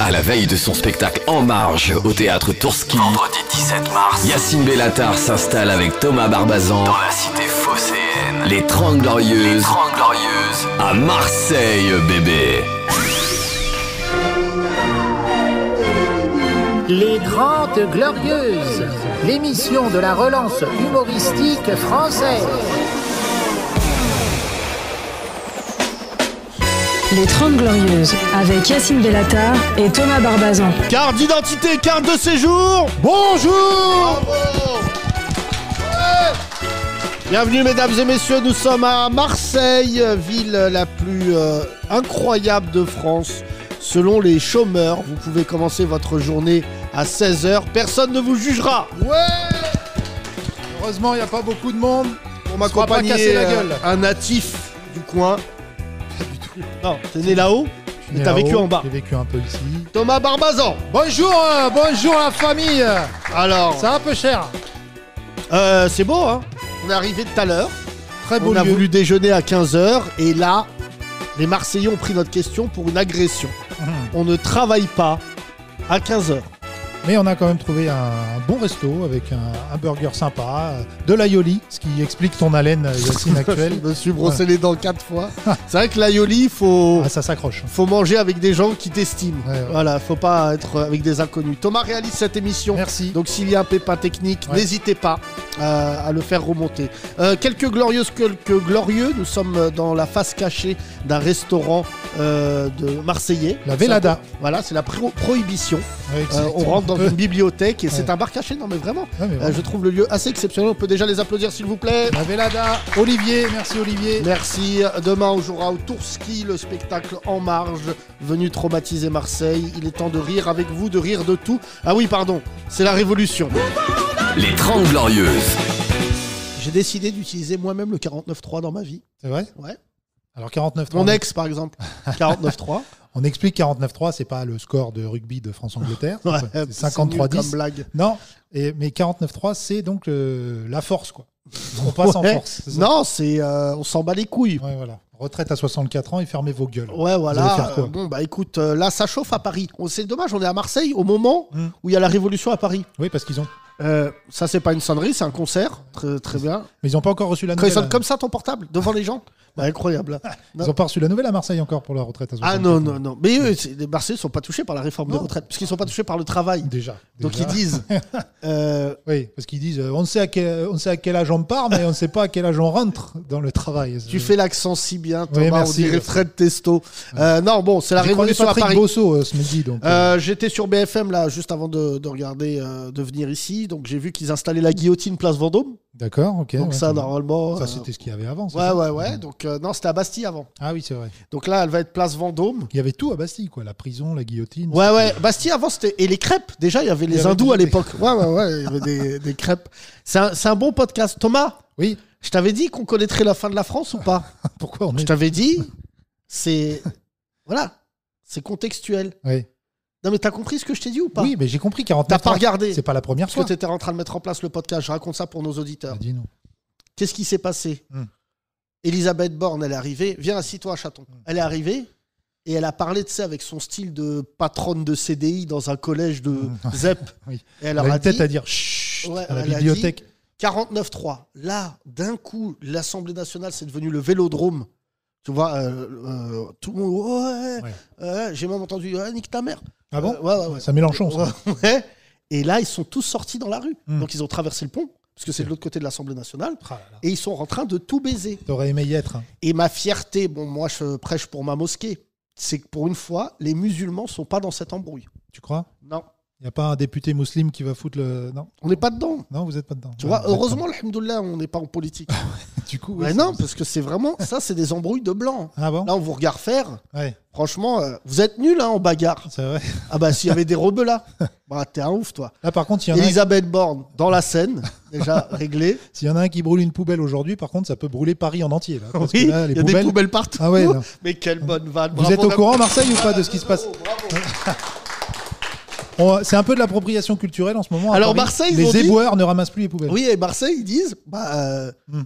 À la veille de son spectacle En Marge au théâtre Tourski, 17 mars, Yacine Bellatar s'installe avec Thomas Barbazan dans la cité phocéenne. Les 30 glorieuses, à Marseille, bébé. Les grandes glorieuses, l'émission de la relance humoristique française. Les 30 Glorieuses, avec Yacine Bellatar et Thomas Barbazan. Carte d'identité, carte de séjour, bonjour Bravo Bienvenue mesdames et messieurs, nous sommes à Marseille, ville la plus euh, incroyable de France. Selon les chômeurs, vous pouvez commencer votre journée à 16h, personne ne vous jugera Ouais Heureusement, il n'y a pas beaucoup de monde. Pour m'accompagner, euh, un natif du coin, non, t'es né là-haut mais t'as vécu en bas. J'ai vécu un peu ici. Thomas Barbazan. Bonjour, euh, bonjour la famille. Alors, C'est un peu cher. Euh, c'est beau, hein on est arrivé tout à l'heure. Très beau On a voulu déjeuner à 15h et là, les Marseillais ont pris notre question pour une agression. Hum. On ne travaille pas à 15h. Mais on a quand même trouvé un, bon resto avec un, burger sympa, euh, de l'aioli, ce qui explique ton haleine, euh, Yacine, actuelle. Je me suis brossé les dents quatre fois. Ah. C'est vrai que l'aioli, faut... Ah, ça s'accroche. faut manger avec des gens qui t'estiment. Voilà, faut pas être avec des inconnus. Thomas réalise cette émission. Merci. Donc s'il y a un pépin technique, n'hésitez pas euh, à le faire remonter. quelques glorieuses, quelques glorieux. Nous sommes dans la face cachée d'un restaurant de Marseillais. La Velada. Voilà, c'est la prohibition. on rentre dans une bibliothèque et c'est un bar caché. Non, mais euh, vraiment, je trouve le lieu assez exceptionnel. On peut déjà les applaudir, s'il vous plaît. La Olivier, merci Olivier. Merci. Demain, on jouera au Tourski, le spectacle En Marge, venu traumatiser Marseille. Il est temps de rire avec vous, de rire de tout. Ah oui, pardon, c'est la révolution. Les 30 Glorieuses. J'ai décidé d'utiliser moi-même le 49.3 dans ma vie. C'est vrai Ouais. Alors 49 Mon ex, par exemple. 49-3. On explique 49-3, c'est pas le score de rugby de France-Angleterre. c'est 53-10. blague. Non, mais 49-3, c'est donc euh, la force, quoi. On passe en force. Non, c'est euh, on s'en bat les couilles. voilà. Retraite à 64 ans et fermez vos gueules. Ouais, voilà. bon, bah écoute, euh, là, ça chauffe à Paris. C'est dommage, on est à Marseille au moment mmh. où il y a la révolution à Paris. Oui, parce qu'ils ont. ça, c'est pas une sonnerie, c'est un concert. Très, bien. Mais ils ont pas encore reçu la nouvelle. ils comme ça, ton portable, devant les gens. Bah, incroyable. Hein. Ils n'ont pas reçu la nouvelle à Marseille encore pour la retraite. À ah non, non, non. Mais eux, les Marseillais ne sont pas touchés par la réforme de retraite, parce qu'ils ne sont pas touchés par le travail. Déjà. Donc ils disent. Euh, oui, parce qu'ils disent euh, on sait, à quel, on sait à quel âge on part, mais on ne sait pas à quel âge on rentre dans le travail. Tu fais l'accent si bien, Thomas, oui, merci, on Testo. Euh, non, bon, c'est la révolution Patrick à Paris. Bosso ce midi. J'étais sur BFM, là, juste avant de, regarder, de venir ici. Donc j'ai vu qu'ils installaient la guillotine place Vendôme. D'accord, ok. Donc ça, normalement. Ça, c'était ce qu'il y avait avant. Ouais, ouais, ouais, ouais. Donc non, c'était à Bastille avant. Ah oui, c'est vrai. Donc là, elle va être place Vendôme. Il y avait tout à Bastille, quoi. La prison, la guillotine. Ouais, ouais. Bastille avant, c'était. Et les crêpes. Déjà, il y avait les hindous à l'époque. Ouais, ouais, ouais. Il y avait des, crêpes. C'est un, bon podcast. Thomas Oui. Je t'avais dit qu'on connaîtrait la fin de la France ou pas Pourquoi on est... Je t'avais dit. C'est. voilà. C'est contextuel. Oui. Non, mais t'as compris ce que je t'ai dit ou pas Oui, mais j'ai compris 49 T'as pas regardé. C'est pas la première fois. que t'étais en train de mettre en place le podcast. Je raconte ça pour nos auditeurs. Bah, dis-nous. Qu'est-ce qui s'est passé hmm. Elisabeth Borne, elle est arrivée. Viens, assis-toi, chaton. Mm. Elle est arrivée et elle a parlé de ça avec son style de patronne de CDI dans un collège de mm. ZEP. elle, a la tête à dire chut la bibliothèque. 49-3. Là, d'un coup, l'Assemblée nationale, c'est devenu le vélodrome. Tu vois, euh, euh, tout le monde. Ouais, J'ai même entendu nique ta mère. Ah bon euh, ouais, Ça Mélenchon, ça. Et là, ils sont tous sortis dans la rue. Mm. Donc, ils ont traversé le pont parce que c'est de l'autre côté de l'Assemblée nationale, ah et ils sont en train de tout baiser. T'aurais aimé y être. Hein. Et ma fierté, bon, moi je prêche pour ma mosquée, c'est que pour une fois, les musulmans sont pas dans cette embrouille. Tu crois Non. Il n'y a pas un député musulman qui va foutre le. Non. On n'est pas dedans. Non, vous n'êtes pas dedans. Tu vois, heureusement, on n'est pas en politique. du coup. non, parce que c'est vraiment. Ça, c'est des embrouilles de blanc. Ah bon Là, on vous regarde faire. Ouais. Franchement, euh, vous êtes nuls hein, en bagarre. C'est vrai. Ah bah, s'il y avait des rebelles là. Bah, t'es un ouf, toi. Là, par contre, il y en a. Elisabeth Borne, dans la Seine, déjà réglé. S'il y en a un qui brûle une poubelle aujourd'hui, par contre, ça peut brûler Paris en entier. parce oui, il y a des poubelles partout. Ah ouais, Mais quelle bonne vanne. Vous êtes au courant, Marseille, ou pas, de ce qui se passe c'est un peu de l'appropriation culturelle en ce moment. Alors hein, Marseille, les éboueurs ne ramassent plus les poubelles. Oui, et Marseille, ils disent, bah, euh, hmm.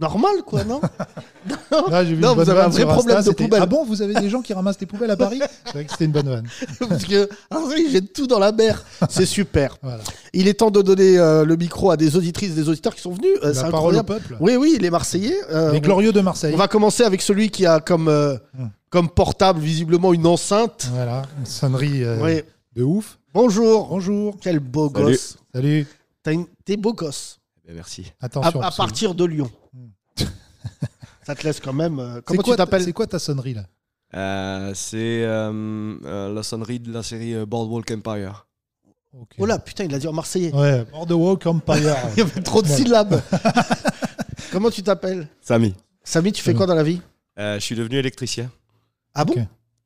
normal quoi, non Non, vous avez un vrai problème de poubelles. Ah bon, vous avez des gens qui ramassent des poubelles à Paris C'est vrai que c'était une bonne vanne. Parce que oui, j'ai tout dans la mer. C'est super. Il est temps de donner euh, le micro à des auditrices, des auditeurs qui sont venus. Euh, la parole au peuple. Oui, oui, les Marseillais. Euh, les glorieux de Marseille. On va commencer avec celui qui a comme. Hmm. Comme portable, visiblement une enceinte. Voilà, une sonnerie. Oui de ouf. Bonjour. Bonjour. Quel beau gosse. Salut. T'es beau gosse. Eh ben, merci. Attention. à partir de Lyon. Hmm. Ça te laisse quand même. Euh, comment tu t'appelles C'est quoi ta sonnerie là euh, c'est euh, la sonnerie de la série Boardwalk Empire. Oh là, putain, il a dit en marseillais. Ouais, Boardwalk Empire. Il y avait trop de syllabes. comment tu t'appelles Samy. Samy, tu fais quoi dans la vie je suis devenu électricien. Ah bon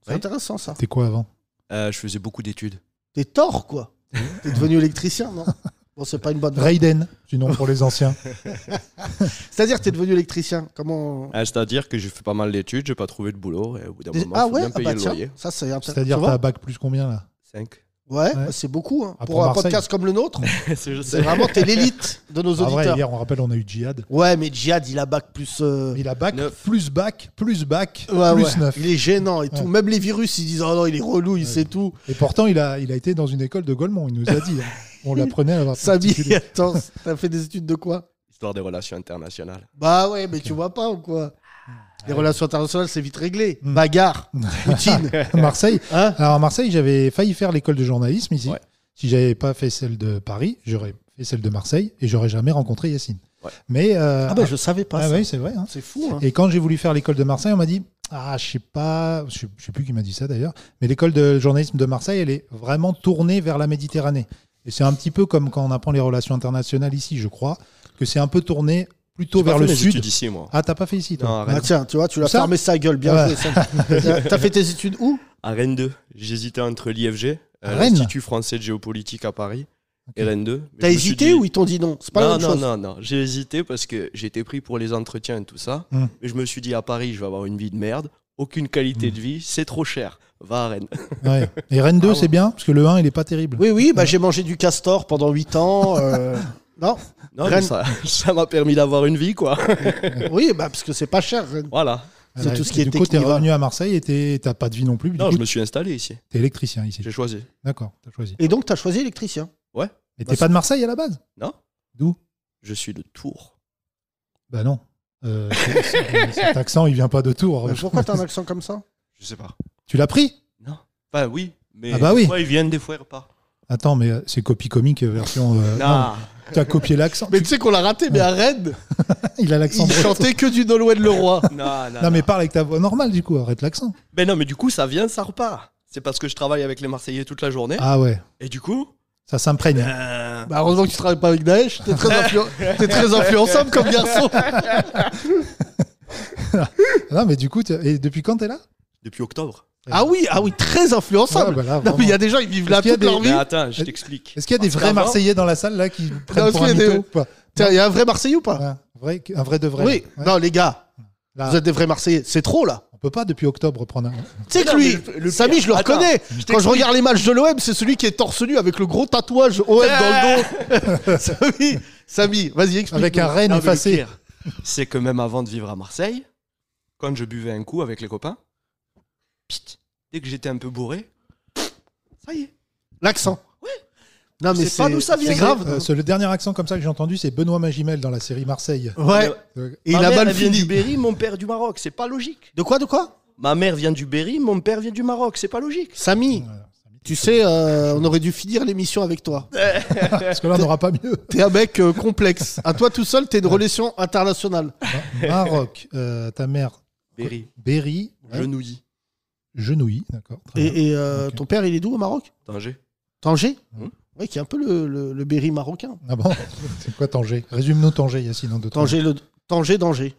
C'est intéressant ça. T'es quoi avant euh, je faisais beaucoup d'études. T'es tort, quoi. T'es devenu électricien, non Bon, c'est pas une bonne. Raiden, nom pour les anciens. C'est-à-dire que t'es devenu électricien. Comment euh, C'est-à-dire que j'ai fait pas mal d'études, j'ai pas trouvé de boulot. Et au bout d'un moment, ah ouais bien Ah bah le loyer. ça c'est C'est-à-dire, Tu t'as un bac plus combien là 5. Ouais, c'est beaucoup. Hein, ah, pour, un podcast comme le nôtre, c'est vraiment, t'es l'élite de nos ah auditeurs. Ah, hier, on rappelle, on a eu Djihad. Ouais, mais Djihad, il a bac plus. Euh, il a bac plus bac, plus bac, plus Il est gênant et tout. Même les virus, ils disent Oh non, il est relou, il sait tout. Et pourtant, il a, il a été dans une école de Golemont, il nous a dit. Hein. On l'apprenait à Samy, attends, t'as fait des études de quoi Histoire des relations internationales. Bah ouais, mais tu vois pas ou quoi les ah relations internationales, c'est vite réglé. Mmh. Poutine. Marseille. Hein Alors à Marseille, j'avais failli faire l'école de journalisme ici. Si Si j'avais pas fait celle de Paris, j'aurais fait celle de Marseille et j'aurais jamais rencontré Yacine. Mais euh, ah ben je savais pas. Ah oui, c'est vrai. Hein. C'est fou. Hein. Et quand j'ai voulu faire l'école de Marseille, on m'a dit ah je sais pas, je je sais plus qui m'a dit ça d'ailleurs, mais l'école de journalisme de Marseille, elle est vraiment tournée vers la Méditerranée. Et c'est un petit peu comme quand on apprend les relations internationales ici, je crois, que c'est un peu tourné plutôt vers le sud. Ici, moi. Ah, t'as pas fait ici, toi. Non, ah, tiens, tu vois, tu l'as fermé sa gueule, bien joué. t'as fait tes études où À Rennes 2. J'hésitais entre l'IFG, euh, l'Institut français de géopolitique à Paris, et Rennes 2. T'as hésité ou ils t'ont dit non C'est pas non, non, Non, non, non. J'ai hésité parce que j'étais pris pour les entretiens et tout ça. Hmm. Mais je me suis dit, à Paris, je vais avoir une vie de merde, aucune qualité hmm. de vie, c'est trop cher va à Rennes. Et Rennes 2, ah c'est bien, parce que le 1, il est pas terrible. Oui, oui, bah, j'ai mangé du castor pendant 8 ans. Euh, Non. ça ça m'a permis d'avoir une vie, quoi. Oui, bah, parce que c'est pas cher. Voilà. C'est tout ce qui est Du coup, t'es revenu à Marseille et t'as pas de vie non plus. Non, je me suis installé ici. t'es électricien ici. J'ai choisi. D'accord, t'as choisi. Et donc, tu as choisi électricien. Ouais. Et t'es pas de Marseille à la base Non D'où Je suis de Tours. Bah non. Euh, cet accent, il vient pas de Tours. pourquoi t'as un accent comme ça Je sais pas. Tu l'as pris Non. Bah oui, mais Ah bah oui. ils viennent, des fois ils Attends, mais euh, c'est copie comique euh, version. non. Tu as copié l'accent. Mais tu sais qu'on l'a raté, mais à il a l'accent. il chantait que du Nolwenn Leroy. Non, non, mais parle avec ta voix normale, du coup, arrête l'accent. Mais ben non, mais du coup, ça vient, ça repart. C'est parce que je travaille avec les Marseillais toute la journée. Ah ouais, Et du coup, ça s'imprègne. Euh, bah, heureusement que tu travailles pas avec Daesh. T'es très, influen- très influençable comme garçon. Non, mais du coup, et depuis quand t'es là depuis octobre. Ah oui, ah oui, très influençable. Bah il y a des gens, ils vivent la toute leur vie. attends, je t'explique. Est-ce qu'il y a des vrais Marseillais dans la salle là qui prennent ou il y a un vrai Marseillais ou pas vrai, Un vrai de vrai. non, les gars, vous êtes des vrais Marseillais. C'est trop, là. On peut pas depuis octobre reprendre un. lui, Samy, je le reconnais. Quand je regarde les matchs de l'OM, c'est celui qui est torse nu avec le gros tatouage OM dans le dos. Eh Samy, vas-y, explique. Avec un renne effacé. C'est que même avant de vivre à Marseille, quand je buvais un coup avec les copains, dès que j'étais un peu bourré, ça y est. L'accent. Ouais. Non, mais c'est pas ça vient. C'est grave. Euh, le dernier accent comme ça que j'ai entendu, c'est Benoît Magimel dans la série Marseille. Ouais. Euh, Et il a mal vient du Berry, mon père du Maroc. C'est pas logique. De quoi, de quoi Ma mère vient du Berry, mon père vient du Maroc. C'est pas logique. Samy. Tu sais, euh, on aurait dû finir l'émission avec toi. Parce que là, on n'aura pas mieux. T'es un mec complexe. À toi tout seul, t'es une relation internationale. Maroc, ta mère. Berry. Berry. Ouais genouillé d'accord. Et, euh, ton père, il est d'où au Maroc Tanger. Tanger Oui, qui est un peu le, Berry marocain. Ah bon C'est quoi Tanger Résume-nous Tanger, Yacine, en deux Tanger, le, Tanger, danger.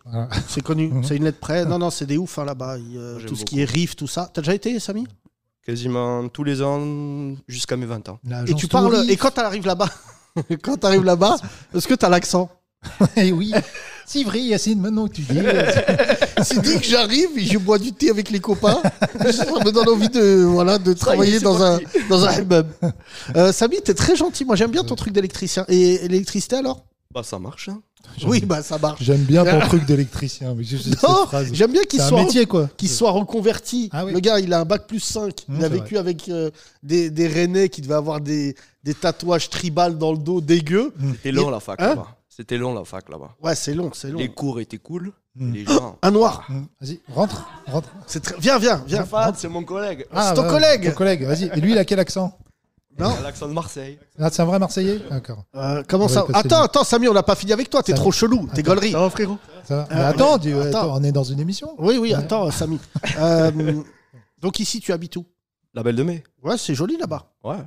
C'est connu, c'est une lettre près. Non, non, c'est des oufs hein, là-bas. Euh, tout ce qui est riff, tout ça. T'as déjà été, Samy Quasiment tous les ans jusqu'à mes 20 ans. Et tu parles. Et quand t'arrives là-bas, quand t'arrives là-bas, est-ce que t'as l'accent et eh oui, c'est vrai, Yacine, maintenant que tu dis. C'est dit que j'arrive et je bois du thé avec les copains. ça me donne envie de, voilà, de travailler dans un, dans un euh, Samy, t'es très gentil. Moi, j'aime bien ton truc d'électricien. Et l'électricité, alors Bah, ça marche. Hein. Oui, bah ça marche. J'aime bien ton truc d'électricien. J'aime bien qu'il soit, qu'il soit reconverti. Ah le gars, il a un bac plus 5. il a vécu avec euh, des, des Rennais qui devaient avoir des, tatouages tribales dans le dos dégueux. là, on la fac. Hein c'était long la fac là-bas. Ouais, c'est long, c'est long. Les cours étaient cool. Mm. Les gens. Ah, un noir. Mm. Vas-y, rentre, rentre. Viens, viens, viens. c'est mon collègue. Ah, c'est ton collègue. Ton collègue, vas-y. Et lui, il a quel accent non. L'accent de Marseille. Ah, c'est un vrai Marseillais D'accord. Euh, comment ça Attends, attends, Samy, on n'a pas fini avec toi. T'es trop chelou. T'es gaulerie. Ça frérot euh, euh, attends, on est dans une émission Oui, oui, attends, Samy. donc, ici, tu habites où La Belle de Mai. Ouais, c'est joli là-bas. Ouais.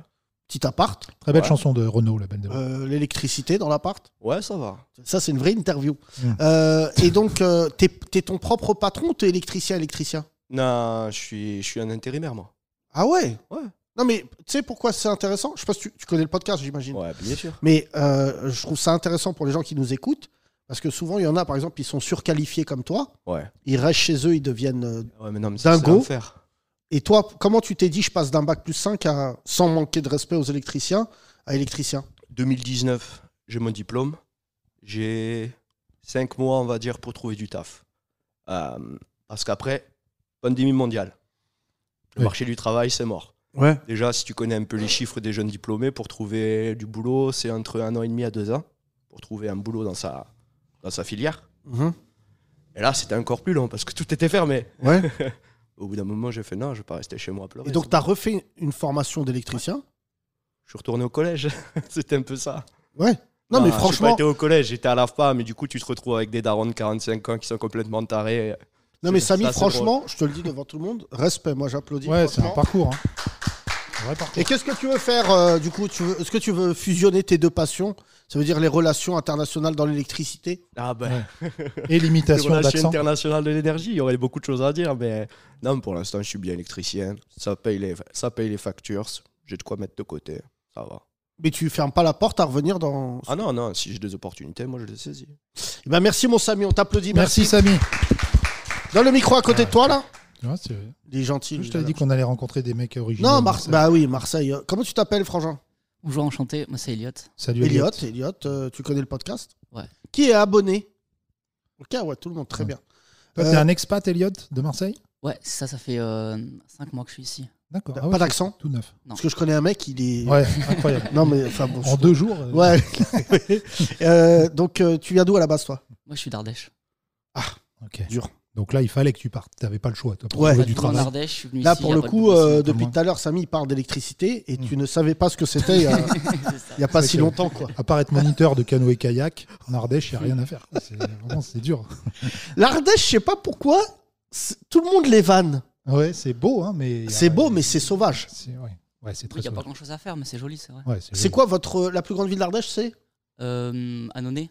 Petit appart. Très belle chanson de Renaud, la belle de euh, L'électricité dans l'appart. Ouais, ça va. Ça, c'est une vraie interview. Hum. Euh, et donc, tu euh, t'es es ton propre patron ou t'es électricien, électricien Non, je suis, je suis un intérimaire, moi. Ah ouais Ouais. Non, mais tu sais pourquoi c'est intéressant Je pense pas tu, tu, connais le podcast, j'imagine. Ouais, bien sûr. Mais je trouve ça intéressant pour les gens qui nous écoutent. Parce que souvent, il y en a, par exemple, ils sont surqualifiés comme toi. Ouais. Ils restent chez eux, ils deviennent ouais, mais non, mais dingos. Et toi, comment tu t'es dit, je passe d'un bac plus 5 à, sans manquer de respect aux électriciens, à électricien 2019, j'ai mon diplôme. J'ai 5 mois, on va dire, pour trouver du taf. Euh, parce qu'après, pandémie mondiale. Le marché du travail, c'est mort. Ouais. Déjà, si tu connais un peu les chiffres des jeunes diplômés, pour trouver du boulot, c'est entre un an et demi à deux ans pour trouver un boulot dans sa, dans sa filière. Mhm. Et là, c'était encore plus long parce que tout était fermé. Ouais. Au bout d'un moment, j'ai fait non, je vais pas rester chez moi à pleurer. Et donc, tu as refait une formation d'électricien Je suis retourné au collège. C'était un peu ça. Ouais. Non, mais franchement. J'étais au collège, j'étais à la FPA, mais du coup, tu te retrouves avec des darons de 45 ans qui sont complètement tarés. Non, mais Samy, franchement, je te le dis devant tout le monde, respect. Moi, j'applaudis. Ouais, c'est un hein. parcours. Et qu'est-ce que tu veux faire euh, du coup veux... Est-ce que tu veux fusionner tes deux passions ça veut dire les relations internationales dans l'électricité Ah ben. Et l'imitation d'accent. relations internationales de l'énergie, il y aurait beaucoup de choses à dire, mais non, pour l'instant, je suis bien électricien. Ça paye les, ça paye les factures. J'ai de quoi mettre de côté. Ça va. Mais tu fermes pas la porte à revenir dans. Ah non, non, si j'ai des opportunités, moi je les saisis. Eh ben merci mon Samy, on t'applaudit. Merci, merci Samy. Dans le micro à côté de toi là ouais, Il est gentil. Je t'avais dit qu'on allait rencontrer des mecs originaux. Non, Marseille. Bah oui, Marseille. Comment tu t'appelles, Frangin Bonjour, enchanté. Moi, c'est Elliot. Salut, Elliot. Elliot, euh, tu connais le podcast Ouais. Qui est abonné Ok, ouais, tout le monde, très bien. t'es euh, un expat, Elliot, de Marseille Ouais, ça, ça fait 5 euh, mois que je suis ici. D'accord. Pas ah d'accent Tout neuf. Parce que je connais un mec, il est. Ouais, incroyable. Non, mais enfin bon. En deux jours Ouais. donc, tu viens d'où à la base, toi Moi, je suis d'Ardèche. Ah, Ok. Dur. Donc là, il fallait que tu partes. Tu n'avais pas le choix. Toi, du là, pour le coup, euh, depuis hein. tout à l'heure, Samy parle d'électricité et tu mm. ne savais pas ce que c'était euh, il n'y a, pas si longtemps. Quoi. À part moniteur de canoë-kayak, en Ardèche, il n'y a rien à faire. C'est dur. L'Ardèche, je sais pas pourquoi, tout le monde les vanne. Ouais, c'est beau, hein, mais. C'est beau, mais c'est sauvage. c'est Il a pas grand-chose à faire, mais c'est joli, c'est vrai. c'est quoi votre la plus grande ville d'Ardèche, c'est euh, Annonay.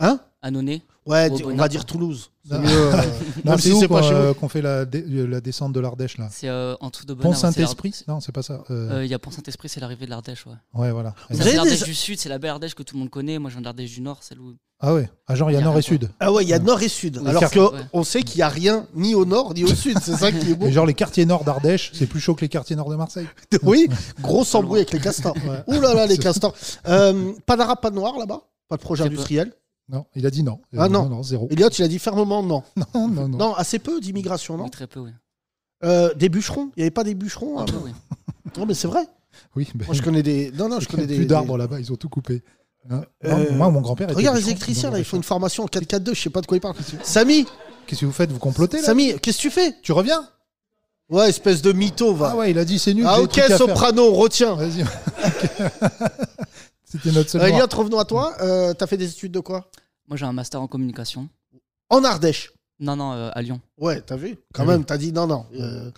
Hein Annonay. Ouais, on va dire Toulouse. C'est euh, c'est pas euh, qu'on fait euh, la, descente de l'Ardèche là. C'est en tout de Pont Saint-Esprit Non, c'est pas ça. Il y a Pont Saint-Esprit, c'est l'arrivée de l'Ardèche, ouais. Ouais, voilà. C'est l'Ardèche du Sud, c'est la belle Ardèche que tout le monde connaît. Moi, je viens de l'Ardèche du Nord, celle où. Ah ouais, ah genre il y a, nord et sud. Ah ouais, il y a nord et sud. Alors qu'on sait qu'il n'y a rien ni au nord ni au sud, c'est ça qui est beau. genre les quartiers nord d'Ardèche, c'est plus chaud que les quartiers nord de Marseille. oui, gros embrouille avec les castors. Ouh là là, les castors. pas d'arabe, pas de noir là-bas Pas de projet industriel non, il a dit non. Ah non. non, zéro. il a dit fermement non. Non, non, non. assez peu d'immigration, non très peu, oui. Euh, des bûcherons Il n'y avait pas des bûcherons hein Non, mais c'est vrai. Oui, ben, Moi, je connais des. Non, non, je connais des. Plus d'arbres là-bas, ils ont tout coupé. Hein euh, moi, mon grand-père. Regarde les électriciens, là, ils bah, font une formation 4-4-2, je sais pas de quoi ils parlent. Samy Qu'est-ce que vous faites Vous complotez là Samy, qu'est-ce que tu fais Tu reviens Ouais, espèce de mytho, va. Ah ouais, il a dit c'est nul. Ah ok, Soprano, retiens. Vas-y. C'était notre seul. Euh, revenons à toi. Euh, t'as fait des études de quoi Moi, j'ai un master en communication. En Ardèche Non, non, euh, à Lyon. Ouais, t'as vu Quand même, t'as dit non, non.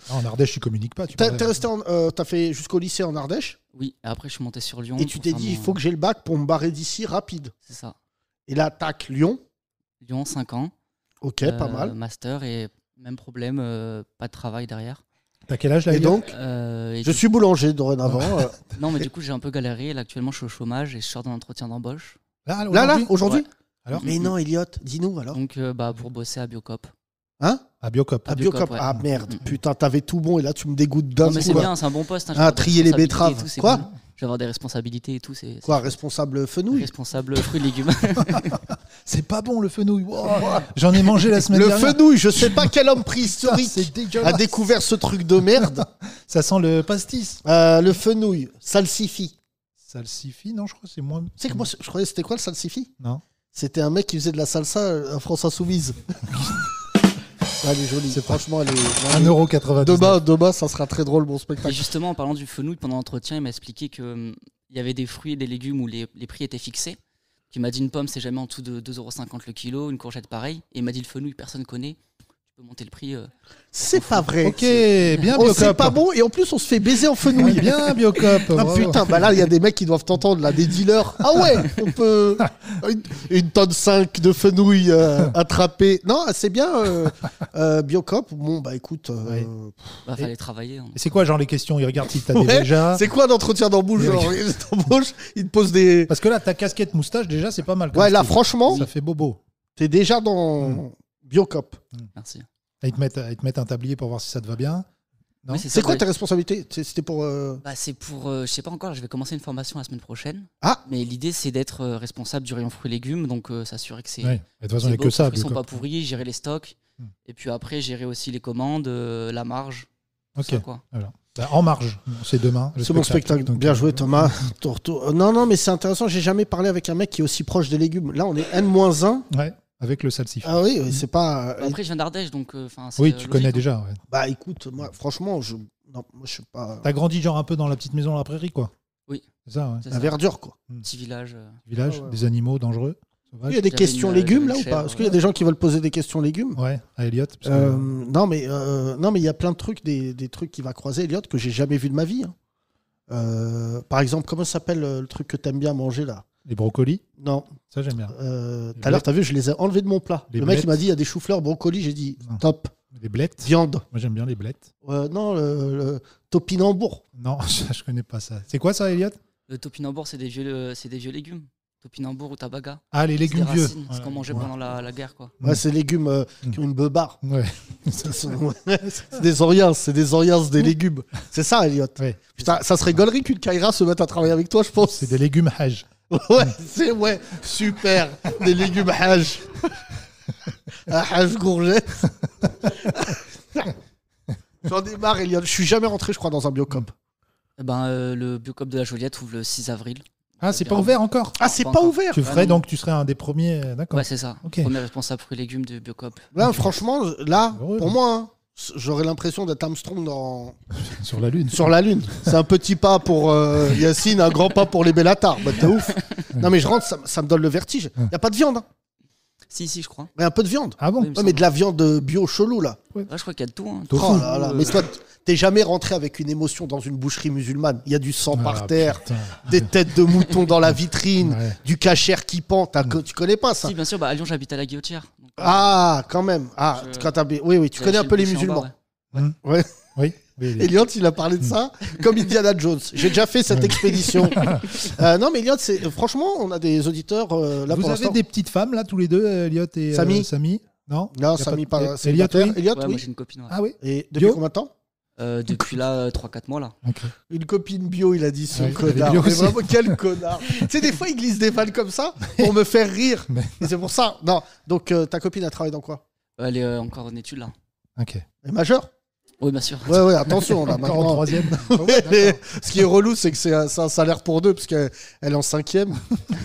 Ah, en Ardèche, tu communiques pas. Tu T'as t'es resté, t'as fait jusqu'au lycée en Ardèche Oui, après, je suis monté sur Lyon. et tu t'es dit il faut que j'ai le bac pour me barrer d'ici rapide. C'est ça. Et là, tac, Lyon. Lyon, 5 ans. Ok, pas mal. Master et même problème, pas de travail derrière quel âge là Et donc, euh, je suis boulanger dorénavant. Euh. non, mais du coup, j'ai un peu galéré. Là, actuellement, je suis au chômage et je sors d'un entretien d'embauche. Là, là, aujourd'hui, alors Mais non, Elliot, dis-nous alors. Donc, euh, bah, pour bosser à Biocop. Hein à Biocop. À Ah merde, putain, t'avais tout bon et là tu me dégoûtes d'un Mais c'est bien, hein. c'est un bon poste. Hein, ah, trier les betteraves. quoi Je vais avoir des responsabilités et tout. C'est, Quoi, responsable fenouil Responsable fruits et légumes. c'est pas bon le fenouil. Oh. J'en ai mangé la semaine le dernière. Le fenouil, je sais pas quel homme préhistorique a découvert ce truc de merde. Ça sent le pastis. Euh, le fenouil, salsifi salsifi non, je crois que c'est moins. Tu que moi, je croyais c'était quoi le salsifi Non. C'était un mec qui faisait de la salsa à France Insoumise elle est jolie. C'est franchement, elle est. bas Demain, ça sera très drôle, Bon spectacle. Et justement, en parlant du fenouil, pendant l'entretien, il m'a expliqué qu'il hum, il y avait des fruits et des légumes où les, prix étaient fixés. Il m'a dit une pomme, c'est jamais en dessous de 2,50€ le kilo, une courgette pareil. Et il m'a dit le fenouil, personne connaît monter le prix. Euh, c'est pas vrai. Ok, bien C'est pas bon et en plus on se fait baiser en fenouil. bien Biocop. Ah, putain, bah là il y a des mecs qui doivent t'entendre là, des dealers. Ah ouais, on peut une, tonne 5 de fenouil euh, attrapé. Non, c'est bien euh, Biocop. Bon bah écoute. Il Bah, fallait travailler. Hein. C'est quoi genre les questions Il regarde si t'as des déjà. C'est quoi d'entretien d'embauche Genre il te pose des. Parce que là ta casquette moustache déjà c'est pas mal. Ouais là franchement. Ça fait bobo. T'es déjà dans. Hmm. Biocop. Merci. ils te, mettent, un tablier pour voir si ça te va bien. c'est quoi ta tes responsabilités C'était pour. Euh, bah, c'est pour. Euh, je sais pas encore. Je vais commencer une formation la semaine prochaine. Ah. Mais l'idée c'est d'être euh, responsable du rayon fruits et légumes, donc s'assurer que c'est. Ouais. De toute que ça. sont pas pourris, gérer les stocks, hmm. et puis après gérer aussi les commandes, la marge. Ok. Bah, en marge, c'est demain. C'est mon spectacle. Donc, Bien joué Thomas. non, non, mais c'est intéressant. J'ai jamais parlé avec un mec qui est aussi proche des légumes. Là, on est N-1. Ouais avec le salsif. Ah oui, c'est pas. Euh, bah, après, je viens d'Ardèche, donc. Euh, oui, euh, tu connais hein. déjà. Bah écoute, moi, franchement, je. Non, moi, je sais pas. T'as grandi genre un peu dans la petite maison à la prairie, quoi. Oui. C'est ça, La verdure, quoi. Hmm. Petit village. Village, ah des animaux dangereux. Il y a des questions légumes là ou pas Est-ce qu'il y a des gens qui veulent poser des questions légumes Ouais, à Elliot. non, mais non, mais il y a plein de trucs, des, trucs qui va croiser Elliot que j'ai jamais vu de ma vie. Hein. par exemple, comment s'appelle le truc que t'aimes bien manger là les brocolis Non. Ça, j'aime bien. Tout à l'heure, t'as vu, je les ai enlevés de mon plat. le mec, il m'a dit il y a des choux-fleurs, brocolis. J'ai dit top, Les blettes viande. Moi, j'aime bien les blettes. non, le, topinambour. Non, ça, je connais pas ça. C'est quoi ça, Elliot Le topinambour, c'est des vieux, c'est des vieux légumes. Topinambour ou tabaga. Ah, les légumes vieux. c'est ce qu'on mangeait pendant la, guerre, quoi. Ouais, c'est légumes euh, qui ont une beubare. Ouais. c'est des oriences, c'est des oriens, des légumes. C'est ça, Elliot. Putain, ça serait gaulerie qu'une Kaira se mette à travailler avec toi, je pense. C'est des légumes Ouais, c'est ouais, super. Des légumes hache. hache gourgette. J'en ai marre, Eliane. Je suis jamais rentré, je crois, dans un biocop. Eh ben, euh, le biocop de la Joliette ouvre le 6 avril. Ah, c'est pas ah, ouvert encore Ah, c'est pas, ouvert Tu ferais ah, donc, tu serais un des premiers, d'accord Ouais, c'est ça. Premier responsable pour les légumes de biocop. franchement, là, pour moi, hein, J'aurais l'impression d'être Armstrong dans... sur la Lune. Sur la Lune. C'est un petit pas pour euh, Yacine, un grand pas pour les Bellatar. Bah, t'es ouf. Non, mais je rentre, ça, me donne le vertige. Il n'y a pas de viande. Hein. Si, si, je crois. Mais un peu de viande. Ah bon mais de la viande euh, bio chelou, là. Ouais, je crois qu'il y a de tout. Hein. Oh euh, mais toi, t'es jamais rentré avec une émotion dans une boucherie musulmane. Il y a du sang ah, par terre, des têtes de moutons dans la vitrine, du cachère qui pend. Mm. Tu connais pas ça Si, bien sûr, bah, à Lyon, j'habite à la Guillotière. Ah, quand même. Ah, quand oui, oui, tu connais un peu les musulmans. Hmm. Ouais. Oui. oui, Eliot, il a parlé de ça comme Indiana Jones. J'ai déjà fait cette expédition. Euh, non, mais Eliot, franchement, on a des auditeurs euh, là Vous avez des petites femmes, là, tous les deux, Eliot euh, et euh, Samy Non Non, Samy par. Eh, pas- oui. Ah oui Et depuis combien de temps euh, depuis là, 3-4 euh, mois là. Une copine bio, il a dit ce connard. vraiment, quel connard. tu sais, des fois, il glisse des vannes comme ça pour me faire rire. c'est pour ça. Non, donc euh, ta copine, elle travaille dans quoi Elle est encore en études là. Ok. Elle est majeure oui, bien sûr. Ouais, ouais, attention, là, maintenant. en troisième. ce qui est relou, c'est que c'est un, salaire pour deux, parce est en cinquième.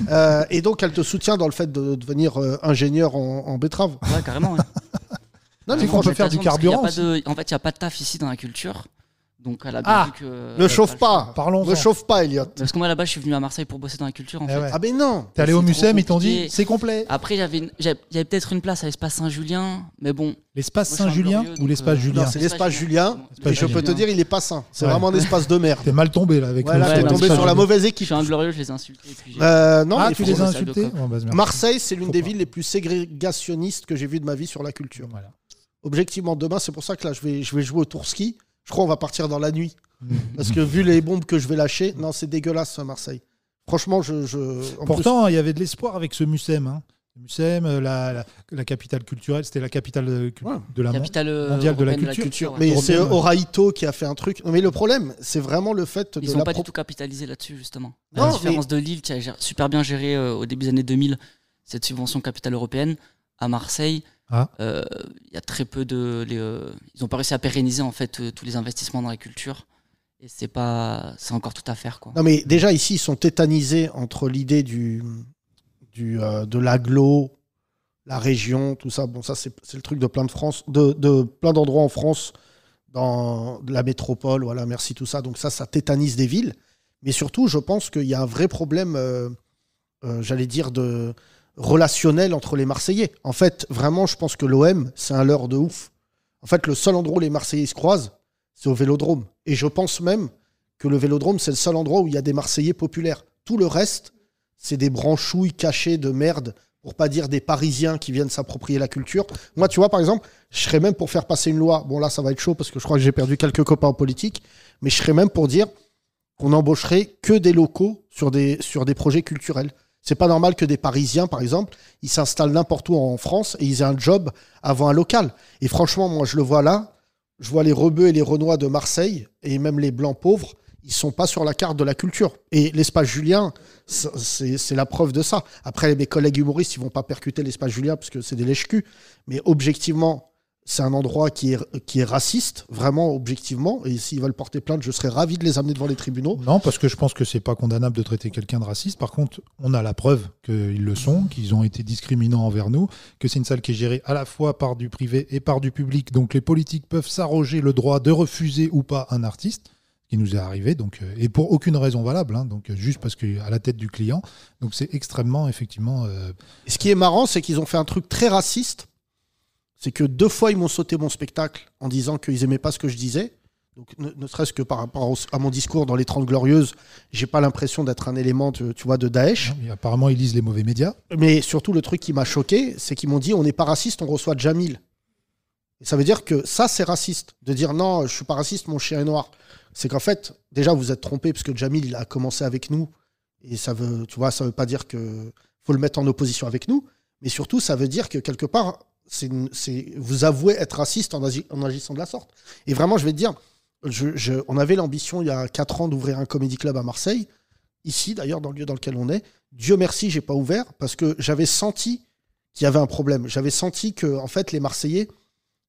euh, et donc, elle te soutient dans le fait de devenir ingénieur en, en, betterave. Ouais, carrément. Ouais. Non, mais qu'on peut faire du carburant. En fait, il n'y a pas de taf ici dans la culture. Donc à la ah, euh, Ne chauffe pas, parlons. Ne chauffe pas, Elliot. Parce que moi là-bas, je suis venu à Marseille pour bosser dans la culture. En eh fait. Ah ben non. T'es allé au musée, ils t'ont dit c'est complet. Après, il y avait peut-être une place à l'espace Saint-Julien, mais bon. L'espace Saint-Julien ou euh, l'espace Julien C'est l'espace Julien. Et je peux te dire, il est pas sain. C'est vraiment un espace de merde. T'es mal tombé là avec. t'es tombé sur la mauvaise équipe. Je suis un glorieux, je les ai insultés. Euh, non, ah, tu les as insultés. Oh, bah, Marseille, c'est l'une des villes les plus ségrégationnistes que j'ai vues de ma vie sur la culture. Voilà objectivement, demain, c'est pour ça que là, je vais, je vais jouer au tour ski. Je crois qu'on va partir dans la nuit. Mm. Parce que vu les bombes que je vais lâcher, non, c'est dégueulasse, Marseille. Franchement, je. Pourtant, il y avait de l'espoir avec ce Mucem. Hein. Euh, la, capitale culturelle, c'était la capitale de, la euh, mondiale, de la culture. Mais c'est Oraito qui a fait un truc. mais le problème, c'est vraiment le fait. Ils n'ont pas du tout capitalisé là-dessus, justement. la différence de Lille, qui a super bien géré euh, au début des années 2000 cette subvention capitale européenne, à Marseille, ah. Euh, y a très peu de. Les, euh, ils n'ont pas réussi à pérenniser en fait euh, tous les investissements dans la culture. Et c'est pas, c'est encore tout à faire quoi. Non mais déjà ici ils sont tétanisés entre l'idée du, du de l'aglo, la région, tout ça. Bon ça c'est, le truc de plein de France, de, de plein d'endroits en France, dans la métropole, voilà merci tout ça. Donc ça ça tétanise des villes. Mais surtout je pense qu'il y a un vrai problème, j'allais dire de relationnel entre les Marseillais. En fait, vraiment, je pense que l'OM, c'est un leurre de ouf. En fait, le seul endroit où les Marseillais se croisent, c'est au Vélodrome. Et je pense même que le Vélodrome, c'est le seul endroit où il y a des Marseillais populaires. Tout le reste, c'est des branchouilles cachées de merde, pour pas dire des Parisiens qui viennent s'approprier la culture. Moi, tu vois, par exemple, je serais même pour faire passer une loi. Bon, là, ça va être chaud parce que je crois que j'ai perdu quelques copains en politique, mais je serais même pour dire qu'on embaucherait que des locaux sur des, sur des projets culturels. C'est pas normal que des Parisiens, par exemple, ils s'installent n'importe où en France et ils aient un job avant un local. Et franchement, moi, je le vois là. Je vois les Rebeux et les Renois de Marseille et même les Blancs pauvres. Ils sont pas sur la carte de la culture. Et l'espace Julien, c'est la preuve de ça. Après, mes collègues humoristes, ils vont pas percuter l'espace Julien parce que c'est des lèche-culs. Mais objectivement, c'est un endroit qui est, qui est raciste, vraiment objectivement. Et s'ils veulent porter plainte, je serais ravi de les amener devant les tribunaux. Non, parce que je pense que c'est pas condamnable de traiter quelqu'un de raciste. Par contre, on a la preuve qu'ils le sont, qu'ils ont été discriminants envers nous, que c'est une salle qui est gérée à la fois par du privé et par du public. Donc les politiques peuvent s'arroger le droit de refuser ou pas un artiste qui nous est arrivé, donc, euh, et pour aucune raison valable, hein. donc euh, juste parce à la tête du client. Donc c'est extrêmement, effectivement. Euh, ce qui est marrant, c'est qu'ils ont fait un truc très raciste c'est que deux fois, ils m'ont sauté mon spectacle en disant qu'ils n'aimaient pas ce que je disais. Donc, ne, serait-ce que par rapport à mon discours dans les 30 Glorieuses, j'ai pas l'impression d'être un élément, de, tu vois, de Daesh. apparemment, ils lisent les mauvais médias. Mais surtout, le truc qui m'a choqué, c'est qu'ils m'ont dit on n'est pas raciste, on reçoit Jamil. Et ça veut dire que ça, c'est raciste. De dire non, je suis pas raciste, mon chien est noir. C'est qu'en fait, déjà, vous êtes trompé, parce que Jamil, a commencé avec nous. Et ça veut, tu vois, ça veut pas dire que faut le mettre en opposition avec nous. Mais surtout, ça veut dire que quelque part, c'est vous avouez être raciste en, agissant de la sorte. Et vraiment, je vais te dire, je, on avait l'ambition il y a 4 ans d'ouvrir un comédie club à Marseille, ici d'ailleurs, dans le lieu dans lequel on est. Dieu merci, j'ai pas ouvert parce que j'avais senti qu'il y avait un problème. J'avais senti que, en fait, les Marseillais,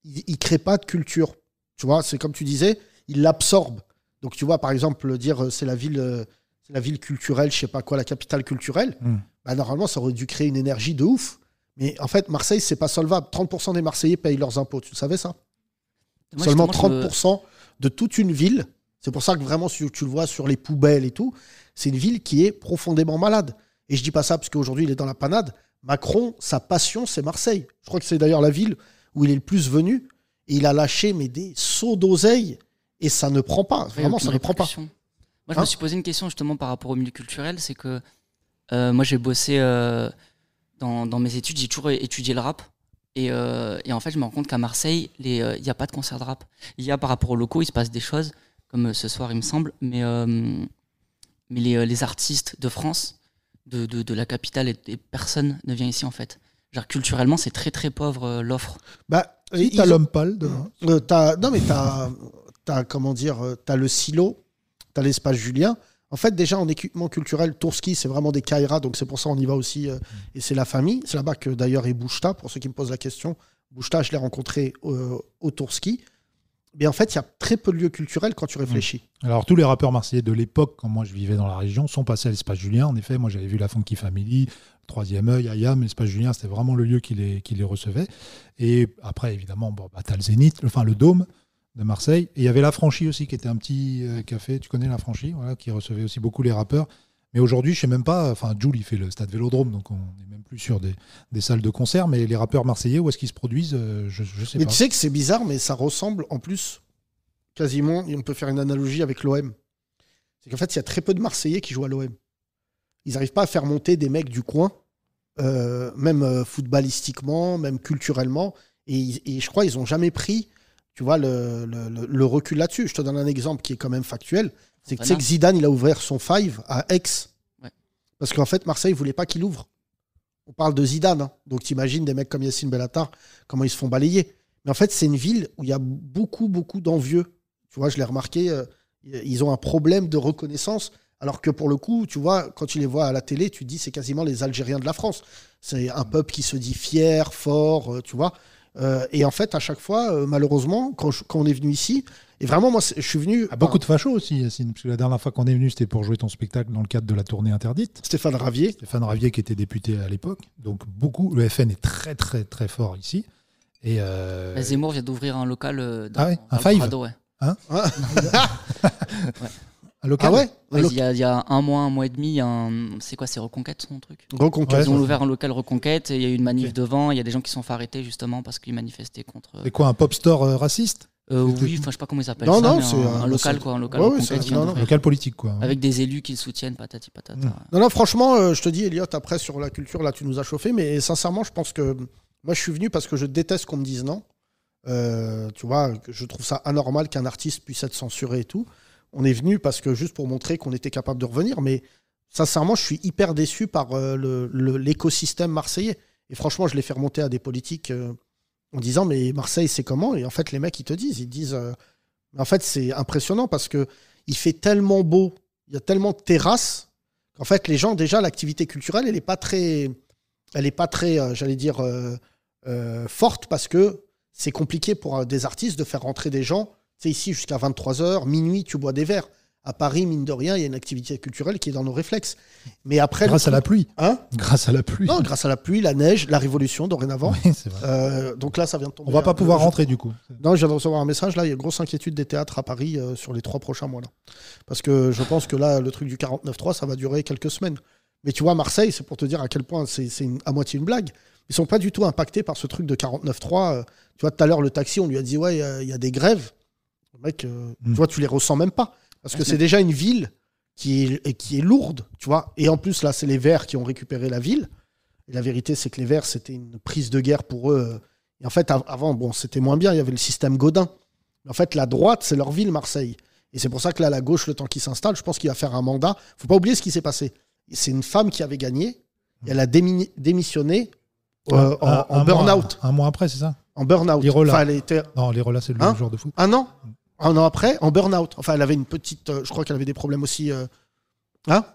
ils, créent pas de culture. Tu vois, c'est comme tu disais, ils l'absorbent. Donc, tu vois, par exemple, dire euh, c'est la ville, euh, la ville culturelle, je sais pas quoi, la capitale culturelle, hmm. bah, normalement, ça aurait dû créer une énergie de ouf. Mais en fait, Marseille, c'est pas solvable. 30% des Marseillais payent leurs impôts. Tu le savais ça Seulement 30% euh, de toute une ville. C'est pour ça que vraiment, si tu le vois sur les poubelles et tout, c'est une ville qui est profondément malade. Et je dis pas ça parce qu'aujourd'hui, il est dans la panade. Macron, sa passion, c'est Marseille. Je crois que c'est d'ailleurs la ville où il est le plus venu. Et il a lâché mais des sauts d'oseille et ça ne prend pas. Vraiment, ça ne prend pas. Moi, je me hein suis posé une question justement par rapport au milieu culturel. C'est que euh, moi, j'ai bossé. Euh, dans, mes études, j'ai toujours étudié le rap. Euh, et, en fait, je me rends compte qu'à Marseille, il n'y euh, a pas de concert de rap. Il y a par rapport aux locaux, il se passe des choses, comme euh, ce soir, il me semble. Mais, mais les, artistes de France, de, la capitale, et, personne ne vient ici, en fait. Genre, culturellement, c'est très, très pauvre l'offre. Bah, as t'as l'homme pâle. non, mais t'as, comment dire, t'as le silo, as l'espace Julien. En fait, déjà en équipement culturel, Tourski, c'est vraiment des caïras, donc c'est pour ça on y va aussi. Euh, mm. et c'est la famille. C'est là-bas que d'ailleurs est Bouchta, pour ceux qui me posent la question. Bouchta, je l'ai rencontré au Tourski. Mais en fait, il y a très peu de lieux culturels quand tu réfléchis. Mm. Alors, tous les rappeurs marseillais de l'époque, quand moi je vivais dans la région, sont passés à l'espace Julien. En effet, moi j'avais vu la Funky Family, Troisième œil, Ayam, l'espace Julien, c'était vraiment le lieu qui les, qui les recevait. Et après, évidemment, bon, bah, Zénith, enfin le Dôme de Marseille. Et il y avait La Franchie aussi, qui était un petit euh, café, tu connais La Franchie, voilà, qui recevait aussi beaucoup les rappeurs. Mais aujourd'hui, je sais même pas, enfin, Jules, il fait le stade Vélodrome, donc on n'est même plus sur des, salles de concert, mais les rappeurs marseillais, où est-ce qu'ils se produisent euh, je, je sais mais tu sais que c'est bizarre, mais ça ressemble en plus quasiment, et on peut faire une analogie avec l'OM. C'est qu'en fait, il y a très peu de Marseillais qui jouent à l'OM. Ils n'arrivent pas à faire monter des mecs du coin, euh, même footballistiquement, même culturellement. Et, et je crois qu'ils n'ont jamais pris tu vois, le, recul là-dessus. Je te donne un exemple qui est quand même factuel. C'est que, que, Zidane, il a ouvert son five à Aix. Parce qu'en fait, Marseille voulait pas qu'il ouvre. On parle de Zidane. Hein. Donc, tu imagines des mecs comme Yassine Bellatar, comment ils se font balayer. Mais en fait, c'est une ville où il y a beaucoup, beaucoup d'envieux. Tu vois, je l'ai remarqué, euh, ils ont un problème de reconnaissance. Alors que pour le coup, tu vois, quand tu les vois à la télé, tu te dis c'est quasiment les Algériens de la France. C'est un mm. peuple qui se dit fier, fort, euh, tu vois. Euh, et en fait, à chaque fois, euh, malheureusement, quand, on est venu ici, et vraiment, moi, je suis venu. Ah, beaucoup de fachos aussi, Yacine, parce que la dernière fois qu'on est venu, c'était pour jouer ton spectacle dans le cadre de la tournée interdite. Stéphane Ravier. Stéphane Ravier, qui était député à l'époque. Donc, beaucoup. Le FN est très, très, très fort ici. Et euh, Zemmour vient d'ouvrir un local ah ouais, un five. Hein, hein ouais. Ah ouais Il y, a- un mois, un mois et demi, c'est quoi C'est Reconquête son truc Reconquête. Ils ont ouvert un local Reconquête et il y a eu une manif devant. Il y a des gens qui se sont fait arrêter justement parce qu'ils manifestaient contre. C'est euh, quoi, un pop store euh, raciste euh, oui, je sais pas comment ils appellent ça. non, c'est un, local quoi, un local Reconquête Local politique, quoi. Avec des élus qui le soutiennent, patati patata. Mm. Non, non, franchement, je te dis, Elliot, après sur la culture, là, tu nous as chauffé, mais sincèrement, je pense que moi, je suis venu parce que je déteste qu'on me dise non. tu vois, je trouve ça anormal qu'un artiste puisse être censuré et tout on est venu parce que juste pour montrer qu'on était capable de revenir. Mais sincèrement, je suis hyper déçu par euh, l'écosystème marseillais. Et franchement, je l'ai fait remonter à des politiques euh, en disant mais Marseille c'est comment Et en fait les mecs ils te disent, ils disent euh, en fait c'est impressionnant parce que il fait tellement beau, il y a tellement de terrasses qu'en fait les gens déjà l'activité culturelle elle est pas très elle est pas très j'allais dire forte parce que c'est compliqué pour des artistes de faire rentrer des gens c'est ici, jusqu'à 23h, minuit, tu bois des verres. À Paris, mine de rien, il y a une activité culturelle qui est dans nos réflexes. Mais après, grâce à la pluie, hein Grâce à la pluie. Non, grâce à la pluie, la neige, la révolution dorénavant. Euh, donc là, ça vient de tomber. On va pas hein. pouvoir rentrer du coup. Non, je viens de recevoir un message là. Il y a une grosse inquiétude des théâtres à Paris euh, sur les trois prochains mois là, parce que je pense que là, le truc du 49.3, ça va durer quelques semaines. Mais tu vois, Marseille, c'est pour te dire à quel point c'est à moitié une blague. Ils sont pas du tout impactés par ce truc de 49.3. Euh. Tu vois, tout à l'heure, le taxi, on lui a dit ouais, il y a des grèves. Mec, euh, hmm. tu vois, tu les ressens même pas. Parce que c'est déjà une ville qui est, qui est lourde, tu vois. Et en plus, là, c'est les Verts qui ont récupéré la ville. Et la vérité, c'est que les Verts, c'était une prise de guerre pour eux. Et en fait, avant, bon, c'était moins bien, il y avait le système Godin. en fait, la droite, c'est leur ville, Marseille. Et c'est pour ça que là, la gauche, le temps qu'il s'installe, je pense qu'il va faire un mandat. faut pas oublier ce qui s'est passé. C'est une femme qui avait gagné, elle a démissionné euh, en, burn-out. Un mois après, c'est ça En burn-out. Les Enfin, était... les c'est le genre hein de fou. Un an mm un an après, en burn-out. Enfin, elle avait une petite. Euh, je crois qu'elle avait des problèmes aussi. Euh, hein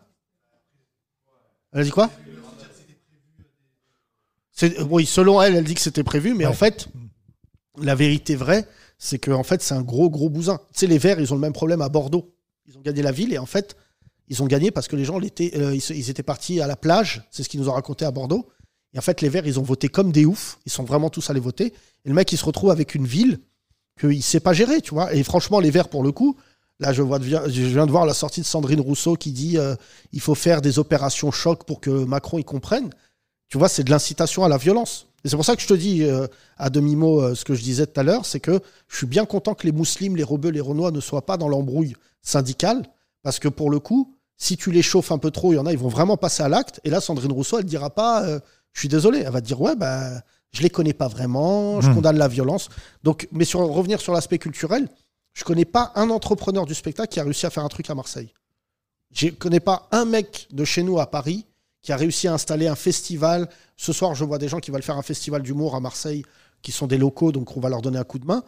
Elle a dit quoi euh, Oui, selon elle, elle dit que c'était prévu, mais en fait, la vérité vraie, c'est que en fait, c'est un gros, gros bousin. Tu sais, les Verts, ils ont le même problème à Bordeaux. Ils ont gagné la ville et en fait, ils ont gagné parce que les gens, l'étaient. ils, étaient partis à la plage. C'est ce qu'ils nous ont raconté à Bordeaux. Et en fait, les Verts, ils ont voté comme des oufs. Ils sont vraiment tous allés voter. Et le mec, il se retrouve avec une ville qu'il ne sait pas gérer, tu vois. Et franchement, les Verts, pour le coup, là, je, vois, je viens de voir la sortie de Sandrine Rousseau qui dit euh, il faut faire des opérations choc pour que Macron y comprenne. Tu vois, c'est de l'incitation à la violence. Et c'est pour ça que je te dis euh, à demi-mot euh, ce que je disais tout à l'heure, c'est que je suis bien content que les muslims, les robeux, les renois ne soient pas dans l'embrouille syndicale, parce que pour le coup, si tu les chauffes un peu trop, il y en a, ils vont vraiment passer à l'acte. Et là, Sandrine Rousseau, elle ne dira pas, je suis désolé, elle va te dire, ouais, ben je ne les connais pas vraiment, je hmm. condamne la violence. Donc, mais sur revenir sur l'aspect culturel, je ne connais pas un entrepreneur du spectacle qui a réussi à faire un truc à Marseille. Je ne connais pas un mec de chez nous à Paris qui a réussi à installer un festival. Ce soir, je vois des gens qui veulent faire un festival d'humour à Marseille, qui sont des locaux, donc on va leur donner un coup de main.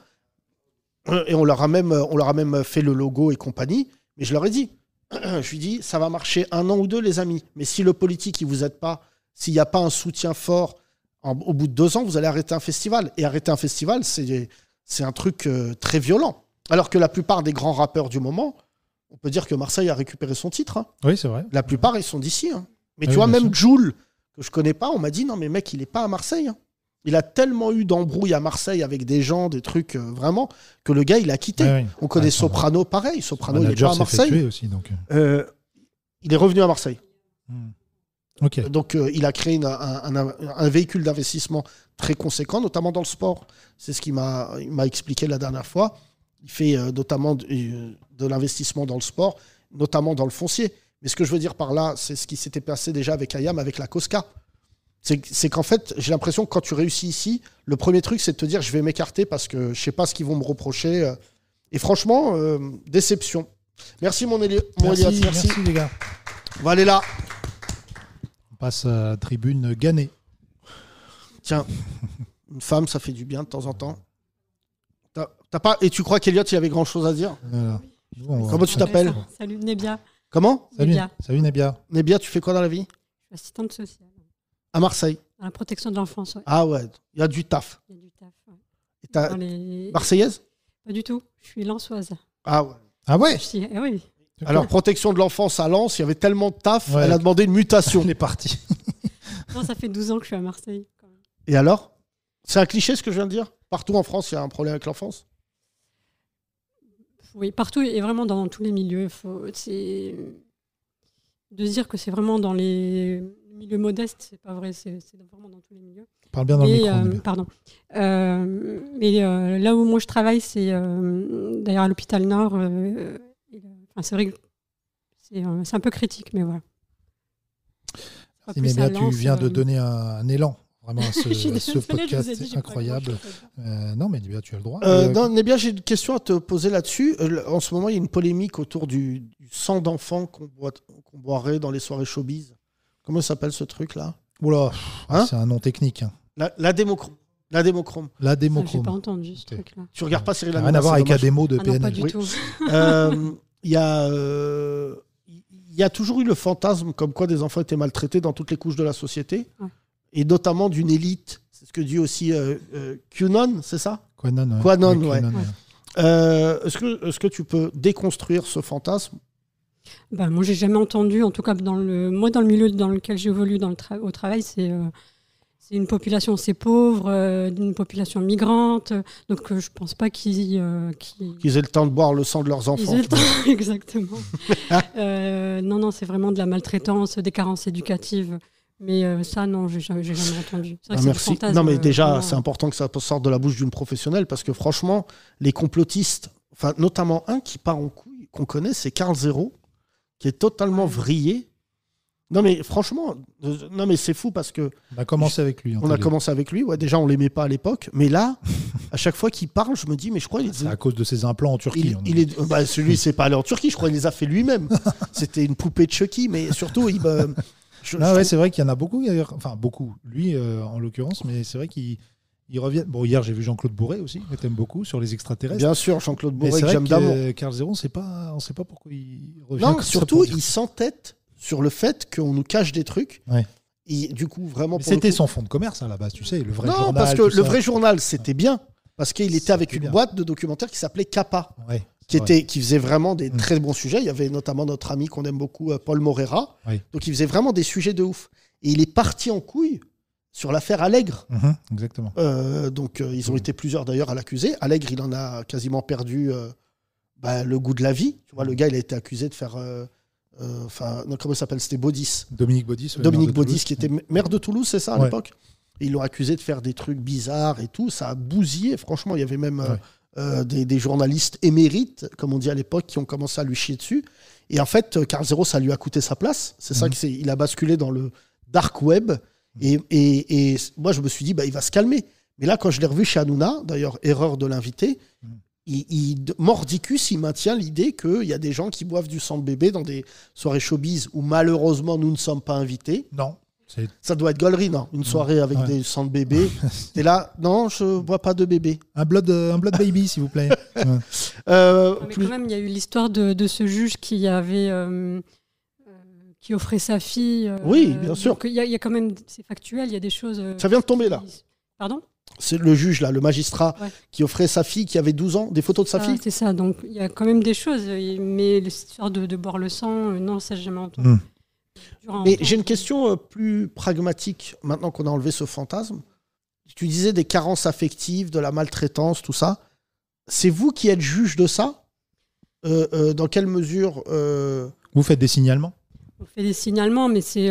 Euh, et on leur a même, euh, on leur a même fait le logo et compagnie. Mais je leur ai dit, je lui dis, ça va marcher un an ou deux, les amis. Mais si le politique, ne vous aide pas, s'il n'y a pas un soutien fort, au bout de deux ans, vous allez arrêter un festival. Et arrêter un festival, c'est, un truc euh, très violent. Alors que la plupart des grands rappeurs du moment, on peut dire que Marseille a récupéré son titre. Hein. Oui, c'est vrai. La plupart, ils sont d'ici. Hein. Mais ah tu vois, même Jules, que je connais pas, on m'a dit non, mais mec, il n'est pas à Marseille. Hein. Il a tellement eu d'embrouilles à Marseille avec des gens, des trucs euh, vraiment, que le gars, il a quitté. Ah on connaît ah, Soprano, pareil. Soprano, il est pas à Marseille. Euh. il est revenu à Marseille. Hmm. Donc euh, il a créé un, véhicule d'investissement très conséquent, notamment dans le sport. C'est ce qu'il m'a expliqué la dernière fois. Il fait euh, notamment euh, de, l'investissement dans le sport, notamment dans le foncier. Mais ce que je veux dire par là, c'est ce qui s'était passé déjà avec Ayam, avec la COSCA. C'est qu'en fait, j'ai l'impression que quand tu réussis ici, le premier truc, c'est de te dire je vais m'écarter parce que je sais pas ce qu'ils vont me reprocher. Et franchement, déception. Merci mon, merci, Merci. merci les gars. On va aller là passe à tribune gagnée Tiens, une femme, ça fait du bien de temps en temps. pas... Et tu crois qu'Eliott, il avait grand chose à dire Comment tu t'appelles Salut Nebia. Comment Salut Nebia. Salut Nebia. tu fais quoi dans la vie Assistante sociale. À Marseille À la protection de l'enfance, Ah ouais, il y a du taf. Il y a du taf, Et Marseillaise Pas du tout, je suis lançoise. Ah ouais Ah ouais, eh oui. Alors, protection de l'enfance à Lens, il y avait tellement de taf, elle a demandé une mutation. On est parti non, ça fait 12 ans que je suis à Marseille. Et alors C'est un cliché ce que je viens de dire Partout en France, il y a un problème avec l'enfance Oui, partout et vraiment dans tous les milieux. Faut, De dire que c'est vraiment dans les milieux modestes, c'est pas vrai, c'est, vraiment dans tous les milieux. Parle bien dans le euh, Pardon. Euh, mais euh, là où moi je travaille, c'est d'ailleurs à l'hôpital Nord c'est vrai euh, c'est un, peu critique, mais voilà. Mais tu viens de euh, donner un, élan vraiment à ce, podcast C'est incroyable. Euh, non, mais Nébia, tu as le droit. Euh, non, j'ai une question à te poser là-dessus. En ce moment, il y a une polémique autour du, sang d'enfant qu'on boirait dans les soirées showbiz. Comment s'appelle ce truc-là hein c'est un nom technique. Hein. La, la démocrome. La démochrome. Je n'ai pas entendu ce truc-là. Tu regardes pas Cyril Hanouna. Rien à voir avec la démo de ah Non, pas du il y a. Euh, il y a toujours eu le fantasme comme quoi des enfants étaient maltraités dans toutes les couches de la société, et notamment d'une élite. C'est ce que dit aussi euh, euh c'est ça Quanon, euh, est-ce, que, est-ce que tu peux déconstruire ce fantasme ben, Moi, j'ai jamais entendu, en tout cas, dans le, moi, dans le milieu dans lequel j'évolue dans le au travail, c'est c'est une population assez pauvre, euh, une population migrante. Donc euh, je ne pense pas qu'ils euh, aient le temps de boire le sang de leurs enfants. le temps, exactement. Euh, non, non, c'est vraiment de la maltraitance, des carences éducatives. Mais ça, non, j'ai jamais, jamais entendu. Ah, merci. non, mais déjà, c'est important que ça sorte de la bouche d'une professionnelle parce que franchement, les complotistes, enfin, notamment un qui part en couille, qu'on connaît, c'est Carl Zero, qui est totalement vrillé non mais franchement, non mais c'est fou parce que on a commencé avec lui. On a commencé avec lui. Ouais, déjà on l'aimait pas à l'époque, mais là, à chaque fois qu'il parle, je me dis mais je crois il C'est à cause de ses implants en Turquie. Il, il est... bah, celui c'est pas allé en Turquie, je crois il les a fait lui-même. C'était une poupée de Chucky, mais surtout il. Euh, ouais, c'est vrai qu'il y en a beaucoup. d'ailleurs Enfin beaucoup. Lui euh, en l'occurrence, mais c'est vrai qu'il revient... Bon, hier, j'ai vu Jean-Claude Bourré aussi, que t'aimes beaucoup, sur les extraterrestres. Bien sûr, Jean-Claude Bourré, j'aime d'amour. Euh, Carl Zéron, on ne sait pas pourquoi il revient. Non, surtout, il s'entête sur le fait qu'on nous cache des trucs. Et du coup, vraiment. C'était son fonds de commerce à la base, tu sais, le vrai journal. Non, parce que le vrai journal, c'était bien. Parce qu'il était avec une boîte de documentaires qui s'appelait Kappa. qui, était, qui faisait vraiment des mm. très bons sujets. Il y avait notamment notre ami qu'on aime beaucoup, euh, Paul Moreira. Donc il faisait vraiment des sujets de ouf. Et il est parti en couille sur l'affaire Allègre. Mhm, exactement. Euh, donc euh, ils ont été plusieurs d'ailleurs à l'accuser. Allègre, il en a quasiment perdu bah, le goût de la vie. Tu vois, le mm. gars, il a été accusé de faire euh, enfin, comment s'appelle C'était Baudis. Dominique Baudis. Dominique Baudis, qui était maire de Toulouse, c'est ça, à l'époque Ils l'ont accusé de faire des trucs bizarres et tout. Ça a bousillé. Franchement, il y avait même euh, euh, des, journalistes émérites, comme on dit à l'époque, qui ont commencé à lui chier dessus. Et en fait, Carl Zero, ça lui a coûté sa place. C'est ça mhm. il a basculé dans le dark web. Mhm. Et, moi, je me suis dit, bah, il va se calmer. Mais là, quand je l'ai revu chez Hanouna, d'ailleurs, erreur de l'invité, mhm mordicus, il maintient l'idée qu'il y a des gens qui boivent du sang de bébé dans des soirées showbiz où malheureusement nous ne sommes pas invités. Non. Ça doit être galerie non Une soirée avec du des de bébé. Et là, non, je vois pas de bébé. Un blood, un blood baby, s'il vous plaît. Euh, mais quand même, il y a eu l'histoire de, ce juge qui avait. Euh, euh, qui offrait sa fille. oui, bien sûr. Il y, a quand même. C'est factuel, il y a des choses. Ça vient de tomber, là. Pardon c'est le juge, là, le magistrat, qui offrait sa fille, qui avait 12 ans, des photos de sa ah, fille. C'est ça, donc il y a quand même des choses, euh, mais l'histoire de, de boire le sang, euh, non, ça, j'ai jamais entendu. Hmm. Mais j'ai une question euh, plus pragmatique, maintenant qu'on a enlevé ce fantasme. Tu disais des carences affectives, de la maltraitance, tout ça. C'est vous qui êtes juge de ça Dans quelle mesure Vous faites des signalements Vous faites des signalements, mais c'est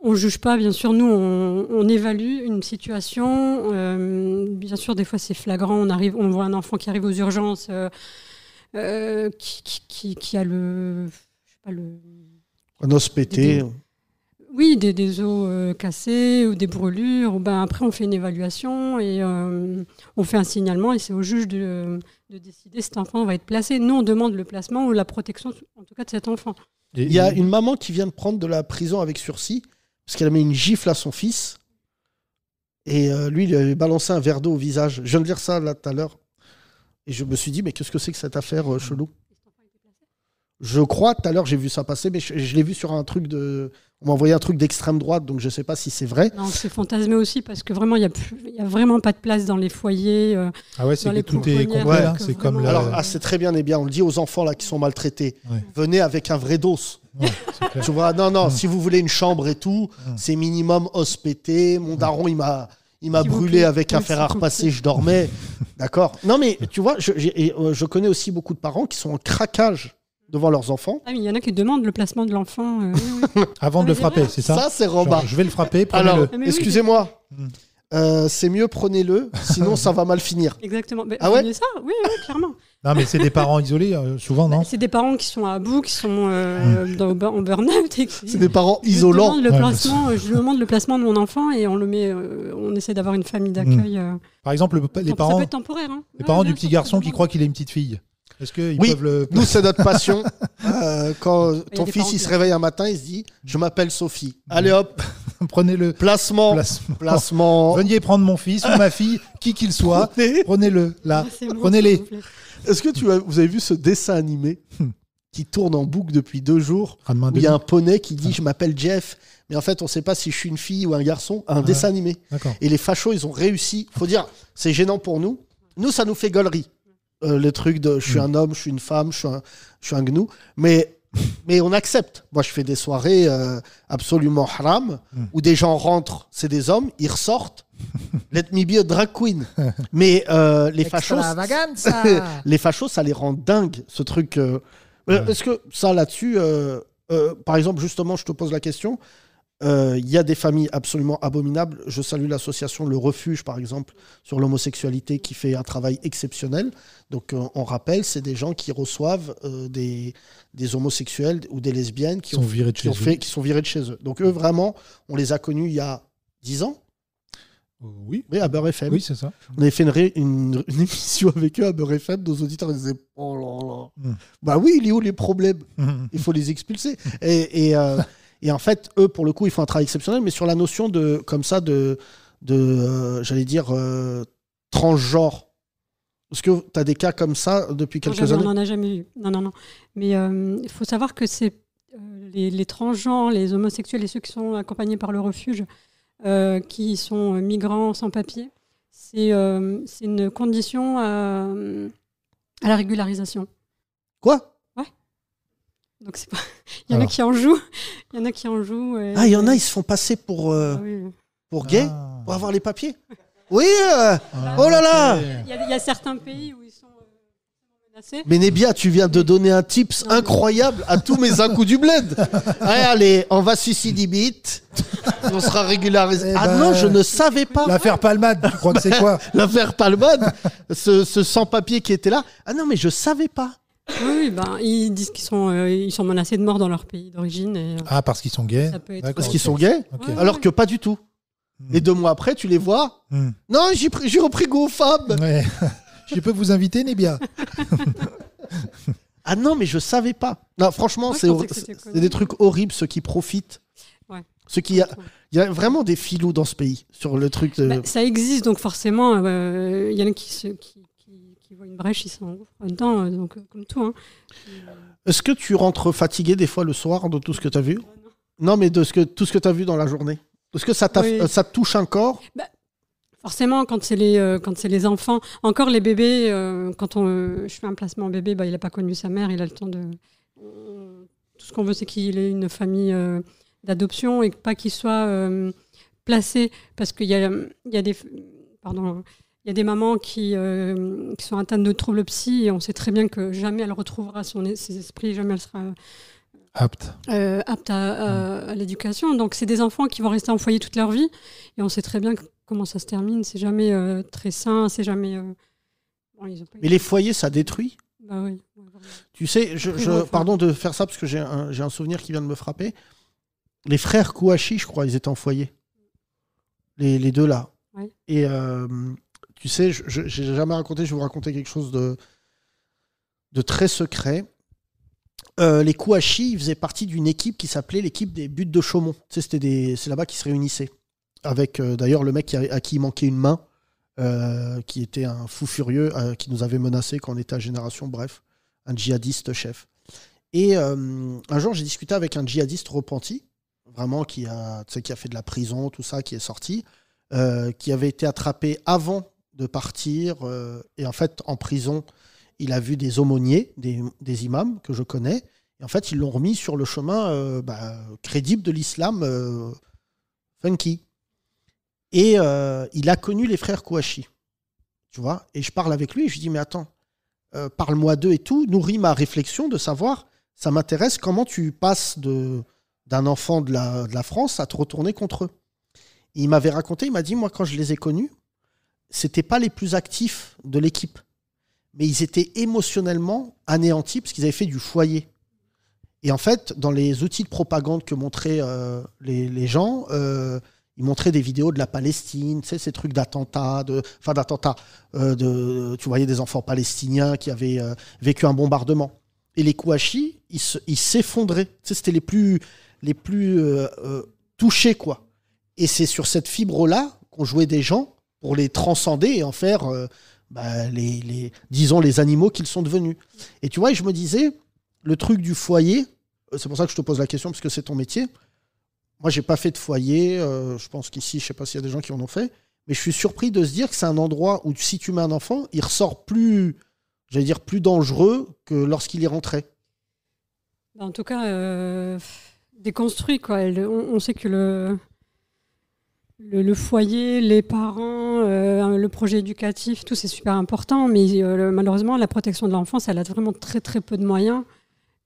on juge pas, bien sûr, nous, on, évalue une situation. Euh, bien sûr, des fois, c'est flagrant. On, arrive, on voit un enfant qui arrive aux urgences, euh, euh, qui, a le. Je Un os pété. oui, des, os cassés ou des brûlures. ben, après, on fait une évaluation et on fait un signalement et c'est au juge de, décider si cet enfant va être placé. Nous, on demande le placement ou la protection, en tout cas, de cet enfant. Il y a une maman qui vient de prendre de la prison avec sursis parce qu'elle a mis une gifle à son fils. Et euh, lui, il lui avait balancé un verre d'eau au visage. Je viens de lire ça là tout à l'heure. Et je me suis dit, mais qu'est-ce que c'est que cette affaire euh, chelou Je crois, tout à l'heure, j'ai vu ça passer, mais je, l'ai vu sur un truc de. On m'a envoyé un truc d'extrême droite, donc je ne sais pas si c'est vrai. c'est fantasmé aussi, parce que vraiment, il n'y a, a vraiment pas de place dans les foyers. Euh, ah ouais, c'est tout est hein, c'est comme Alors, ah, c'est très bien et eh bien, on le dit aux enfants là qui sont maltraités. Venez avec un vrai dos tu vois, non, non, mm. si vous voulez une chambre et tout, mm. c'est minimum hospété. Mon mm. daron, il m'a. Il m'a brûlé avec un fer à repasser, je dormais. D'accord Non, mais tu vois, je, euh, je connais aussi beaucoup de parents qui sont en craquage devant leurs enfants. Ah, il y en a qui demandent le placement de l'enfant euh, avant de le frapper, c'est ça Ça, c'est Robin. je vais le frapper. Alors, ah, excusez-moi. Euh, c'est mieux prenez-le, sinon ça va mal finir. Exactement. ah ouais ça oui, clairement. Non, mais c'est des parents isolés, euh, souvent, non bah, C'est des parents qui sont à bout, qui sont euh, hmm. en burn-out. C'est des parents je isolants. Demande le je demande le placement de mon enfant et on le met. on essaie d'avoir une famille hmm. d'accueil. Par exemple, les parents. temporaire. Hein. Les parents du petit garçon qui croit qu'il est une petite fille. Est-ce qu'ils peuvent le... Nous, c'est notre passion. quand ton fils, il se réveille un matin, il se dit Je m'appelle Sophie. Hmm. Allez hop, prenez le placement, placement. Veniez prendre mon fils ou ma fille, qui qu'il soit. Prenez-le là. Ah, Prenez-les. Est-ce que tu as, vous avez vu ce dessin animé hmm. qui tourne en boucle depuis deux jours ah, il y a un poney qui dit je m'appelle Jeff mais en fait on ne sait pas si je suis une fille ou un garçon un dessin animé et les fachos ils ont réussi faut dire c'est gênant pour nous nous ça nous fait gollerie. Euh, le truc de je suis hmm. un homme je suis une femme je suis un, je suis un gnou mais mais on accepte. Moi, je fais des soirées euh, absolument haram, hmm. où des gens rentrent, c'est des hommes, ils ressortent. Let me be a drag queen. Mais euh, les fachos. les fachos, ça les rend dingues, ce truc. Euh. Hmm. Est-ce que ça, là-dessus, par exemple, justement, je te pose la question, euh, il y a des familles absolument abominables. Je salue l'association Le Refuge, par exemple, sur l'homosexualité, qui fait un travail exceptionnel. Donc, euh, on rappelle, c'est des gens qui reçoivent euh, des, des, homosexuels ou des lesbiennes qui, sont, virés de chez eux. qui sont virés de chez eux. Donc, eux, vraiment, on les a connus il y a 10 ans. Oui. Oui, à Beurre FM. Oui, c'est ça. On avait fait une, une... émission avec eux à Beurre FM. Nos auditeurs ils disaient Oh là là. Hmm. Bah oui, il est où les problèmes hmm. Il faut les expulser. et, Et en fait, eux, pour le coup, ils font un travail exceptionnel, mais sur la notion de, comme ça, de, de euh, j'allais dire, euh, transgenre. Parce que tu as des cas comme ça depuis quelques non, années On n'en a jamais eu. Non, non, non. Mais euh, il faut savoir que c'est les, les, transgenres, les homosexuels et ceux qui sont accompagnés par le refuge, qui sont migrants sans papier, c'est une condition à la régularisation. Quoi donc c'est pas... il y en a qui en jouent, il y en a qui en jouent. Ah, il y en a, ils se font passer pour euh, ah pour gays ah. pour avoir les papiers. Oui. Euh, ah, oh là là. Il y, a, certains pays où ils sont euh, menacés. Mais Nebia, tu viens de donner un tips incroyable à tous mes coup du bled. allez, on va suicider On sera régularisé. Eh ah ben, non, je ne savais pas. L'affaire Palmade, tu crois que c'est quoi L'affaire Palmade, ce, ce sans-papier qui était là. Ah non, mais je savais pas. Oui, ben, ils disent qu'ils sont, euh, ils sont menacés de mort dans leur pays d'origine. Euh, ah, parce qu'ils sont gays Parce qu'ils sont gays, alors que pas du tout. Hmm. Et deux mois après, tu les vois. Hmm. Non, j'ai repris Go aux Je peux vous inviter, Nébia Ah non, mais je savais pas. Non, franchement, c'est des trucs horribles, ceux qui profitent. Ouais. qui, il y a- vraiment des filous dans ce pays sur le truc de. Bah, ça existe, donc forcément, euh, il y en a qui, se- qui, une brèche, ils sont euh, donc, euh, comme tout. Hein. Est-ce que tu rentres fatigué des fois le soir de tout ce que tu as vu euh, non. mais de ce que, tout ce que tu as vu dans la journée Est-ce que ça, touche encore bah, Forcément, quand c'est les, enfants, encore les bébés, quand on, je fais un placement bébé, bah, il n'a pas connu sa mère, il a le temps de. Tout ce qu'on veut, c'est qu'il ait une famille d'adoption et pas qu'il soit placé. Parce qu'il y a, y a des. Pardon. Il y a des mamans euh, qui, sont atteintes de troubles psy et on sait très bien que jamais elle retrouvera son, ses esprits, jamais elle sera euh, apte, euh, mm. à, l'éducation. Donc c'est des enfants qui vont rester en foyer toute leur vie et on sait très bien comment ça se termine. C'est jamais très sain, c'est jamais. Mais les foyers, ça détruit. Bah tu sais, je, pardon de faire ça parce que j'ai un, souvenir qui vient de me frapper. Les frères Kouachi, je crois, ils étaient en foyer. Les, deux là. Ouais. Et tu sais, je n'ai jamais raconté, je vais vous raconter quelque chose de, de très secret. Euh, les Kouachi, ils faisaient partie d'une équipe qui s'appelait l'équipe des buts de Chaumont. Tu c'est là-bas qu'ils se réunissaient. Avec euh, d'ailleurs le mec a, à qui il manquait une main, euh, qui était un fou furieux, qui nous avait menacé quand on était à Génération, bref, un djihadiste chef. Et un jour, j'ai discuté avec un djihadiste repenti, vraiment qui a, qui a fait de la prison, tout ça, qui est sorti, qui avait été attrapé avant de partir. Euh, et en fait, en prison, il a vu des aumôniers, des, imams que je connais. Et en fait, ils l'ont remis sur le chemin euh, bah, crédible de l'islam euh, funky. Et il a connu les frères Kouachi. Tu vois Et je parle avec lui et je lui dis Mais attends, parle-moi d'eux et tout, nourris ma réflexion de savoir, ça m'intéresse comment tu passes de d'un enfant de la, France à te retourner contre eux. il m'avait raconté, il m'a dit, moi quand je les ai connus, c'était pas les plus actifs de l'équipe, mais ils étaient émotionnellement anéantis parce qu'ils avaient fait du foyer. Et en fait, dans les outils de propagande que montraient euh, les, gens, euh, ils montraient des vidéos de la Palestine, tu ces trucs d'attentats, de, enfin d'attentats, euh, de, tu voyais des enfants palestiniens qui avaient vécu un bombardement. Et les Kouachi, ils s'effondraient. C'était les plus, les plus touchés, quoi. Et c'est sur cette fibre-là qu'on jouait des gens pour les transcender et en faire, euh, bah, les, disons, les animaux qu'ils sont devenus. Et tu vois, je me disais, le truc du foyer, euh, c'est pour ça que je te pose la question, parce que c'est ton métier. Moi, je n'ai pas fait de foyer. Euh, je pense qu'ici, je sais pas s'il y a des gens qui en ont fait. Mais je suis surpris de se dire que c'est un endroit où si tu mets un enfant, il ressort plus, j'allais dire, plus dangereux que lorsqu'il y rentrait. En tout cas, déconstruit, quoi. on, sait que le, le, foyer, les parents, euh, le projet éducatif, tout c'est super important, mais euh, malheureusement, la protection de l'enfance, elle a vraiment très très peu de moyens.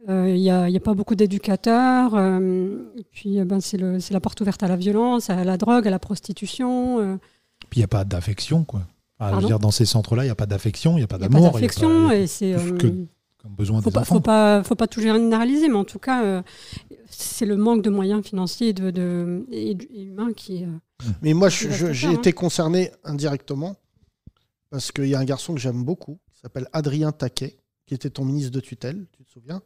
Euh, il n'y a, pas beaucoup d'éducateurs, et puis ben, c'est la porte ouverte à la violence, à la drogue, à la prostitution. Puis il n'y a pas d'affection, quoi. à dans ces centres-là, il n'y a pas d'affection, il n'y a pas d'amour. Il n'y a pas d'affection, et c'est comme besoin faut des pas, enfants. Faut pas, tout généraliser, mais en tout cas, c'est le manque de moyens financiers et, humains qui. Euh, Mais moi, j'ai été hein. concerné indirectement parce qu'il y a un garçon que j'aime beaucoup, qui s'appelle Adrien Taquet, qui était ton ministre de tutelle, tu te souviens,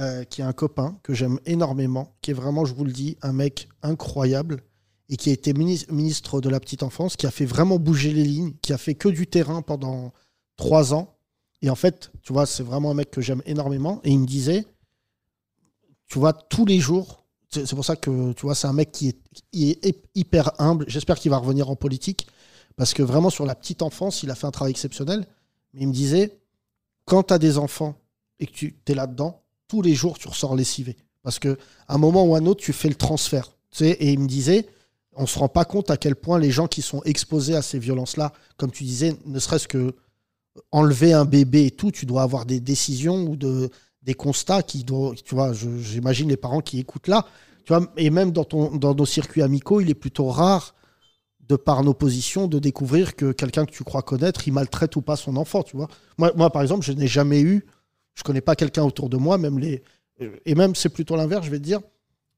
euh, qui est un copain que j'aime énormément, qui est vraiment, je vous le dis, un mec incroyable et qui a été ministre de la petite enfance, qui a fait vraiment bouger les lignes, qui a fait que du terrain pendant trois ans. Et en fait, tu vois, c'est vraiment un mec que j'aime énormément. Et il me disait, tu vois, tous les jours. C'est pour ça que, tu vois, c'est un mec qui est, hyper humble. J'espère qu'il va revenir en politique. Parce que vraiment, sur la petite enfance, il a fait un travail exceptionnel. Mais il me disait, quand tu as des enfants et que tu es là-dedans, tous les jours, tu ressors lessivé. Parce qu'à un moment ou à un autre, tu fais le transfert. Tu et il me disait, on ne se rend pas compte à quel point les gens qui sont exposés à ces violences-là, comme tu disais, ne serait-ce que euh, enlever un bébé et tout, tu dois avoir des décisions ou de, des constats qui doivent, tu vois, j'imagine les parents qui écoutent là, tu vois, et même dans, ton, dans nos circuits amicaux, il est plutôt rare, de par nos positions, de découvrir que quelqu'un que tu crois connaître, il maltraite ou pas son enfant, tu vois. Moi, moi par exemple, je n'ai jamais eu, je connais pas quelqu'un autour de moi, même les, et même c'est plutôt l'inverse, je vais te dire,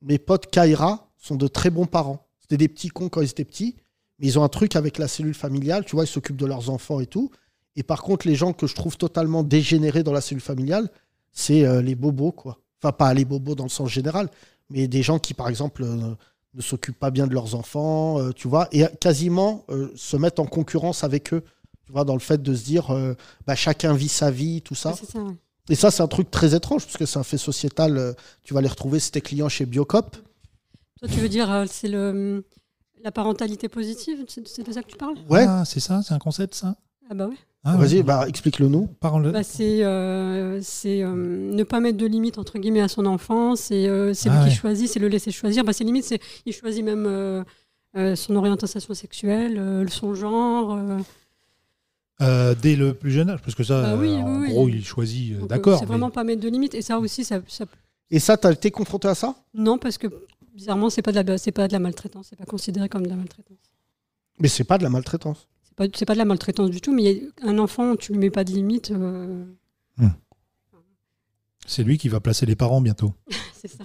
mes potes Kaira sont de très bons parents. C'était des petits cons quand ils étaient petits, mais ils ont un truc avec la cellule familiale, tu vois, ils s'occupent de leurs enfants et tout. Et par contre, les gens que je trouve totalement dégénérés dans la cellule familiale, c'est euh, les bobos, quoi. Enfin, pas les bobos dans le sens général, mais des gens qui, par exemple, euh, ne s'occupent pas bien de leurs enfants, euh, tu vois, et quasiment se mettent en concurrence avec eux, tu vois, dans le fait de se dire, bah, chacun vit sa vie, tout ça. Et ça, c'est un truc très étrange, parce que c'est un fait sociétal. tu vas les retrouver, c'était clients chez Biocop. Toi, tu veux dire, c'est le la parentalité positive, c'est de ça que tu parles Ouais, ah, c'est ça, c'est un concept ça ah bah oui. Ah, Vas-y, bah, explique-le nous. Bah, c'est euh, euh, ne pas mettre de limite entre guillemets à son enfant. C'est euh, ah lui qui choisit, c'est le laisser choisir. Bah, c'est limite, c'est il choisit même son orientation sexuelle, son genre. dès le plus jeune âge, parce que ça, bah en gros, il choisit. D'accord. C'est vraiment pas mettre de limite. Et ça aussi, ça. Et ça, t'as été confronté à ça Non, parce que bizarrement, c'est pas de la, c'est pas de la maltraitance. C'est pas considéré comme de la maltraitance. Mais c'est pas de la maltraitance c'est pas de la maltraitance du tout, mais un enfant, tu lui mets pas de limite. Euh. Hmm. C'est lui qui va placer les parents bientôt. c'est ça.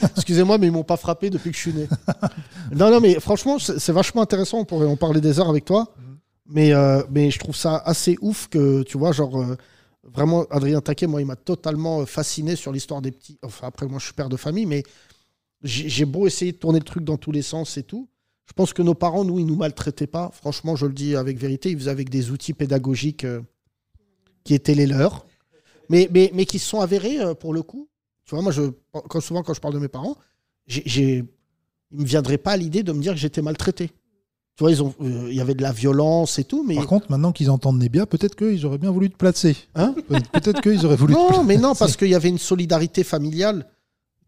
Excusez-moi, mais ils m'ont pas frappé depuis que je suis né. non, non, mais franchement, c'est vachement intéressant. On pourrait en parler des heures avec toi. Hmm. Mais, euh, mais je trouve ça assez ouf que, tu vois, genre, euh, vraiment, Adrien Taquet, moi, il m'a totalement fasciné sur l'histoire des petits. Enfin, après, moi, je suis père de famille, mais j'ai beau essayer de tourner le truc dans tous les sens et tout. Je pense que nos parents, nous, ils nous maltraitaient pas. Franchement, je le dis avec vérité, ils faisaient avec des outils pédagogiques euh, qui étaient les leurs, mais, mais, qui se sont avérés euh, pour le coup. Tu vois, moi, quand, souvent, quand je parle de mes parents, ils ne me viendrait pas l'idée de me dire que j'étais maltraité. Tu vois, euh, il y avait de la violence et tout, mais par contre, maintenant qu'ils entendent bien peut-être qu'ils auraient bien voulu te placer. Hein peut-être qu'ils auraient voulu. Non, mais non, parce qu'il y avait une solidarité familiale.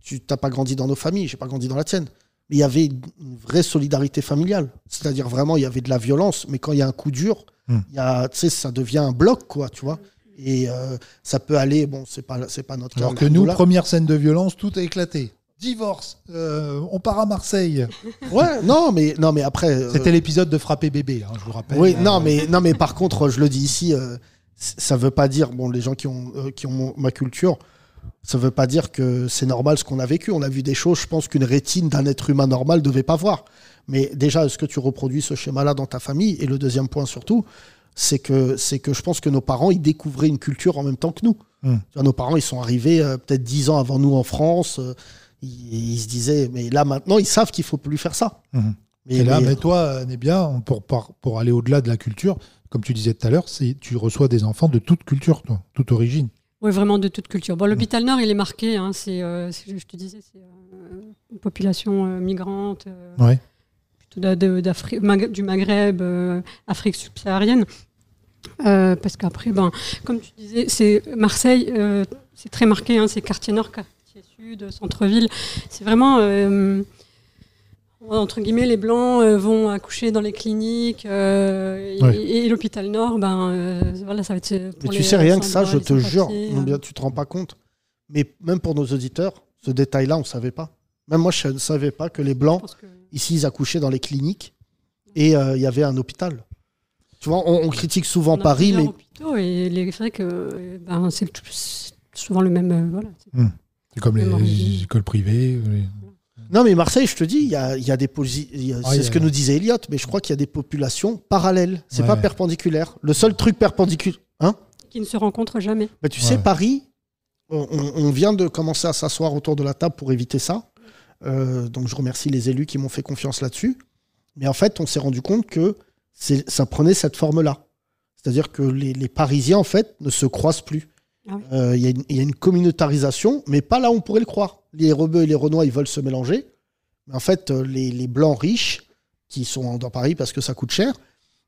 Tu n'as pas grandi dans nos familles, j'ai pas grandi dans la tienne il y avait une vraie solidarité familiale. C'est-à-dire vraiment, il y avait de la violence, mais quand il y a un coup dur, hmm. il y a, ça devient un bloc, quoi, tu vois. Et euh, ça peut aller, bon, c'est pas, c'est pas notre Alors que nous, première scène de violence, tout a éclaté. Divorce, euh, on part à Marseille. Ouais, non, mais non, mais après. Euh, C'était l'épisode de frapper bébé, hein, je vous rappelle. Oui, non, mais non, mais par contre, je le dis ici, ça veut pas dire, bon, les gens qui ont qui ont ma culture, ça ne veut pas dire que c'est normal ce qu'on a vécu. On a vu des choses, je pense, qu'une rétine d'un être humain normal ne devait pas voir. Mais déjà, est-ce que tu reproduis ce schéma-là dans ta famille Et le deuxième point surtout, c'est que, c'est que je pense que nos parents, ils découvraient une culture en même temps que nous. Hmm. nos parents, ils sont arrivés euh, peut-être dix ans avant nous en France. Euh, ils, se disaient, mais là maintenant, ils savent qu'il faut plus faire ça. Hmm. Mais, et là, mais, toi, Nebia, pour, pour aller au-delà de la culture, comme tu disais tout à l'heure, tu reçois des enfants de toute culture, toi, toute origine. Oui, vraiment de toute culture. Bon, mm. l'hôpital Nord, il est marqué. Hein, c'est, euh, je te disais, c'est euh, une population euh, migrante, ouais. du Maghreb, Afrique subsaharienne. parce qu'après, ben, comme tu disais, c'est Marseille, c'est très marqué. Hein, c'est quartier Nord, quartier Sud, centre-ville. C'est vraiment entre guillemets, les blancs euh, vont accoucher dans les cliniques euh, et, l'hôpital Nord, ben euh, voilà, ça va être. Mais tu sais rien que ça, je te jure, bien, hein. tu te rends pas compte. Mais même pour nos auditeurs, ce détail-là, on savait pas. Même moi, je ne savais pas que les blancs ici, ils accouchaient dans les cliniques et il y avait un hôpital. Tu vois, on, critique souvent Paris, mais et les c'est vrai que ben, c'est souvent le même hmm. C'est comme les, écoles privées. Non, mais Marseille, je te dis, il y a, des ah, c'est ce que nous disait Elliot, mais je crois qu'il y a des populations parallèles. C'est n'est pas perpendiculaire. Le seul truc perpendiculaire. Hein Qui ne se rencontre jamais. Bah, tu sais, Paris, on, vient de commencer à s'asseoir autour de la table pour éviter ça. Euh, donc je remercie les élus qui m'ont fait confiance là-dessus. Mais en fait, on s'est rendu compte que ça prenait cette forme-là. C'est-à-dire que les Parisiens, en fait, ne se croisent plus. Ah euh, il y, a une communautarisation, mais pas là où on pourrait le croire. Les Rebeux et les Renois, ils veulent se mélanger. Mais en fait, euh, les, Blancs riches, qui sont dans Paris parce que ça coûte cher,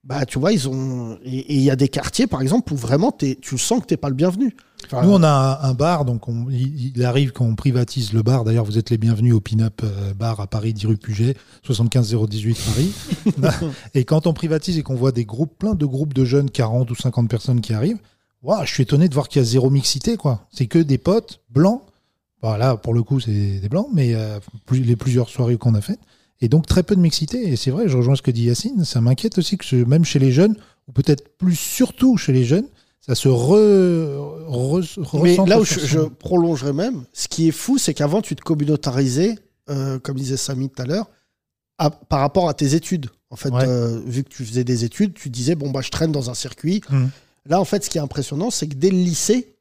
bah tu vois, ils ont. Et il y a des quartiers, par exemple, où vraiment tu sens que tu n'es pas le bienvenu. Nous, on a un bar, donc il arrive qu'on privatise le bar. D'ailleurs, vous êtes les bienvenus au Pin-Up euh, Bar à Paris, 10 rue Puget, 75 018 Paris. et quand on privatise et qu'on voit des groupes, plein de groupes de jeunes, 40 ou 50 personnes qui arrivent, je suis étonné de voir qu'il y a zéro mixité, quoi. C'est que des potes blancs. Bah, là, pour le coup, c'est des blancs, mais euh, les plusieurs soirées qu'on a faites. Et donc, très peu de mixité. Et c'est vrai, je rejoins ce que dit Yacine. Ça m'inquiète aussi que même chez les jeunes, ou peut-être plus surtout chez les jeunes, ça se re, Mais là où je, prolongerais prolongerai même, ce qui est fou, c'est qu'avant, tu te communautarisais, euh, comme disait Samy tout à l'heure, par rapport à tes études. En fait, euh, vu que tu faisais des études, tu disais, bon, bah, je traîne dans un circuit. Mmh. Là, en fait, ce qui est impressionnant, c'est que dès le lycée,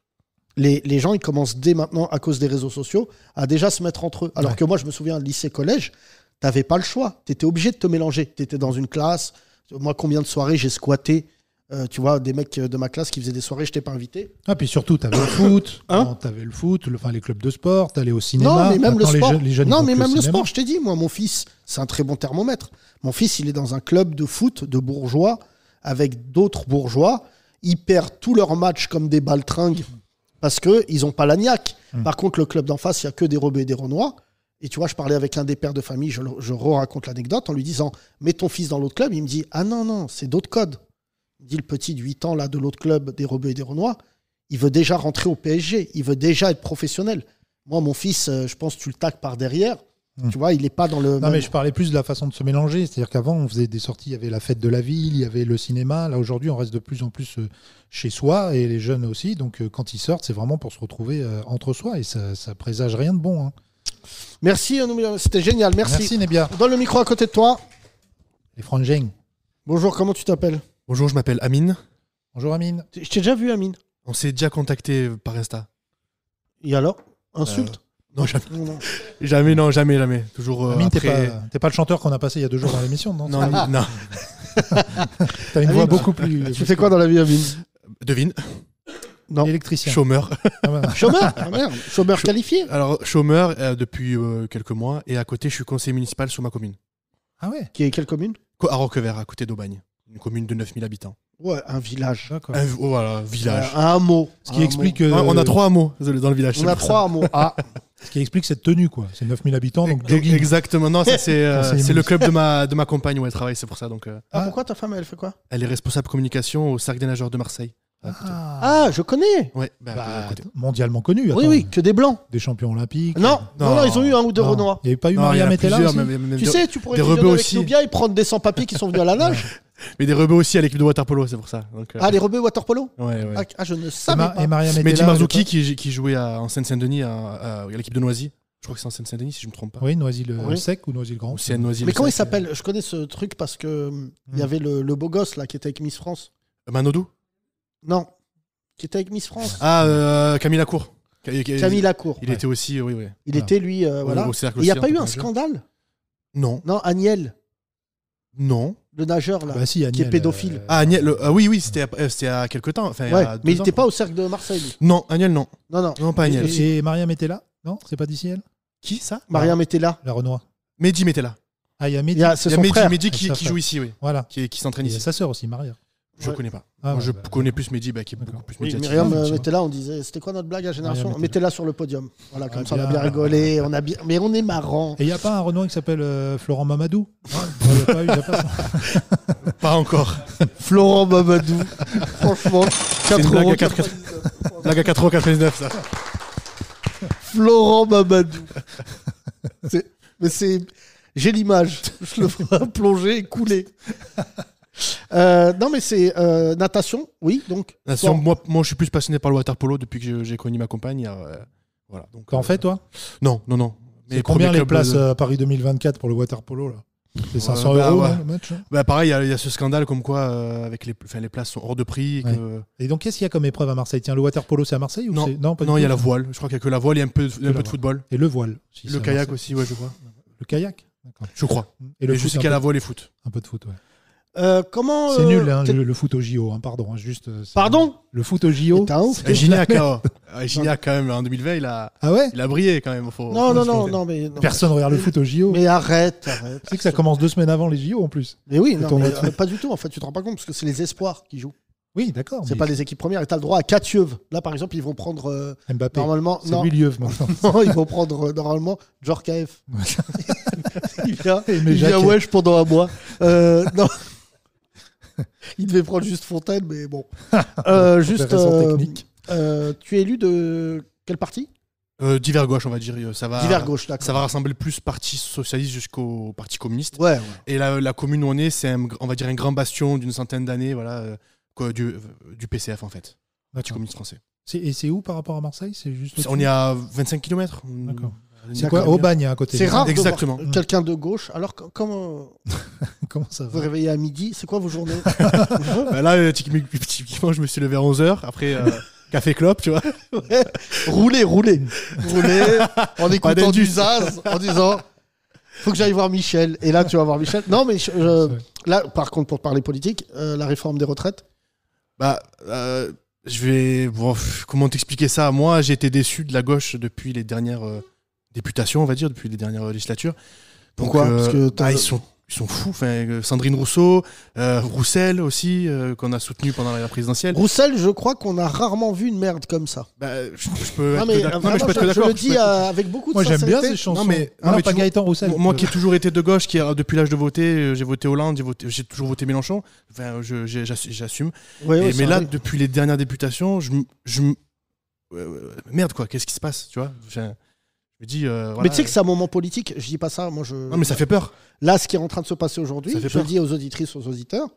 les, gens, ils commencent dès maintenant, à cause des réseaux sociaux, à déjà se mettre entre eux. Alors que moi, je me souviens, lycée-collège, t'avais pas le choix. Tu étais obligé de te mélanger. Tu étais dans une classe. Moi, combien de soirées j'ai squatté euh, tu vois, des mecs de ma classe qui faisaient des soirées, je t'ai pas invité. Ah, puis surtout, t'avais le foot, hein avais le foot, enfin, les clubs de sport, t'allais au cinéma. Non, mais même le sport. Les non, mais même le sport, je t'ai dit, moi, mon fils, c'est un très bon thermomètre. Mon fils, il est dans un club de foot de bourgeois avec d'autres bourgeois. Ils perdent tous leurs matchs comme des baltringues parce qu'ils n'ont pas la mm. Par contre, le club d'en face, il n'y a que des Rebeux et des Renois. Et tu vois, je parlais avec l'un des pères de famille, je, je raconte l'anecdote en lui disant Mets ton fils dans l'autre club. Il me dit Ah non, non, c'est d'autres codes. Il dit Le petit de 8 ans là, de l'autre club des Rebeux et des Renois, il veut déjà rentrer au PSG, il veut déjà être professionnel. Moi, mon fils, euh, je pense, tu le tacs par derrière. Tu vois, il n'est pas dans le. Non, mais je parlais plus de la façon de se mélanger. C'est-à-dire qu'avant, on faisait des sorties, il y avait la fête de la ville, il y avait le cinéma. Là, aujourd'hui, on reste de plus en plus euh, chez soi et les jeunes aussi. Donc, euh, quand ils sortent, c'est vraiment pour se retrouver euh, entre soi et ça, présage rien de bon. Hein. Merci, hein, c'était génial. Merci. Merci, Nébia. Donne le micro à côté de toi. Les frangins. Bonjour, comment tu t'appelles Bonjour, je m'appelle Amine. Bonjour, Amine. Je t'ai déjà vu, Amine. On s'est déjà contacté par Insta. Et alors Insulte non, jamais. Non. jamais, non, jamais, jamais. Toujours. Euh, Amine, t'es, pas, le chanteur qu'on a passé il y a deux jours dans l'émission, non Non, non. non. T'as une voix beaucoup plus. Tu fais quoi dans la vie, Amine Devine. Non. Électricien. Chômeur. Ah, bah. chômeur ah, merde. Chômeur qualifié Alors, chômeur euh, depuis euh, quelques mois. Et à côté, je suis conseiller municipal sur ma commune. Ah ouais Qui est quelle commune À Roquevert, à côté d'Aubagne. Une commune de 9000 habitants. Ouais, un village. Un, oh, voilà, village. Euh, un hameau. Ce qui explique. Euh, on a trois hameaux dans le village. On a trois hameaux. Ah. Ce qui explique cette tenue, quoi. C'est 9000 habitants, donc jogging. Exactement. Non, euh, c'est le club de ma, de ma compagne où elle travaille, c'est pour ça. Donc, ah, pourquoi ta femme, elle fait quoi Elle est responsable communication au Cercle des Nageurs de Marseille. Ah. ah, je connais. Bah, bah, mondialement connu. Oui, oui, que des blancs. Des champions olympiques. Non, non, ils ont eu un ou deux Renois. Il n'y avait pas eu Maria Metella Tu sais, tu pourrais des rebeux avec aussi. Nubia et prendre des sans-papiers qui sont venus à la nage. Mais des rebeux aussi à l'équipe de waterpolo, c'est pour ça. Euh, ah, les rebeux waterpolo ouais, ouais. Ah, ah je ne savais pas. Et Maria Metella. Mais Marzuki qui, qui, jouait à, en Seine-Saint-Denis à, l'équipe de Noisy. Je crois que c'est en Seine-Saint-Denis, si je ne me trompe pas. Oui, Noisy-le-Sec ou Noisy-le-Grand. Mais comment il s'appelle euh. Je connais ce truc parce qu'il hum, y hmm. avait le beau gosse là qui était avec Miss France. Euh, Manodou non. Qui était avec Miss France. Ah, euh, Camille Lacour. Camille Lacour. Il était aussi, oui, oui. Il était, lui, euh, au voilà. de Marseille. Il n'y a pas eu un scandale Non. Non, Agnel. Non. Le nageur, là, ah bah qui est pédophile. Euh, ah, Agnel, oui, oui, c'était à- euh, à quelques temps. mais il n'était pas au cercle de Marseille. Non, Agnel, non. Non, non. Non, pas Agnel. Et, Maria Mariam là Non C'est pas d'ici elle Qui ça Maria Metella. là. La Renoir. Mehdi, Metella. là. Ah, il y a Il y a, qui, joue ici, oui. Voilà. Qui, s'entraîne ici. sa sœur aussi, Maria. Je connais pas. Ah, je bah, connais plus Mehdi, bah, qui est beaucoup plus médiatique. Myriam était euh, là, on disait, c'était quoi notre blague à Génération Mettez-la sur le podium. Voilà, ah, comme ça, on a bien rigolé, on a bien... mais on est marrant. Et il n'y a pas un Renoir qui s'appelle euh, Florent Mamadou hein pas, pas, encore. Florent Mamadou, franchement, 4 euros. Blague à ça. Florent Mamadou. Mais c'est. J'ai l'image. Je le vois plonger et couler. Euh, non, mais c'est euh, natation, oui. Donc, moi, moi, je suis plus passionné par le water polo depuis que j'ai connu ma compagne. Euh, voilà. Donc, en fait, toi Non, non, non. Mais combien les places à Paris 2024 pour le water polo là c'est 500 bah, euros le match hein bah, Pareil, il y, a ce scandale comme quoi avec les, les places sont hors de prix. Et, donc, qu'est-ce qu'il y a comme épreuve à Marseille Tiens, le water polo, c'est à Marseille ou Non, il non, y a la voile. Je crois qu'il y a que la voile et un peu, un peu de football. Et le voile. le kayak aussi, ouais, je crois. Le kayak Je crois. Et, je sais qu'il y a la voile et foot. Un peu de foot, ouais. Euh, c'est nul hein, euh, le, le foot au JO, hein, pardon. Hein, juste, euh, Pardon Le foot au JO. T'as ouf. Gignac, ah, quand même, en 2020, il a, Ah ouais il a brillé quand même. Faut... Non, non, non, non, mais Personne regarde le foot au JO. Mais arrête, Tu sais que ça commence deux semaines avant les JO en plus. Mais oui, non, pas du tout. En fait, tu te rends pas compte parce que c'est les espoirs qui jouent. Oui, d'accord. C'est pas les équipes premières. Et as le droit à 4 Là, par exemple, ils vont prendre Mbappé. normalement. C'est Non, maintenant. ils vont prendre normalement Djorkaeff. il vient, il vient wesh pendant un mois. non, il devait prendre juste Fontaine, mais bon. Euh, juste. Euh, technique. Euh, tu es élu de quel parti divers gauche, on va dire. Ça va, divers gauche, Ça va rassembler plus parti socialiste jusqu'au parti communiste. Ouais, Et la, la, commune où on est, c'est on va dire un grand bastion d'une centaine d'années, voilà, quoi, du, PCF en fait, parti communiste français. et c'est où par rapport à Marseille C'est juste. on est à 25 km. D'accord. C'est quoi Aubagne hein, à côté. C'est Exactement. Mm. quelqu'un de gauche. Alors comment euh, comment ça va Vous réveillez à midi, c'est quoi vos journées bah Là euh, typiquement je me suis levé à 11h après euh, Café clope, tu vois. Rouler, rouler. Rouler en écoutant du Zaz, en disant faut que j'aille voir Michel. Et là, tu vas voir Michel. Non, mais là, par contre, pour parler politique, la réforme des retraites Bah, je vais. comment t'expliquer ça Moi, j'ai été déçu de la gauche depuis les dernières députations, on va dire, depuis les dernières législatures. Pourquoi euh, Parce que bah, ils sont ils sont fous. Enfin, euh, Sandrine Rousseau, euh, Roussel aussi, qu'on a soutenu pendant la présidentielle. Roussel, je crois qu'on a rarement vu une merde comme ça. Bah, je, peux non, mais, être je d'accord. Je le dis avec beaucoup de Moi, j'aime bien ces chansons. Non, mais, pas Gaëtan Roussel. Moi, qui ai toujours été de gauche, qui depuis l'âge de voter, j'ai voté Hollande, j'ai toujours voté Mélenchon. Enfin, j'assume. mais là, depuis les dernières députations, je, je merde quoi, qu'est-ce qui se passe, tu vois euh, mais tu sais que euh, c'est un moment politique, je dis pas ça. Moi, je... Non, mais ça fait peur. Là, ce qui est en train de se passer aujourd'hui, je le dis aux auditrices, aux auditeurs,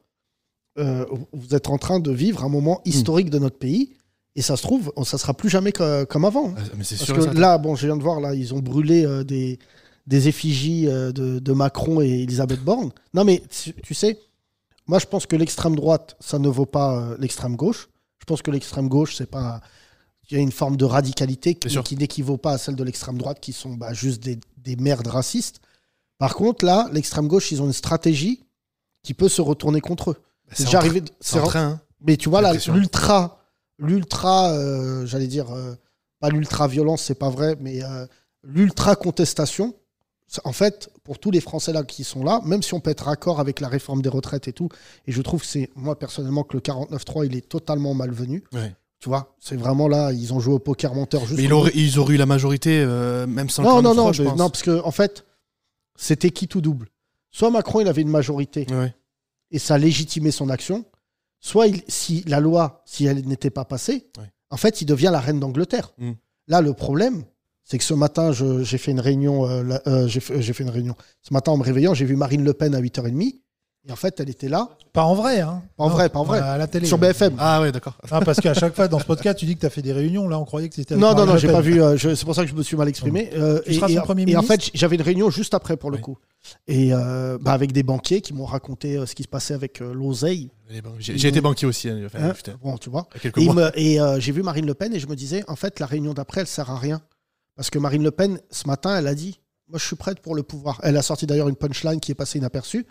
euh, vous êtes en train de vivre un moment historique de notre pays. Et ça se trouve, ça sera plus jamais comme avant. Hein. Ah, mais Parce sûr que là, bon, je viens de voir, là, ils ont brûlé des, des, effigies de, de, Macron et Elisabeth Borne. Non, mais tu sais, moi, je pense que l'extrême droite, ça ne vaut pas l'extrême gauche. Je pense que l'extrême gauche, c'est pas il y a une forme de radicalité qui, n'équivaut pas à celle de l'extrême droite, qui sont bah, juste des, merdes racistes. Par contre, là, l'extrême gauche, ils ont une stratégie qui peut se retourner contre eux. Bah, c'est déjà arrivé. Hein. Mais tu vois, là, l'ultra, l'ultra, euh, j'allais dire, euh, pas l'ultra violence, c'est pas vrai, mais euh, l'ultra contestation. En fait, pour tous les Français là qui sont là, même si on peut être d'accord avec la réforme des retraites et tout, et je trouve que c'est moi personnellement que le 49.3 il est totalement malvenu. Ouais tu vois, c'est vraiment là, ils ont joué au poker menteur. Juste mais ils, auraient, eu la majorité, euh, même sans non, le non, non, non, non, parce que en fait, c'était qui tout double. Soit Macron, il avait une majorité et ça légitimait son action. Soit si la loi, si elle n'était pas passée, en fait, il devient la reine d'Angleterre. Mm. Là, le problème, c'est que ce matin, j'ai fait une réunion. Euh, euh, j'ai fait, une réunion. Ce matin, en me réveillant, j'ai vu Marine Le Pen à 8h30. Et en fait, elle était là. Pas en vrai, hein en vrai, pas en vrai. À la télé. Sur BFM. Ah ouais, d'accord. Ah, parce qu'à chaque fois, dans ce podcast, tu dis que tu as fait des réunions. Là, on croyait que c'était. Non, non, non, j'ai pas vu. Euh, c'est pour ça que je me suis mal exprimé. Euh, et, et en fait, j'avais une réunion juste après, pour le coup. Et euh, bah, avec des banquiers qui m'ont raconté ce qui se passait avec l'oseille. J'ai été banquier aussi. Hein, hein bon, tu vois. Et, et j'ai vu Marine Le Pen et je me disais, en fait, la réunion d'après, elle sert à rien. Parce que Marine Le Pen, ce matin, elle a dit Moi, je suis prête pour le pouvoir. Elle a sorti d'ailleurs une punchline qui est passée inaperçue.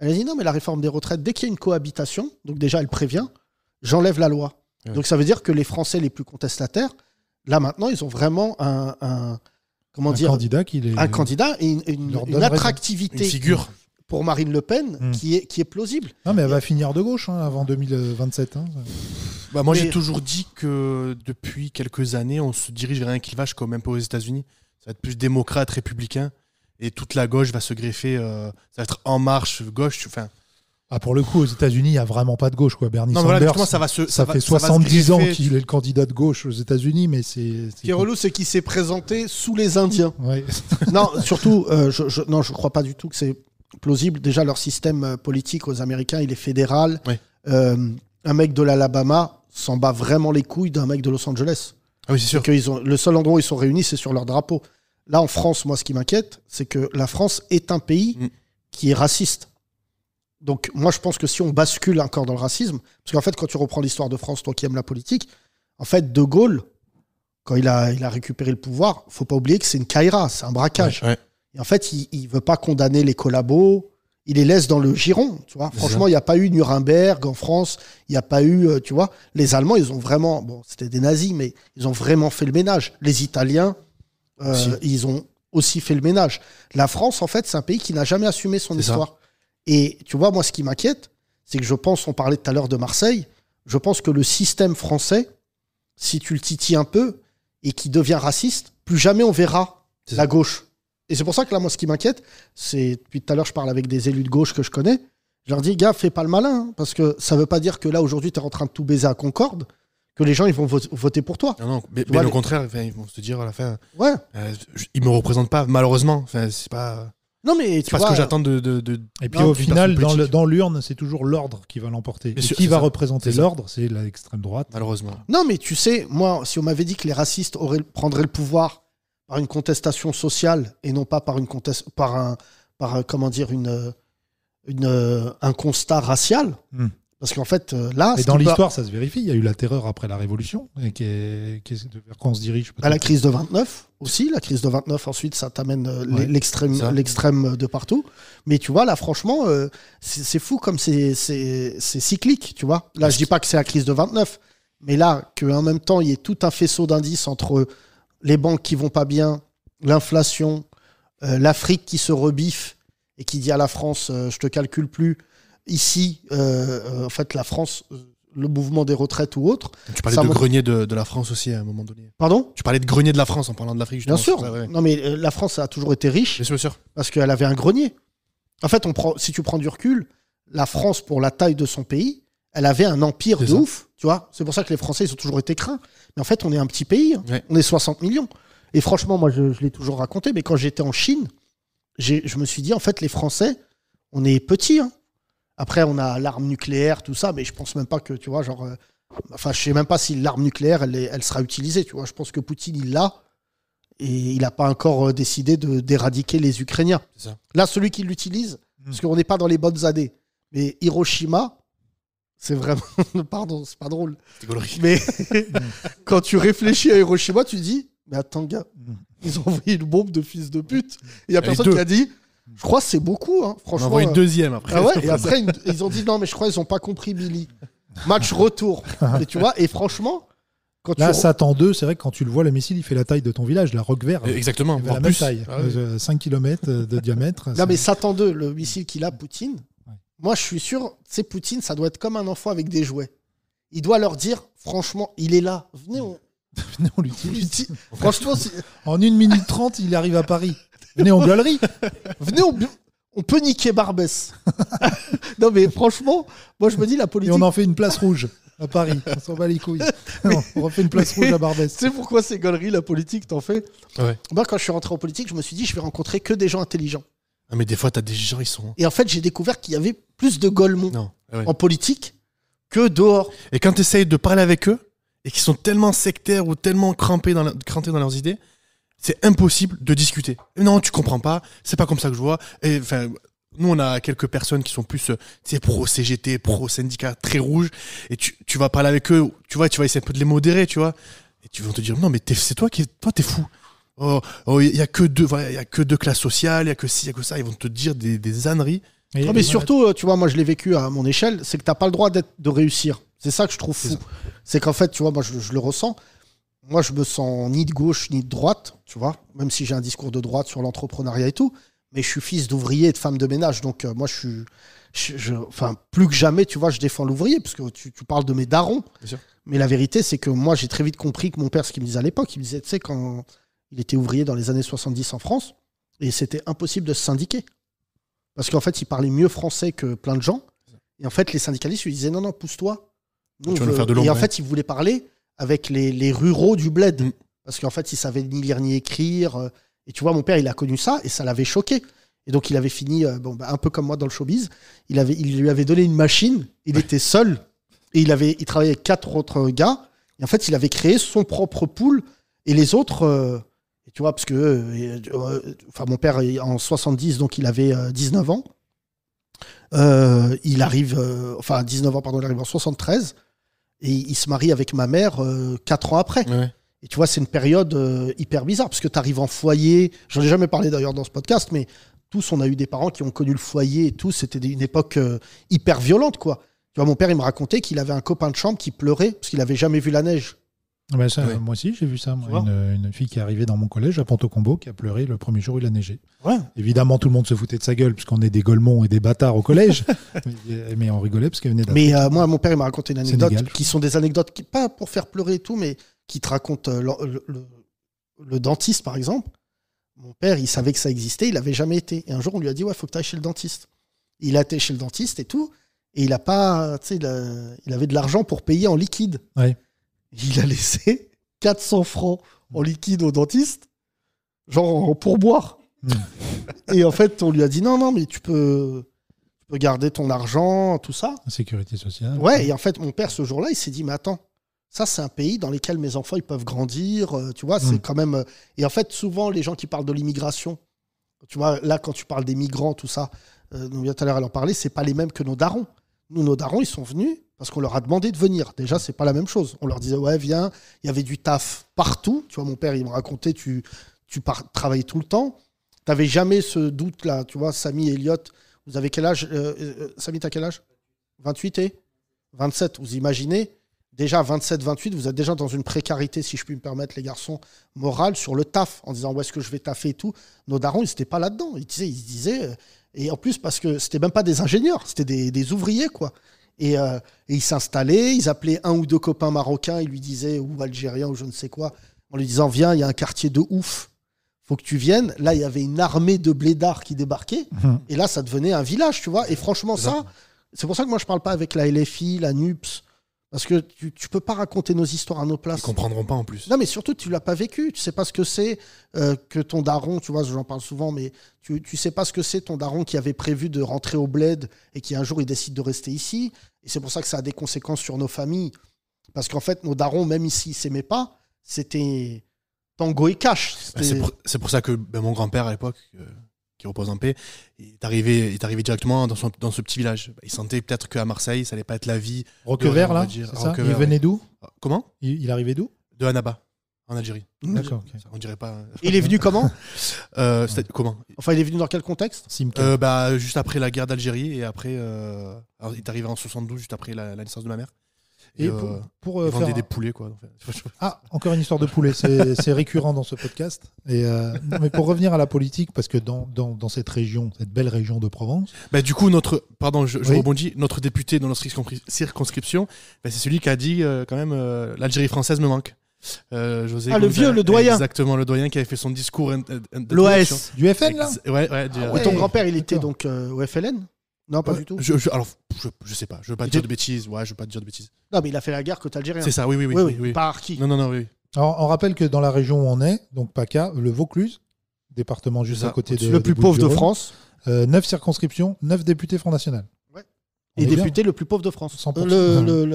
Elle a dit non, mais la réforme des retraites, dès qu'il y a une cohabitation, donc déjà elle prévient, j'enlève la loi. Donc ça veut dire que les Français les plus contestataires, là maintenant, ils ont vraiment un, candidat qui un candidat et une, attractivité, figure pour Marine Le Pen hmm. qui est qui est plausible. Non, mais elle va finir de gauche hein, avant 2027. Hein. Bah moi j'ai toujours dit que depuis quelques années, on se dirige vers un clivage comme même pour aux États-Unis. Ça va être plus démocrate républicain et toute la gauche va se greffer. Euh, ça va être en marche gauche. Enfin. Ah, pour le coup, aux États-Unis, il n'y a vraiment pas de gauche, quoi. Bernie Sanders. ça, fait 70 ans qu'il est le candidat de gauche aux États-Unis, mais c'est. Ce qui est relou, c'est qu'il s'est présenté sous les Indiens. non, surtout, euh, je, ne non, je crois pas du tout que c'est plausible. Déjà, leur système euh, politique aux Américains, il est fédéral. un mec de l'Alabama s'en bat vraiment les couilles d'un mec de Los Angeles. Ah c'est sûr. le seul endroit où ils sont réunis, c'est sur leur drapeau. Là, en France, moi, ce qui m'inquiète, c'est que la France est un pays mm. qui est raciste. Donc, moi, je pense que si on bascule encore dans le racisme, parce qu'en fait, quand tu reprends l'histoire de France, toi qui aimes la politique, en fait, De Gaulle, quand il a, il a récupéré le pouvoir, faut pas oublier que c'est une caïra, c'est un braquage. Et en fait, il, il veut pas condamner les collabos, il les laisse dans le giron, tu vois. Franchement, il n'y a pas eu Nuremberg en France, il n'y a pas eu, euh, tu vois. Les Allemands, ils ont vraiment, bon, c'était des nazis, mais ils ont vraiment fait le ménage. Les Italiens, euh, ils ont aussi fait le ménage. La France, en fait, c'est un pays qui n'a jamais assumé son histoire. Et tu vois, moi, ce qui m'inquiète, c'est que je pense, on parlait tout à l'heure de Marseille, je pense que le système français, si tu le titilles un peu et qui devient raciste, plus jamais on verra la gauche. Et c'est pour ça que là, moi, ce qui m'inquiète, c'est depuis tout à l'heure, je parle avec des élus de gauche que je connais. Je leur dis, gars, fais pas le malin, hein, parce que ça veut pas dire que là, aujourd'hui, tu es en train de tout baiser à Concorde. Tous les gens ils vont voter pour toi. Non, non mais, au le contraire, ils vont se dire à la fin. Ouais. Euh, ils me représentent pas, malheureusement. c'est pas. Non, mais tu parce que j'attends de, Et puis au final, dans l'urne, c'est toujours l'ordre qui va l'emporter. Qui va représenter l'ordre C'est l'extrême droite. Malheureusement. Non, mais tu sais, moi, si on m'avait dit que les racistes auraient, prendraient le pouvoir par une contestation sociale et non pas par une contest, par un, par euh, comment dire une, euh, une euh, un constat racial, hmm. Parce qu'en fait, euh, là. Et dans l'histoire, ça se vérifie. Il y a eu la terreur après la Révolution, et qui vers quoi on se dirige. À bah, la crise de 29 aussi. La crise de 29, ensuite, ça t'amène euh, l'extrême de partout. Mais tu vois, là, franchement, euh, c'est fou comme c'est cyclique, tu vois. Là, je dis pas que c'est la crise de 29, mais là, qu'en même temps, il y ait tout un faisceau d'indices entre les banques qui vont pas bien, l'inflation, l'Afrique qui se rebiffe et qui dit à la France, je te calcule plus ici, euh, euh, en fait, la France, euh, le mouvement des retraites ou autre. Tu parlais de grenier de, la France aussi à un moment donné. Pardon Tu parlais de grenier de la France en parlant de l'Afrique. Bien sûr. Non, mais la France a toujours été riche. Bien sûr, bien sûr. Parce qu'elle avait un grenier. En fait, on prend, si tu prends du recul, la France, pour la taille de son pays, elle avait un empire de ouf. Tu vois C'est pour ça que les Français, ils ont toujours été craints. Mais en fait, on est un petit pays. Hein. On est 60 millions. Et franchement, moi, je, je l'ai toujours raconté, mais quand j'étais en Chine, je me suis dit, en fait, les Français, on est petits. Hein. Après, on a l'arme nucléaire, tout ça, mais je pense même pas que, tu vois, genre. Euh, enfin, je sais même pas si l'arme nucléaire, elle, sera utilisée, tu vois. Je pense que Poutine, il l'a. Et il n'a pas encore euh, décidé d'éradiquer les Ukrainiens. Là, celui qui l'utilise, hmm. parce qu'on n'est pas dans les bonnes années, mais Hiroshima, c'est vraiment. Pardon, c'est pas drôle. Mais quand tu réfléchis à Hiroshima, tu dis Mais attends, gars, hmm. ils ont envoyé une bombe de fils de pute. Il n'y a personne qui a dit je crois que c'est beaucoup, hein, franchement. On une euh. deuxième après. Ah ouais, et après, ils ont dit non, mais je crois qu'ils n'ont pas compris Billy. Match retour. et tu vois, et franchement. Quand là, Satan 2, c'est vrai que quand tu le vois, le missile, il fait la taille de ton village, la Roque verte. Euh, exactement. la plus. taille. 5 ah euh, km de diamètre. Non, mais Satan 2, le missile qu'il a, Poutine, moi, je suis sûr, c'est Poutine, ça doit être comme un enfant avec des jouets. Il doit leur dire, franchement, il est là. Venez, on, Venez, on l'utilise. Franchement, en 1 minute 30, il arrive à Paris. Venez en galerie. Venez On peut niquer Barbès. non, mais franchement, moi, je me dis la politique. Et on en fait une place rouge à Paris. On s'en bat les couilles. on une place rouge à Barbès. Tu sais pourquoi ces galeries, la politique, t'en fais ouais. Moi, quand je suis rentré en politique, je me suis dit, je vais rencontrer que des gens intelligents. Ah, mais des fois, t'as des gens, ils sont. Et en fait, j'ai découvert qu'il y avait plus de Golemont ah en politique que dehors. Et quand tu de parler avec eux, et qu'ils sont tellement sectaires ou tellement dans, crampés dans leurs idées, c'est impossible de discuter. Non, tu comprends pas, c'est pas comme ça que je vois. enfin, nous, on a quelques personnes qui sont plus euh, pro-CGT, pro-syndicat, très rouges. Et tu, vas parler avec eux, tu vois, tu vas essayer un peu de les modérer, tu vois. Et tu vas te dire, non, mais c'est toi qui toi, fou. Oh, oh, il y a que deux, il y a que deux classes sociales, il y a que ça. Ils vont te dire des, des âneries. non, ah, mais surtout, euh, tu vois, moi, je l'ai vécu à mon échelle, c'est que tu n'as pas le droit d'être de réussir. C'est ça que je trouve fou. C'est qu'en fait, tu vois, moi, je le ressens moi, je me sens ni de gauche ni de droite, tu vois, même si j'ai un discours de droite sur l'entrepreneuriat et tout, mais je suis fils d'ouvrier et de femme de ménage, donc euh, moi, je suis. Je, enfin, plus que jamais, tu vois, je défends l'ouvrier, parce que tu, parles de mes darons. Mais la vérité, c'est que moi, j'ai très vite compris que mon père, ce qu'il me disait à l'époque, il me disait, tu sais, quand il était ouvrier dans les années 70 en France, et c'était impossible de se syndiquer. Parce qu'en fait, il parlait mieux français que plein de gens. Et en fait, les syndicalistes lui disaient, non, non, pousse-toi. Et en hein. fait, il voulait parler avec les, ruraux du bled. Mm. Parce qu'en fait, il savait ni lire ni écrire. Euh, et tu vois, mon père, il a connu ça et ça l'avait choqué. Et donc, il avait fini, euh, bon, bah, un peu comme moi dans le showbiz, il, avait, il lui avait donné une machine, il était seul et il, avait, il travaillait avec quatre autres gars. Et en fait, il avait créé son propre poule et les autres. Euh, et tu vois, parce que enfin, mon père, en 70, donc il avait 19 ans. il arrive, enfin 19 ans, pardon, il arrive en 73 et il se marie avec ma mère euh, quatre ans après. Et tu vois, c'est une période euh, hyper bizarre, parce que tu arrives en foyer, j'en ai jamais parlé d'ailleurs dans ce podcast, mais tous, on a eu des parents qui ont connu le foyer et tout, c'était une époque euh, hyper violente, quoi. Tu vois, mon père, il me racontait qu'il avait un copain de chambre qui pleurait, parce qu'il avait jamais vu la neige. Ah ben moi aussi, j'ai vu ça. une, une, fille qui est arrivée dans mon collège à Pantocombo combo qui a pleuré le premier jour où il a neigé. Évidemment, tout le monde se foutait de sa gueule puisqu'on est des golemons et des bâtards au collège. mais, on rigolait parce qu'elle venait Mais euh, moi, mon père, il m'a raconté une anecdote qui sont des anecdotes qui, pas pour faire pleurer et tout, mais qui te racontent euh, le, dentiste, par exemple. Mon père, il savait que ça existait, il avait jamais été. Et un jour, on lui a dit Ouais, faut que tu ailles chez le dentiste. Il a été chez le dentiste et tout, et il a pas. Il, il avait de l'argent pour payer en liquide. Ouais il a laissé 400 francs en liquide au dentiste, genre pour boire. Hmm. et en fait, on lui a dit non, non, mais tu peux, garder ton argent, tout ça. La sécurité sociale. Ouais, et en fait, mon père, ce jour-là, il s'est dit, mais attends, ça, c'est un pays dans lequel mes enfants, ils peuvent grandir, euh, tu vois, c'est hmm. quand même... Euh, et en fait, souvent, les gens qui parlent de l'immigration, tu vois, là, quand tu parles des migrants, tout ça, euh, on nous, tout à l'heure, à leur parler, c'est pas les mêmes que nos darons. Nous, nos darons, ils sont venus, parce qu'on leur a demandé de venir. Déjà, c'est pas la même chose. On leur disait ouais, viens. Il y avait du taf partout. Tu vois, mon père, il me racontait, tu tu tout le temps. Tu n'avais jamais ce doute là. Tu vois, Samy, Elliot, vous avez quel âge euh, euh, Samy, tu as quel âge 28 et 27. Vous imaginez Déjà 27, 28, vous êtes déjà dans une précarité, si je puis me permettre, les garçons, morale sur le taf, en disant où est-ce que je vais taffer et tout. Nos darons, ils n'étaient pas là-dedans. Ils disaient, ils disaient, euh, et en plus, parce que c'était même pas des ingénieurs, c'était des ouvriers, quoi. Euh, et, ils s'installaient, ils appelaient un ou deux copains marocains, ils lui disaient, ou algériens, ou je ne sais quoi, en lui disant, viens, il y a un quartier de ouf, faut que tu viennes. Là, il y avait une armée de blédards qui débarquait, mhm. et là, ça devenait un village, tu vois. Et franchement, ça, c'est pour ça que moi, je ne parle pas avec la LFI, la NUPS, parce que tu, ne peux pas raconter nos histoires à nos places. Ils comprendront pas en plus. Non, mais surtout, tu l'as pas vécu. Tu sais pas ce que c'est euh, que ton daron, tu vois, j'en parle souvent, mais tu, tu sais pas ce que c'est ton daron qui avait prévu de rentrer au bled et qui un jour il décide de rester ici. Et c'est pour ça que ça a des conséquences sur nos familles. Parce qu'en fait, nos darons, même ici, ils s'aimaient pas. C'était tango et cash. C'est pour, ça que ben, mon grand-père à l'époque. Euh, qui repose en paix, est arrivé, est arrivé directement dans, dans ce petit village. Il sentait peut-être qu'à Marseille, ça n'allait pas être la vie. Roquevert, là Il venait d'où ah, Comment il, est arrivé d'où De Annaba, en Algérie. D'accord. On dirait pas. Euh, il est venu comment euh, Comment Enfin, il est venu dans quel contexte euh, bah, Juste après la guerre d'Algérie et après. il est arrivé en 72, juste après la naissance de ma mère. Et, euh, pour, euh, des poulets, quoi. Ah, encore une histoire de poulet, c'est récurrent dans ce podcast. Euh, mais pour revenir à la politique, parce que dans, dans, cette région, cette belle région de Provence. Bah, du coup, notre, pardon, je, rebondis, notre député dans notre circonscription, bah, c'est celui qui a dit quand même l'Algérie française me manque. José ah, le vieux, le doyen. Exactement, le doyen qui avait fait son discours. L'OAS. Du FN, ah Ouais, ton grand-père, il était donc au FLN non, pas euh, du tout. Je, alors, je, sais pas. Je veux pas dire de bêtises. Ouais, je veux pas dire de bêtises. Non, mais il a fait la guerre côté algérien. C'est ça, oui, oui, oui. Par qui Non, non, non, oui. Alors, on rappelle que dans la région où on est, donc PACA, le Vaucluse, département juste à côté de. Le plus pauvre de France. Euh, neuf circonscriptions, neuf députés Front National. Ouais. Et député le plus pauvre de France. le, le,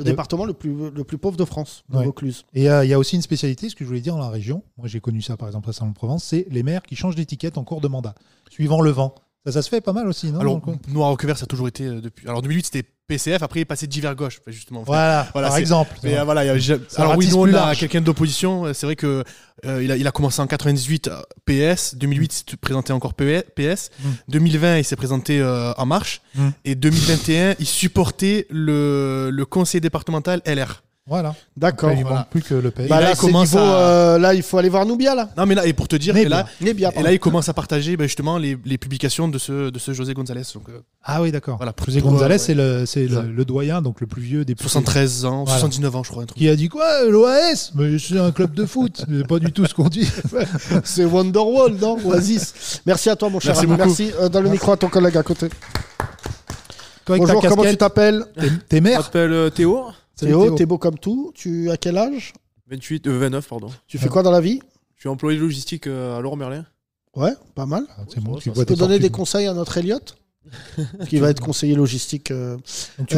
euh, département le plus, pauvre de France, le Vaucluse. Et il y a aussi une spécialité, ce que je voulais dire dans la région, moi j'ai connu ça par exemple à en provence c'est les maires qui changent d'étiquette en cours de mandat, suivant le vent. Bah, ça se fait pas mal aussi, non Alors, Noir vert, ça a toujours été euh, depuis. Alors, 2008, c'était PCF, après, il est passé divers gauche, justement. Voilà, voilà par exemple. Euh, voilà, a... alors oui, on a quelqu'un d'opposition. Euh, c'est vrai que il, a, commencé en 98 PS, 2008, il s'est présenté encore PS, e, 2020, hmm. il s'est présenté En Marche, hmm. et 2021, il supportait le conseil départemental LR. Voilà. D'accord. il manque plus que le pays. Bah là, il euh, là, il faut aller voir Nubia, là. Non, mais là, et pour te dire, et là, et là, il commence à partager bah, justement les, publications de ce, de ce José González. Donc, euh, ah oui, d'accord. Voilà, José González, c'est, le, doyen, donc le plus vieux des. 73 ans, 79 ans, je crois. Un truc. Qui a dit quoi L'OAS Mais c'est un club de foot. c'est pas du tout ce qu'on dit. c'est Wonderwall, non Oasis. Merci à toi, mon cher Merci Beaucoup. Merci. Euh, dans le micro à ton collègue à côté. Bonjour, comment tu t'appelles T'es mère Je m'appelle Théo. Théo, haut, t'es beau comme tout. Tu as quel âge 28, 29, euh, pardon. Tu fais quoi dans la vie Je suis employé logistique euh, à Laurent Merlin. Ouais, pas mal. Ah, tu, peux donner des conseils à notre Elliot qui va être conseiller logistique. Euh, tu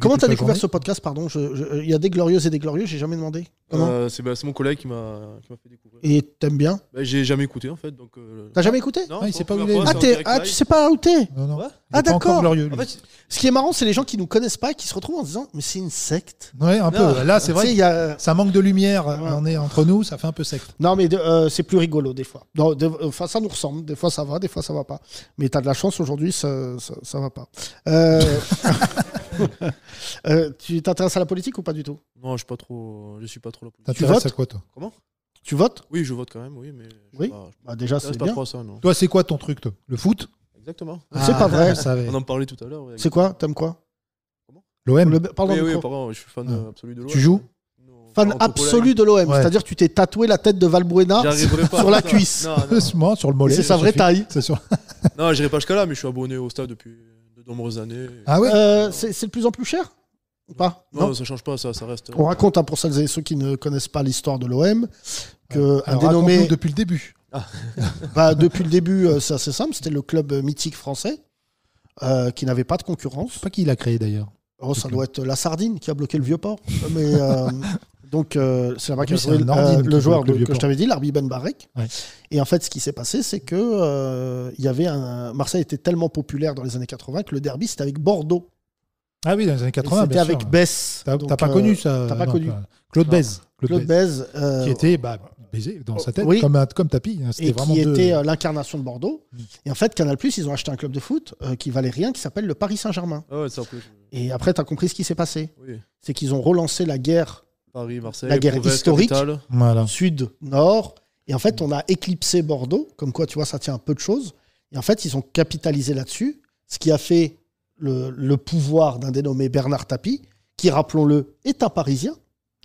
Comment t'as découvert ce podcast Pardon, il y a des glorieuses et des glorieux. J'ai jamais demandé. Bah, c'est mon collègue qui m'a fait découvrir. Et t'aimes bien bah, J'ai jamais écouté en fait. T'as jamais écouté Non. Ah, il sait pas où il est. Ah, ah tu sais pas où t'es ah d'accord. En fait, ce qui est marrant, c'est les gens qui nous connaissent pas, qui se retrouvent en disant mais c'est une secte. Ouais, un peu. Là, c'est vrai. Y a... Euh, ça manque de lumière. On est entre nous, ça fait un peu secte. Non, mais euh, c'est plus rigolo des fois. de, enfin, ça nous ressemble. Des fois, ça va, des fois, ça va pas. Mais tu as de la chance aujourd'hui, ça, ça, va pas. Euh, tu t'intéresses à la politique ou pas du tout Non, je suis pas trop. Je suis pas trop la politique. Tu votes à quoi toi Comment Tu votes Oui, je vote quand même. Oui, mais. Oui. Pas, bah, déjà, c'est bien. ça, Toi, c'est quoi ton truc, toi Le foot Exactement. Ah. c'est pas vrai. On en parlait tout à l'heure. c'est quoi T'aimes quoi L'OM Pardon, oui, oui, pardon, je suis fan ah. absolu de l'OM. Tu joues Fan absolu de l'OM, c'est-à-dire tu t'es tatoué la tête de Valbuena sur la cuisse. Non, sur le mollet. C'est sa vraie taille. sûr. non, j'irai pas jusqu'à là, mais je suis abonné au stade depuis de nombreuses années. Ah oui. Euh, c'est de plus en plus cher ou pas non, ça ça change pas, ça, ça reste. Euh, On raconte hein, pour celles et ceux qui ne connaissent pas l'histoire de l'OM que un dénommé depuis le début. Ah. bah, depuis le début, euh, c'est assez simple. C'était le club mythique français euh, qui n'avait pas de concurrence. pas qui l'a créé d'ailleurs. Oh, ça doit être la sardine qui a bloqué le vieux port. Mais euh, donc c'est la marque le joueur que je t'avais dit, l'Arbi Ben Barek. Et en fait, ce qui s'est passé, c'est que il y avait un Marseille était tellement populaire dans les années 80 que le derby c'était avec Bordeaux. Ah oui, dans les années 80. C'était avec Bess. T'as pas connu ça T'as pas connu. Claude Besse. Claude, Claude qui était bah, dans oh, sa tête, comme, Tapi, comme tapis. Hein. et qui était euh, l'incarnation de Bordeaux. Et en fait, Canal Plus, ils ont acheté un club de foot euh, qui valait rien, qui s'appelle le Paris Saint-Germain. Ah et après, tu as compris ce qui s'est passé. C'est qu'ils ont relancé la guerre, la guerre historique, sud, nord. Et en fait, on a éclipsé Bordeaux, comme quoi, tu vois, ça tient un peu de choses. Et en fait, ils ont capitalisé là-dessus, ce qui a fait le, le pouvoir d'un dénommé Bernard Tapi qui, rappelons-le, est un Parisien.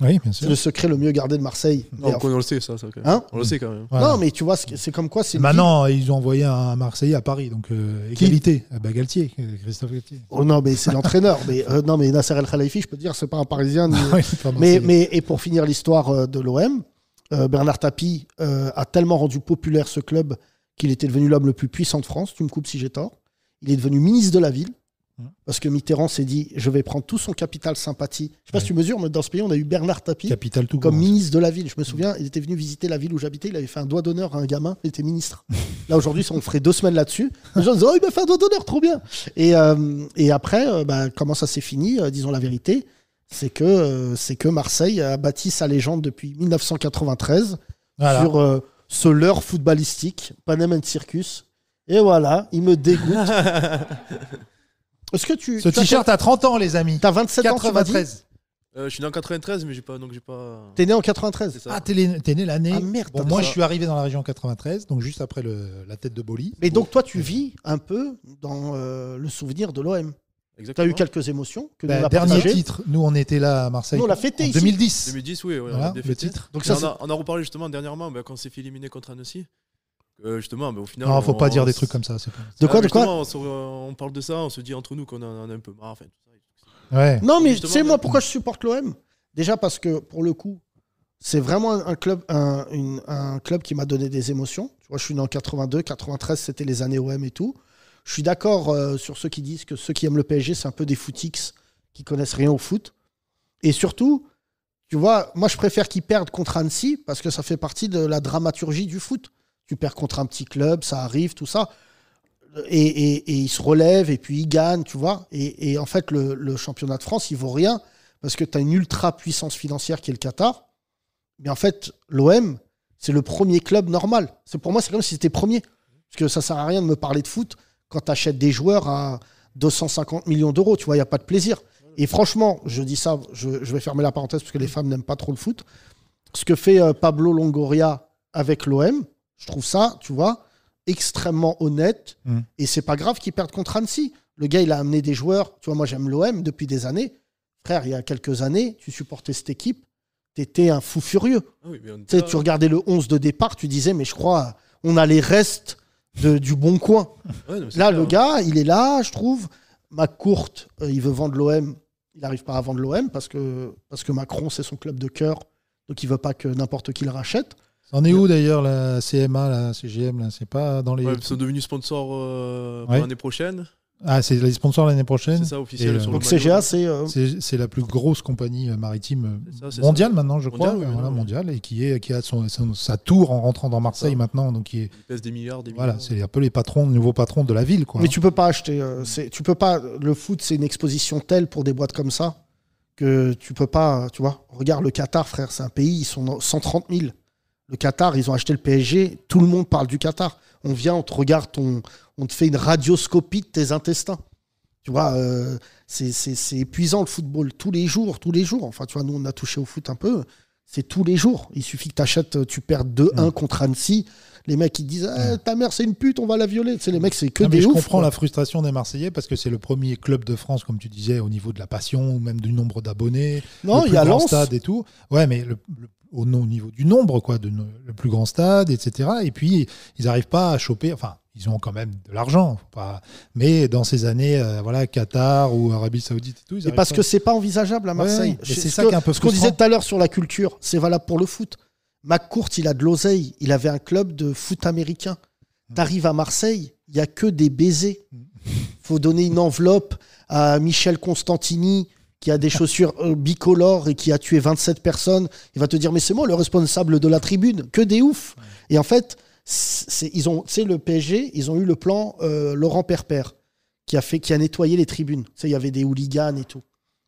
Oui, bien sûr. C'est le secret le mieux gardé de Marseille. on le sait, ça. ça Hein on le sait quand même. Non, mais tu vois, c'est comme quoi. c'est Maintenant, bah ils ont envoyé un Marseillais à Paris, donc euh, Qui euh, bah, Galtier, Christophe Galtier. Oh, non, mais c'est l'entraîneur. mais, euh, non, mais Nasser El Khalifi, je peux dire, c'est pas un Parisien. mais, mais, et pour finir l'histoire de l'OM, Bernard Tapie a tellement rendu populaire ce club qu'il était devenu l'homme le plus puissant de France. Tu me coupes si j'ai tort. Il est devenu ministre de la ville. Hein. Parce que Mitterrand s'est dit, je vais prendre tout son capital sympathie. Je ne sais pas si tu mesures, mais dans ce pays, on a eu Bernard Tapie comme hein. ministre de la ville. Je me souviens, il était venu visiter la ville où j'habitais, il avait fait un doigt d'honneur à un gamin, il était ministre. Là, aujourd'hui, on ferait deux semaines là-dessus. Les gens oh, il m'a fait un doigt d'honneur, trop bien. Et, euh, après, euh, bah, comment ça s'est fini, euh, disons la vérité, c'est que, c'est que Marseille a bâti sa légende depuis 1993 sur ce leurre footballistique, Panem and Circus. Et voilà, il me dégoûte. ce que tu. t-shirt a 30 ans, les amis. T'as 27 93. ans, euh, je suis né en 93, mais j'ai pas, donc pas. T'es né en 93. Ah, t'es né, né l'année. Ah merde. moi, je suis arrivé dans la région en 93, donc juste après la tête de Boli. Mais donc toi, tu vis un peu dans euh, le souvenir de l'OM. Exactement. T'as eu quelques émotions que bah, Dernier titre. Nous, on était là à Marseille. Nous, on l'a fêté en 2010. 2010, oui. on le titre. Donc ça, on, a, on, reparlé justement dernièrement bah, quand on s'est fait éliminer contre Annecy justement, mais au final. Non, faut pas dire des trucs comme ça. Ah, de quoi, quoi on, parle de ça, on se dit entre nous qu'on en a un peu marre. Non, mais tu sais, moi, pourquoi je supporte l'OM Déjà parce que, pour le coup, c'est vraiment un club, un, club qui m'a donné des émotions. Tu vois, je suis né en 82, 93, c'était les années OM et tout. Je suis d'accord euh, sur ceux qui disent que ceux qui aiment le PSG, c'est un peu des footix qui connaissent rien au foot. Et surtout, tu vois, moi, je préfère qu'ils perdent contre Annecy parce que ça fait partie de la dramaturgie du foot tu perds contre un petit club, ça arrive, tout ça. Et, et, il se relève et puis il gagne, tu vois. Et, en fait, le, championnat de France, il vaut rien parce que tu as une ultra puissance financière qui est le Qatar. Mais en fait, l'OM, c'est le premier club normal. C'est Pour moi, c'est comme si c'était premier. Parce que ça sert à rien de me parler de foot quand tu achètes des joueurs à 250 millions d'euros. Tu vois, il n'y a pas de plaisir. Et franchement, je dis ça, je vais fermer la parenthèse parce que les femmes n'aiment pas trop le foot. Ce que fait euh, Pablo Longoria avec l'OM, je trouve ça, tu vois, extrêmement honnête. Mm. Et c'est pas grave qu'ils perdent contre Annecy. Le gars, il a amené des joueurs. Tu vois, moi, j'aime l'OM depuis des années. Frère, il y a quelques années, tu supportais cette équipe. tu étais un fou furieux. Ah tu regardais le 11 de départ, tu disais, mais je crois, on a les restes du bon coin. là, le gars, il est là, je trouve. McCourt, euh, il veut vendre l'OM. Il n'arrive pas à vendre l'OM parce que, parce que Macron, c'est son club de cœur. Donc, il veut pas que n'importe qui le rachète. C'en est où d'ailleurs la CMA, la CGM C'est pas dans les. ils sont devenus sponsors euh, l'année prochaine. Ah, c'est les sponsors l'année prochaine. C'est ça, officiel. Euh, donc CGA, euh, c'est. C'est la plus grosse compagnie maritime mondiale maintenant, je crois. Oui, mondiale et qui, est, qui a son, sa tour en rentrant dans Marseille maintenant. Donc qui est... pèse des milliards, des milliards. Voilà, c'est un peu les patrons, nouveaux patrons de la ville. Quoi, Mais tu peux pas acheter. tu peux pas. Le foot, c'est une exposition telle pour des boîtes comme ça que tu peux pas. Tu vois, regarde le Qatar, frère, c'est un pays, ils sont 130 000. Le Qatar, ils ont acheté le PSG. Tout le monde parle du Qatar. On vient, on te regarde, on, te fait une radioscopie de tes intestins. Tu vois, euh, c'est épuisant le football. Tous les jours, tous les jours. Enfin, tu vois, nous, on a touché au foot un peu. C'est tous les jours. Il suffit que euh, tu achètes, tu perds 2-1 contre Annecy. Les mecs, ils disent mm. eh, Ta mère, c'est une pute, on va la violer. Tu les mecs, c'est que des mais Je comprends la frustration des Marseillais parce que c'est le premier club de France, comme tu disais, au niveau de la passion ou même du nombre d'abonnés. Non, il y a Lens. stade et tout. Ouais, mais le au, niveau du nombre, quoi, de le plus grand stade, etc. Et puis, ils n'arrivent pas à choper. Enfin, ils ont quand même de l'argent, mais dans ces années, euh, voilà, Qatar ou Arabie Saoudite et tout. parce que c'est pas envisageable à Marseille. C'est ça qui un peu Ce qu'on disait tout à l'heure sur la culture, c'est valable pour le foot. McCourt, il a de l'oseille. Il avait un club de foot américain. T'arrives à Marseille, il y a que des baisers. Mm. Faut donner une enveloppe à Michel Constantini qui a des chaussures euh, bicolores et qui a tué 27 personnes, il va te dire mais c'est moi le responsable de la tribune, que des oufs. Et en fait, c'est le PSG, ils ont eu le plan euh, Laurent Perpère qui a fait, qui a nettoyé les tribunes. il y avait des hooligans et tout.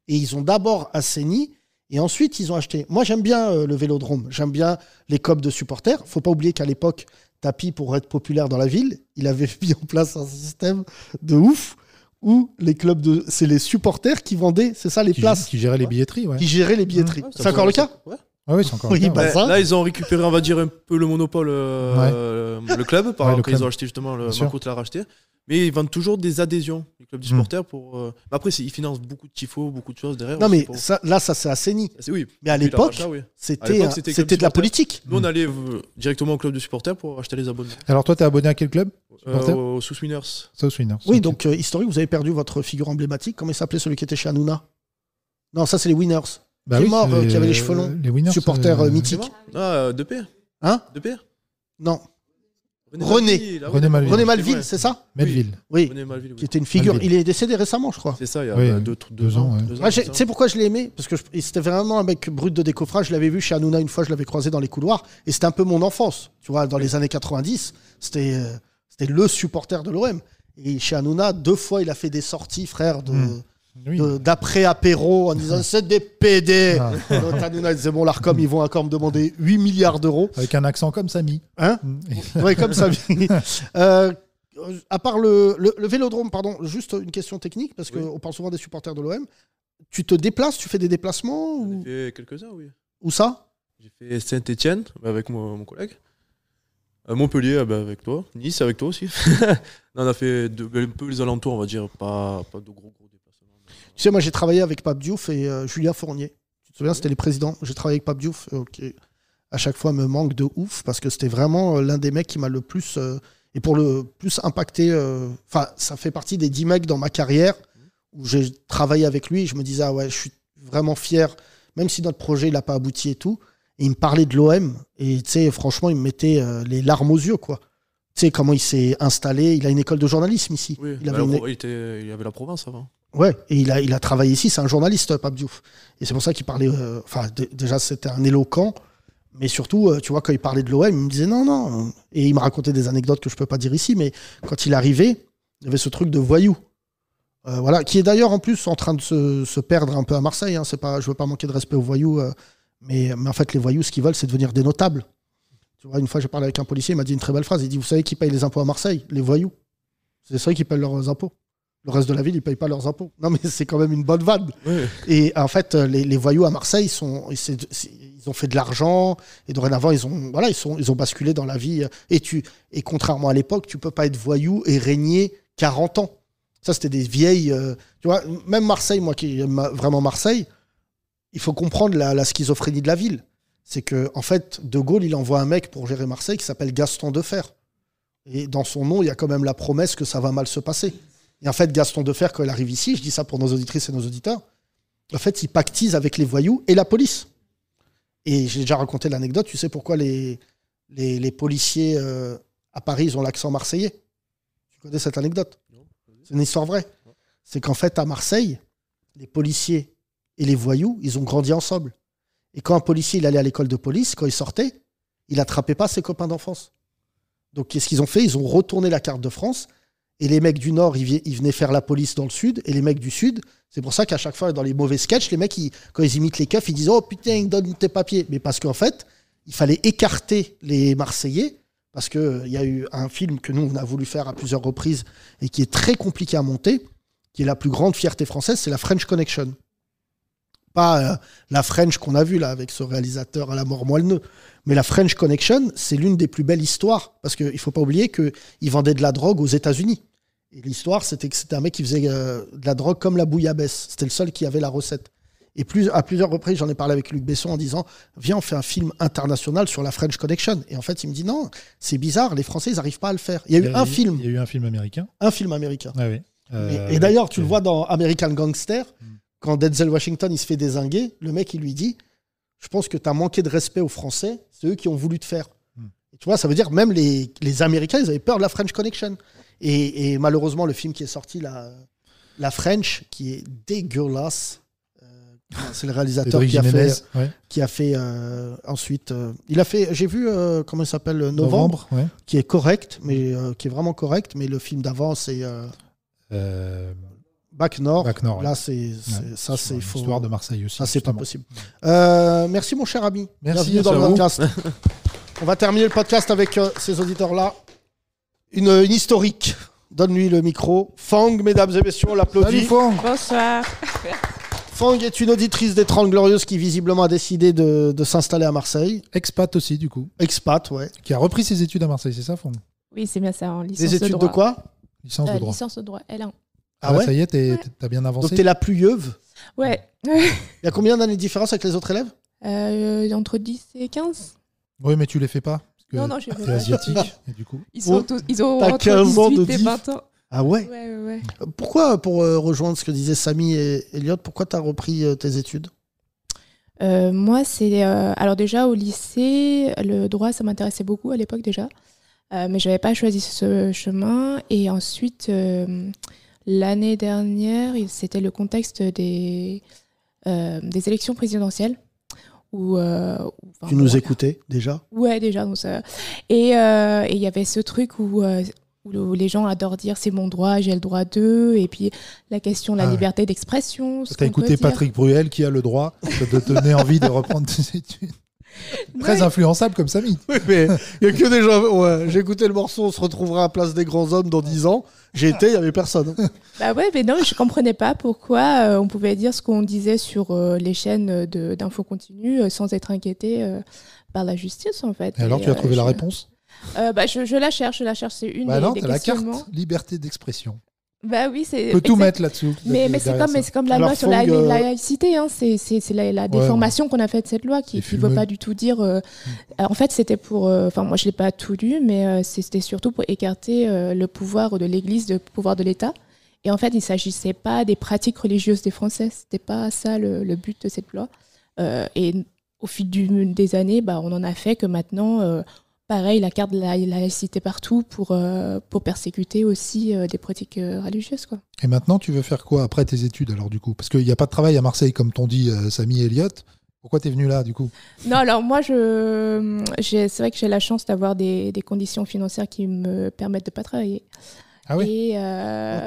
Et ils ont d'abord assaini. Et ensuite, ils ont acheté. Moi, j'aime bien euh, le vélodrome, j'aime bien les copes de supporters. faut pas oublier qu'à l'époque, Tapi, pour être populaire dans la ville, il avait mis en place un système de ouf ou les clubs de. C'est les supporters qui vendaient, c'est ça, les places. Qui géraient les billetteries, ouais. Qui géraient les mmh. billetteries. c'est encore le cas ouais. Ah oui, c'est encore bah, Là, ils ont récupéré, on va dire, un peu le monopole, euh, le club, par ils ont acheté justement, le, Marco l'a racheté. Mais ils vendent toujours des adhésions, les clubs du hmm. supporter. Pour, euh, Après, ils financent beaucoup de tifos, beaucoup de choses derrière. Non, mais ça, là, ça s'est assaini. Ah, oui. Mais à l'époque, c'était de la politique. Nous, on allait euh, directement au club de supporter pour acheter les abonnements. Alors, toi, tu es abonné à quel club Au Aux Winners. Winners. Oui, donc, historique, vous avez perdu votre figure emblématique. Comment il s'appelait celui qui était chez Hanouna Non, ça, c'est les Winners. Bah qui est mort, euh, qui avait les cheveux longs. Les supporter euh, euh, mythique. Ah, de Père. Hein De Père Non. René. René Malville, ah c'est ça Melville. Oui. Qui était une figure. Il est décédé récemment, je crois. C'est ça, il y a deux, ans. tu sais ah, pourquoi je l'ai aimé Parce que c'était vraiment un mec brut de décoffrage. Je l'avais vu chez Hanouna une fois, je l'avais croisé dans les couloirs. Et c'était un peu mon enfance. Tu vois, dans les années 90, c'était le supporter de l'OM. Et chez Hanouna, deux fois, il a fait des sorties, frère, de. Hmm d'après apéro en disant c'est des PD. Ah. c'est euh, bon, l'Arcom, ils vont encore me demander 8 milliards d'euros. Avec un accent comme Samy. Hein mm. Oui, comme Samy. Euh, à part le, le, vélodrome, pardon, juste une question technique, parce qu'on parle souvent des supporters de l'OM. Tu te déplaces, tu fais des déplacements ou... fait quelques-uns, oui. Où ça J'ai fait Saint-Etienne bah, avec mon, mon collègue. Euh, Montpellier ah, bah, avec toi. Nice avec toi aussi. on a fait de, un peu les alentours, on va dire, pas, pas de gros, tu sais, moi, j'ai travaillé avec Pape Diouf et euh, Julien Fournier. Tu te souviens, c'était les présidents. J'ai travaillé avec Pape Diouf, euh, qui à chaque fois me manque de ouf, parce que c'était vraiment euh, l'un des mecs qui m'a le plus, et pour le plus impacté. Enfin, ça fait partie des dix mecs dans ma carrière où j'ai travaillé avec lui. je me disais, ah ouais, je suis vraiment fier, même si notre projet, il n'a pas abouti et tout. il me parlait de l'OM. Et tu sais, franchement, il me mettait les larmes aux yeux, quoi tu sais comment il s'est installé. Il a une école de journalisme ici. il, avait bah, il, avait la province avant. Ouais, et il a, travaillé ici, c'est un journaliste, Pape Et c'est pour ça qu'il parlait. Euh, enfin, déjà, c'était un éloquent, mais surtout, euh, tu vois, quand il parlait de l'OM, il me disait non, non. Et il me racontait des anecdotes que je ne peux pas dire ici, mais quand il arrivait, il y avait ce truc de voyou. Euh, voilà, qui est d'ailleurs en plus en train de se, perdre un peu à Marseille. Je hein, c'est pas, je veux pas manquer de respect aux voyous, mais, mais en fait, les voyous, ce qu'ils veulent, c'est devenir des notables. Tu vois, une fois, j'ai parlé avec un policier, il m'a dit une très belle phrase. Il dit Vous savez qui paye les impôts à Marseille Les voyous. C'est ça qui payent leurs impôts le reste de la ville, ils payent pas leurs impôts. Non, mais c'est quand même une bonne vanne. Et en fait, euh, les, voyous à Marseille, sont, ils ont fait de l'argent et dorénavant, ils ont, voilà, ils, sont, ils ont basculé dans la vie. Et, tu, et contrairement à l'époque, tu peux pas être voyou et régner 40 ans. Ça, c'était des vieilles. Euh, tu vois, même Marseille, moi qui aime vraiment Marseille, il faut comprendre la, la schizophrénie de la ville. C'est que, en fait, De Gaulle, il envoie un mec pour gérer Marseille qui s'appelle Gaston Defer. Et dans son nom, il y a quand même la promesse que ça va mal se passer. Et en fait, Gaston Deferre, quand il arrive ici, je dis ça pour nos auditrices et nos auditeurs, en fait, il pactise avec les voyous et la police. Et j'ai déjà raconté l'anecdote, tu sais pourquoi les, les, policiers euh, à Paris, ils ont l'accent marseillais Tu connais cette anecdote C'est une histoire vraie. C'est qu'en fait, à Marseille, les policiers et les voyous, ils ont grandi ensemble. Et quand un policier, il allait à l'école de police, quand il sortait, il attrapait pas ses copains d'enfance. Donc, qu'est-ce qu'ils ont fait Ils ont retourné la carte de France et les mecs du Nord, ils, venaient faire la police dans le Sud. Et les mecs du Sud, c'est pour ça qu'à chaque fois, dans les mauvais sketchs, les mecs, ils, quand ils imitent les keufs, ils disent Oh putain, donne tes papiers. Mais parce qu'en fait, il fallait écarter les Marseillais. Parce qu'il euh, y a eu un film que nous, on a voulu faire à plusieurs reprises et qui est très compliqué à monter, qui est la plus grande fierté française, c'est la French Connection. Pas euh, la French qu'on a vue là avec ce réalisateur à la mort moelleux, mais la French Connection, c'est l'une des plus belles histoires. Parce qu'il ne faut pas oublier qu'ils vendaient de la drogue aux États-Unis. Et l'histoire, c'était que c'était un mec qui faisait euh, de la drogue comme la bouillabaisse. C'était le seul qui avait la recette. Et plus, à plusieurs reprises, j'en ai parlé avec Luc Besson en disant Viens, on fait un film international sur la French Connection. Et en fait, il me dit Non, c'est bizarre, les Français, ils n'arrivent pas à le faire. Il y a, eu un film. Il y a eu un film américain. Un film américain. Ah euh, et, d'ailleurs, tu le vois dans American Gangster, hmm. quand Denzel Washington, il se fait désinguer, le mec, il lui dit Je pense que tu as manqué de respect aux Français, c'est eux qui ont voulu te faire. Hmm. Et tu vois, ça veut dire même les, les Américains, ils avaient peur de la French Connection. Et, malheureusement, le film qui est sorti, La, la French, qui est dégueulasse. Euh, c'est le réalisateur qui a, fait, qui a fait ensuite. Euh, il a fait, j'ai vu euh, comment il s'appelle Novembre, qui est correct, mais qui est vraiment correct. Mais le film d'avant, c'est Bac Nord. Back Nord. Là, c'est ça, c'est L'histoire de Marseille aussi. Ça, c'est pas possible. merci, mon cher ami. Merci Bienvenue dans le podcast. On va terminer le podcast avec ces auditeurs là une, historique. Donne-lui le micro. Fang, mesdames et messieurs, on l'applaudit. Bonsoir. Fang est une auditrice des 30 Glorieuses qui visiblement a décidé de, s'installer à Marseille. Expat aussi, du coup. Expat, ouais. Qui a repris ses études à Marseille, c'est ça, Fang Oui, c'est bien ça, en Des études de, quoi Licence de euh, droit. Licence de droit, L1. Ah, ah ouais Ça y est, t'as bien avancé. Donc t'es la plus yeuve Ouais. Il y a combien d'années de différence avec les autres élèves euh, Entre 10 et 15. Oui, mais tu les fais pas non, non, asiatique, du coup. Ils, ont oh, ils ont 15 ans de et 20 ans. Ah ouais, Pourquoi, pour euh, rejoindre ce que disaient Samy et Elliot, pourquoi tu as repris euh, tes études euh, Moi, c'est. alors, déjà, au lycée, le droit, ça m'intéressait beaucoup à l'époque déjà. mais je n'avais pas choisi ce chemin. Et ensuite, l'année dernière, c'était le contexte des, des élections présidentielles. Euh, tu nous écoutais déjà Ouais, déjà. Euh, et il y avait ce truc où, euh, les gens adorent dire c'est mon droit, j'ai le droit d'eux. Et puis la question de la ah liberté d'expression. T'as écouté Patrick Bruel qui a le droit de te donner envie de reprendre tes études Très influençable comme Samy. Oui, mais il a que des gens. j'ai écouté le morceau, on se retrouvera à Place des Grands Hommes dans 10 ans. J'y été, il n'y avait personne. Bah ouais, mais non, je ne comprenais pas pourquoi euh, on pouvait dire ce qu'on disait sur euh, les chaînes d'infos continues euh, sans être inquiété par la justice, en fait. Et alors, tu as trouvé la réponse bah, je, la cherche, je la cherche. C'est une bah la carte Liberté d'expression. On bah oui, c'est. peut tout mettre là dessus Mais, mais c'est comme, comme la loi sur la, euh, laïcité. Hein, c'est la, la, déformation qu'on a faite de cette loi qui ne veut pas du tout dire. Euh, en fait, c'était pour. Euh, enfin, moi, je ne l'ai pas tout lu, mais c'était surtout pour écarter le pouvoir de l'Église, le pouvoir de l'État. Et en fait, il ne s'agissait pas des pratiques religieuses des Français. Ce n'était pas ça le, but de cette loi. et au fil des années, bah, on en a fait que maintenant Pareil, la carte de la laïcité partout pour, euh, pour persécuter aussi euh, des pratiques euh, religieuses. Quoi. Et maintenant, tu veux faire quoi après tes études, alors, du coup Parce qu'il n'y a pas de travail à Marseille, comme t'ont dit Samy et Elliott. Pourquoi es venu là, du coup Non, alors moi, je, c'est vrai que j'ai la chance d'avoir des, conditions financières qui me permettent de pas travailler. Ah oui. Et, euh...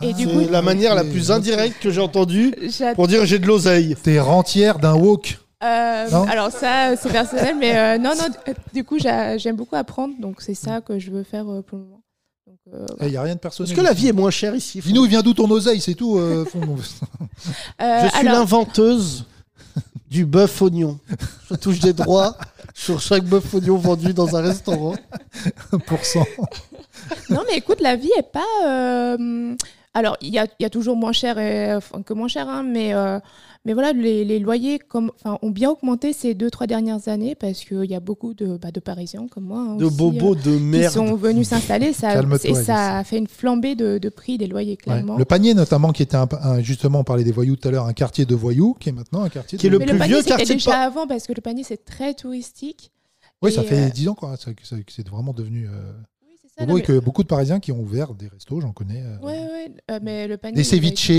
Ah, la manière la plus indirecte que j'ai entendue pour dire j'ai de l'oseille. T'es rentière d'un wok. Euh, alors ça, c'est personnel, mais euh, non, non, euh, du coup, j'aime beaucoup apprendre, donc c'est ça que je veux faire pour le moment. Il n'y eh, a rien de personnel. Est-ce que la vie est moins chère ici dis il vient d'où ton oseille, c'est tout Je suis l'inventeuse du bœuf oignon. Je touche des droits sur chaque bœuf oignon vendu dans un restaurant. 1%. non, mais écoute, la vie est pas... Alors, il y a, toujours moins cher que moins cher, hein, mais mais voilà, les, loyers comme, ont bien augmenté ces deux, trois dernières années parce qu'il y a beaucoup de, bah, de Parisiens comme moi. Hein, de bobos de merde. Euh, qui sont venus s'installer. Ça, et ça a fait une flambée de, prix des loyers, clairement. Le panier, notamment, qui était un, justement, on parlait des voyous tout à l'heure, un quartier de voyous qui est maintenant un quartier qui est le plus vieux quartier. déjà avant parce que le panier, c'est très touristique. Oui, ça fait euh, dix ans quoi, que c'est vraiment devenu. Euh, oui Oui, ça, que beaucoup de Parisiens qui ont ouvert des restos, j'en connais. Euh... Ouais, ouais, mais le panier. Des ceviches,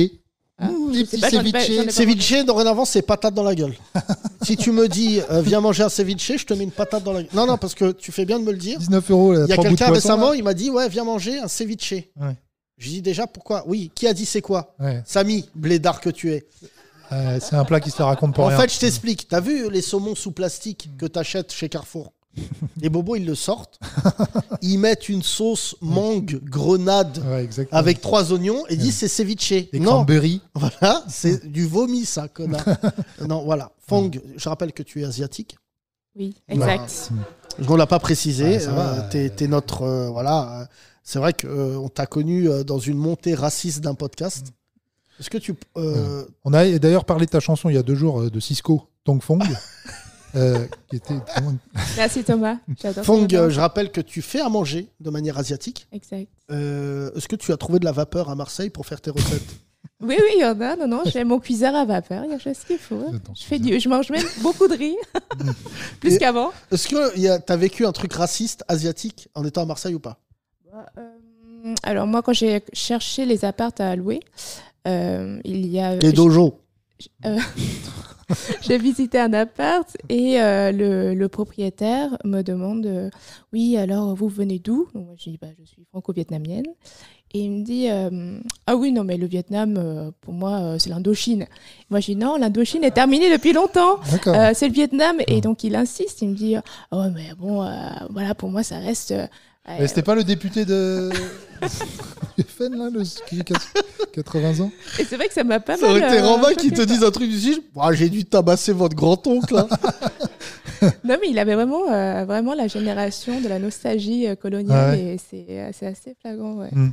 Hein, mmh, les ceviche. dorénavant, c'est patate dans la gueule. si tu me dis, euh, viens manger un ceviche, je te mets une patate dans la gueule. Non, non, parce que tu fais bien de me le dire. 19 euros, Il y a quelqu'un récemment, il m'a dit, ouais, viens manger un ceviche. Ouais. Je dis déjà, pourquoi Oui, qui a dit c'est quoi Sami blé blédard que tu es. Euh, c'est un plat qui se raconte pas. En fait, je t'explique. T'as vu les saumons sous plastique que t'achètes chez Carrefour les bobos, ils le sortent, ils mettent une sauce mangue grenade avec trois oignons et disent c'est ceviche. non, c'est du vomi ça, connard. non, voilà. Fang, je rappelle que tu es asiatique. Oui, exact. On l'a pas précisé. Euh, euh, notre euh, voilà. C'est vrai qu'on t'a connu dans une montée raciste d'un podcast. Est-ce que tu On a d'ailleurs parlé de ta chanson il y a deux jours de Cisco Tong Fong. Euh, qui était Merci Thomas. Fong, je rappelle que tu fais à manger de manière asiatique. Exact. Euh, est-ce que tu as trouvé de la vapeur à Marseille pour faire tes recettes Oui, oui, il y en a. Non, non, j'ai mon cuiseur à vapeur. Il y a ce qu'il faut. Je, fais je mange même beaucoup de riz, plus qu'avant. Est-ce que tu as vécu un truc raciste asiatique en étant à Marseille ou pas bah, euh, Alors, moi, quand j'ai cherché les appartes à louer, il y a. Les dojos. j'ai visité un appart et euh, le, propriétaire me demande euh, Oui, alors vous venez d'où Moi, je dis bah, Je suis franco-vietnamienne. Et il me dit euh, Ah oui, non, mais le Vietnam, pour moi, c'est l'Indochine. Moi, je dis Non, l'Indochine est terminée depuis longtemps. c'est le Vietnam. Et donc, il insiste. Il me dit Oh, mais bon, voilà, pour moi, ça reste. mais c'était pas le député de. là, le, 80 ans. Et c'est vrai que ça m'a pas mal. Ça aurait été euh, qui te dise un truc du style J'ai dû tabasser votre grand-oncle. Hein. là. non, mais il avait vraiment, euh, vraiment la génération de la nostalgie euh, coloniale et c'est assez, flagrant. Hmm.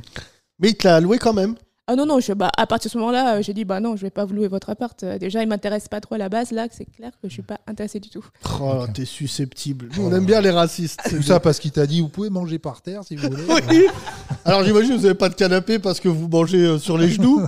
Mais il te l'a loué quand même. Ah non, non, je, bah, à partir de ce moment-là, euh, j'ai dit, bah non, je vais pas vous louer votre appart. Euh, déjà, il m'intéresse pas trop à la base. Là, c'est clair que je suis pas intéressé du tout. Oh, t'es susceptible. On aime bien les racistes. Tout ça parce qu'il t'a dit, vous pouvez manger par terre si vous voulez. Alors j'imagine, vous avez pas de canapé parce que vous mangez euh, sur les genoux.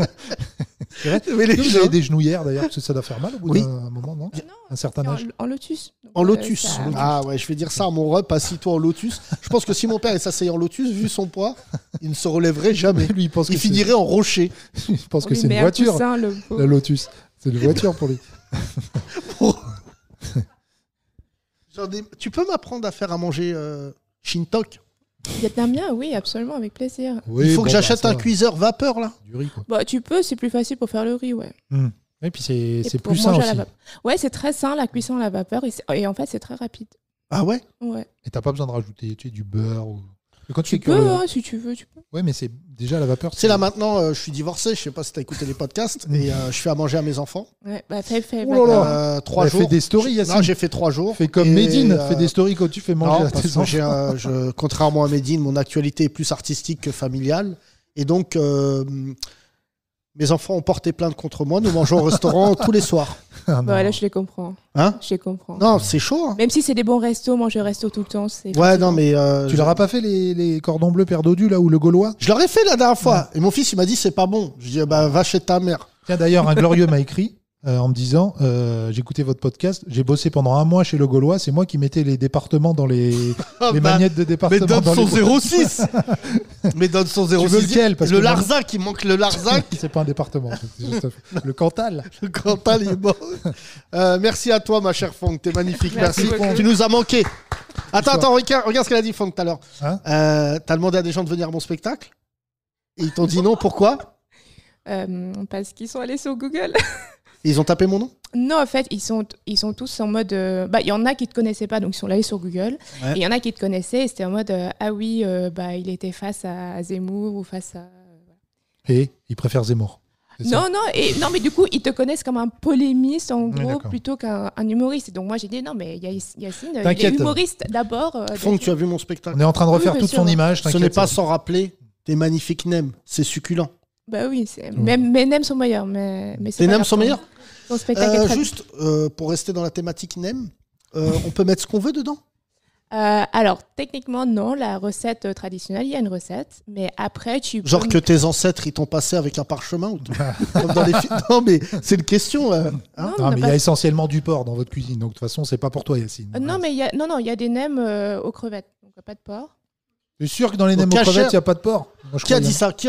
Mais les des genouillères d'ailleurs, parce que ça doit faire mal au bout d'un moment, non, Un certain âge. En, lotus. Euh, en lotus. Ah ouais, je vais dire ça à mon rep, assis-toi en lotus. Je pense que si mon père est s'asseyait en lotus, vu son poids, il ne se relèverait jamais. lui, il finirait en rocher. Je pense que c'est une voiture. La lotus. C'est une voiture pour lui. Tu peux m'apprendre à faire à manger euh... Shintok Vietnamien, oui, absolument, avec plaisir. Il faut que j'achète bah, un cuiseur vapeur, là Du riz, quoi. Bah, tu peux, c'est plus facile pour faire le riz, ouais. Et hmm. puis c'est plus sain aussi. Ouais, c'est très sain, la cuisson à la vapeur, et, en fait, c'est très rapide. Ah ouais Ouais. Et t'as pas besoin de rajouter du beurre ou tu, peux, hein, si tu veux, Ouais, mais c'est déjà la vapeur. C'est là maintenant, euh, je suis divorcé, je sais pas si t'as écouté les podcasts, mm. et euh, je fais à manger à mes enfants. Ouais, bah fais, fait. Euh, trois Elle Fait des stories, j'ai fait trois jours. Fais comme Medine. Médine, fais des stories quand tu fais manger à tes enfants. contrairement à Médine, mon actualité est plus artistique que familiale, et donc mes enfants ont porté plainte contre moi. Nous mangeons au restaurant tous les soirs. Ah là, je les comprends. Hein Je les comprends. Non, c'est chaud. Hein. Même si c'est des bons restos, manger au resto tout le temps, c'est. Ouais, non, mais. Euh, tu je- leur as pas fait les, les cordons bleus perdodus, là ou le Gaulois Je leur ai fait la dernière fois. Et mon fils, il m'a dit, c'est pas bon. Je dis, bah, va chez ta mère. Tiens d'ailleurs, un glorieux m'a écrit euh, en me disant euh, j'écoutais votre podcast, j'ai bossé pendant un mois chez le Gaulois, c'est moi qui mettais les départements dans les, ah les bah, magnettes de département. Mais donne dans son 06 Mais donne son 06 Le Larzac, il manque le Larzac C'est pas un département, juste le Cantal. Le Cantal, il est bon. Euh, merci à toi, ma chère Fong, t'es magnifique, merci. Tu nous as manqué. Attends, attends, regarde, ce qu'elle a dit, Fong, tout à l'heure. Hein euh, t'as demandé à des gens de venir à mon spectacle ils t'ont dit non, pourquoi Parce qu'ils sont allés sur Google ils ont tapé mon nom non, en fait, ils sont, ils sont tous en mode. Euh, bah, il y en a qui ne te connaissaient pas, donc ils sont allés sur Google. il y en a qui te connaissaient, et c'était en mode euh, Ah oui, euh, bah, il était face à Zemmour ou face à. Et ils préfèrent Zemmour. Non, non, et, non, mais du coup, ils te connaissent comme un polémiste, en gros, plutôt qu'un humoriste. donc, moi, j'ai dit Non, mais Yacine, il est humoriste d'abord. que tu as vu mon spectacle. On est en train de refaire toute son image. Ce n'est pas sans rappeler tes magnifiques nems, c'est succulent. Bah oui, mmh. même, mes nems sont meilleurs. mais Tes nems sont meilleurs euh, juste euh, pour rester dans la thématique NEM, euh, on peut mettre ce qu'on veut dedans alors, techniquement, non. La recette traditionnelle, il y a une recette. Mais après, tu. Genre que tes ancêtres, ils t'ont passé avec un parchemin ou Non, mais c'est une question. Hein non, mais il y a essentiellement du porc dans votre cuisine. Donc, de toute façon, c'est pas pour toi, Yacine. non, mais il y a... non, non, y a des nems aux crevettes. Donc, pas de porc. Tu es sûr que dans les nems aux crevettes, il n'y a pas de porc Qui a dit ça Qui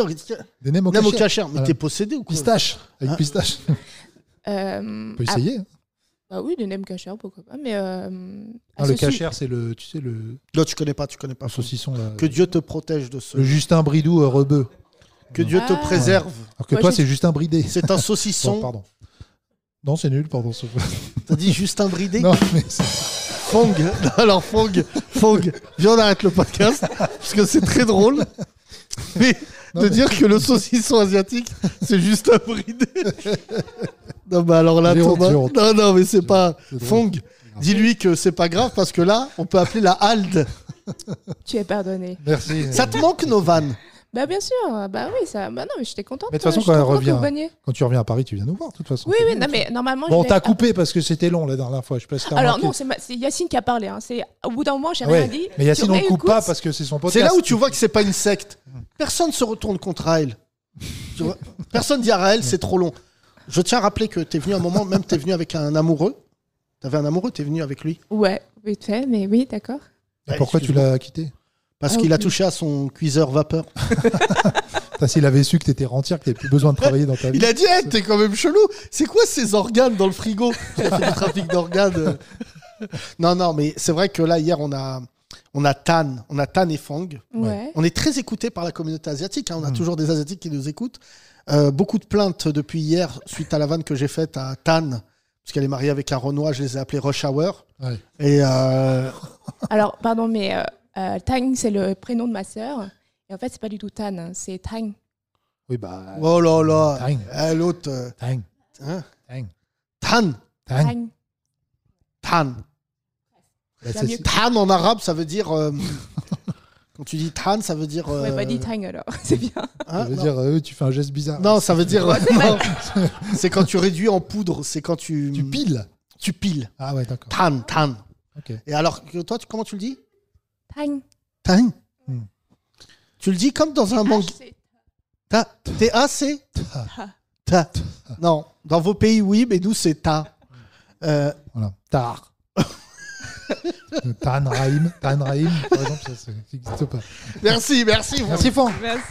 Des nems aux, Mais t'es possédé ou quoi Pistache. Avec hein pistache. Euh, on peut essayer. Hein. Ah, bah oui, le nems cachère pourquoi pas. Mais euh, ah, le cachère, c'est le, tu sais le. Non, tu connais pas, tu connais pas. Le saucisson. Que Dieu te protège de ce. Le Justin Bridou euh, rebeu. Que Dieu te ah. préserve. Alors que toi, c'est Justin Bridé. C'est un saucisson. pardon. Non, c'est nul, pardon. T'as dit Justin Bridé Non, mais. Fong. alors Fong, Fong, viens on arrête le podcast parce que c'est très drôle. Mais de dire que le saucisson asiatique, c'est juste un bridé. non, mais alors là, Non, non, mais c'est pas. Fong, dis-lui que c'est pas grave parce que là, on peut appeler la halde. Tu es pardonné. Merci. Ça te manque nos vannes bah bien sûr, bah oui, ça. Bah non, mais j'étais contente. Mais de toute euh, façon, quand, elle revient, quand tu reviens à Paris, tu viens nous voir, de toute façon. Oui, oui, non, mais normalement. on t'a coupé parce que c'était long la dernière fois. Je sais Alors non, c'est Yacine qui a parlé. Hein, c'est au bout d'un moment, j'ai rien dit. Mais Yacine, on coupe pas parce que c'est son podcast. C'est là où tu vois que c'est pas une secte. Personne se retourne contre Raël. Personne dit à Raël, c'est trop long. Je tiens à rappeler que t'es venu à un moment, même t'es venu avec un amoureux. T'avais un amoureux, t'es venu avec lui. Ouais, vite fait, mais oui, d'accord. pourquoi bah, tu l'as quitté parce ah qu'il a touché à son cuiseur vapeur. S'il avait su que étais rentière, que t'avais plus besoin de travailler dans ta vie. Il a dit, hey, t'es quand même chelou. C'est quoi ces organes dans le frigo trafic d'organes. non, non, mais c'est vrai que là, hier, on a, on a Tan, on a Tan et Fang. On est très écoutés par la communauté asiatique. Hein. On a hmm. toujours des Asiatiques qui nous écoutent. Euh, beaucoup de plaintes depuis hier suite à la vanne que j'ai faite à Tan parce qu'elle est mariée avec un Renoir, je les ai appelés Rush Hour. Et euh, Alors, pardon, mais euh, euh, Tang, c'est le prénom de ma sœur. Et en fait, c'est pas du tout Tan, hein, c'est Tang. Oui, bah. Oh là là. Tang. Eh, l'autre. Euh, Tang. hein? Tang. Tan. Tang. Tan. Bah, tan en arabe, ça veut dire. Euh, quand tu dis Tan, ça veut dire. On m'a pas dit Tang alors, c'est bien. Hein? Ça veut dire, tu fais un geste bizarre. Non, ça veut dire. C'est quand tu réduis en poudre, c'est quand tu. Tu piles. Tu piles. Ah ouais, d'accord. Tan, tan. Et alors, toi, comment tu le dis Pagne. Pagne hmm. Tu le dis comme dans un manga. Ta. Ta, assez. Non, dans vos pays, oui, mais nous, c'est ta. Euh, voilà. Tar. Tanraïm. Tanraim, par exemple, ça n'existe pas. Merci, merci. Merci, Fon. Merci.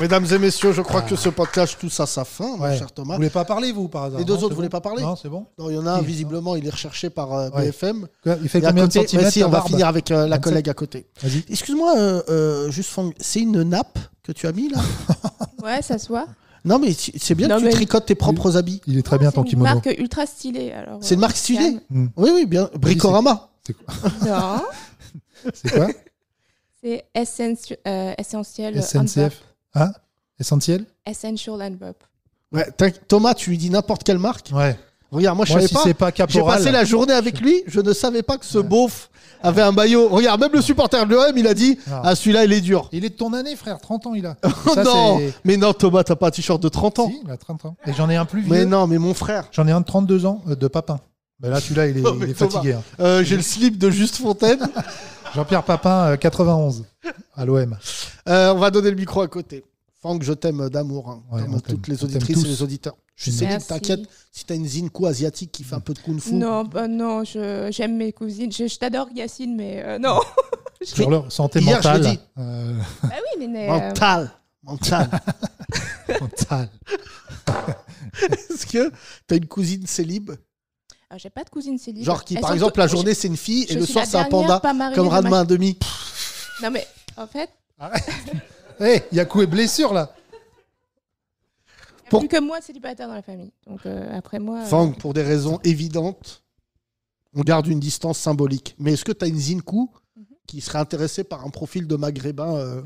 Mesdames et messieurs, je crois que ce podcast touche à sa fin, mon cher Thomas. Vous voulez pas parler, vous, par exemple Les deux autres, vous voulez pas parler Non, c'est bon. Non, il y en a un, visiblement, il est recherché par euh, BFM. Il fait combien de centimètres On va finir avec euh, la collègue à côté. Excuse-moi, euh, juste Fong, c'est une nappe que tu as mis là Ouais, ça se voit. Non, mais c'est bien que tu tricotes tes propres habits. Il est très bien tant qu'il C'est une marque ultra stylée. C'est une marque stylée hmm. Oui, oui, bien. Bricorama. C'est quoi Non. c'est quoi C'est essentiel. SNCF. Ah, Essentiel Essential Envelope. Ouais, Thomas, tu lui dis n'importe quelle marque. Ouais. Regarde, moi je savais pas. J'ai passé la journée avec lui, je ne savais pas que ce beauf avait un maillot. Regarde, même le supporter de l'OM, il a dit ah. ah, celui-là, il est dur. Il est de ton année, frère, 30 ans, il a. Oh non, mais non, Thomas, t'as pas un t-shirt de 30 ans. Si, il a 30 ans. Et j'en ai un plus vieux. Mais non, mais mon frère. J'en ai un de 32 ans, euh, de papin. Mais là, celui-là, il est, fatigué. Hein. Euh, j'ai le slip de Juste Fontaine. Jean-Pierre Papin, 91, euh, à l'OM. Euh, on va donner le micro à côté. Franck, je t'aime d'amour, hein, toutes les auditrices et les auditeurs. Je sais t'inquiète si t'as une zinco asiatique qui fait un peu de kung fu. Non, bah non, j'aime mes cousines. Je, t'adore Yacine, mais euh, non. Sur leur santé mentale. mental, mental, mental. Est-ce que t'as une cousine célib j'ai pas de cousine célibataire. Genre qui, par exemple, la journée, c'est une fille et le soir, c'est un panda, comme main à demi. Non, mais en fait. Hé, hey, Yaku est blessure là pour... Plus que moi célibataire dans la famille. Donc euh, après moi. Euh, Fang, pour des raisons évidentes, on garde une distance symbolique. Mais est-ce que tu as une Zinkou mhm. qui serait intéressée par un profil de maghrébin euh,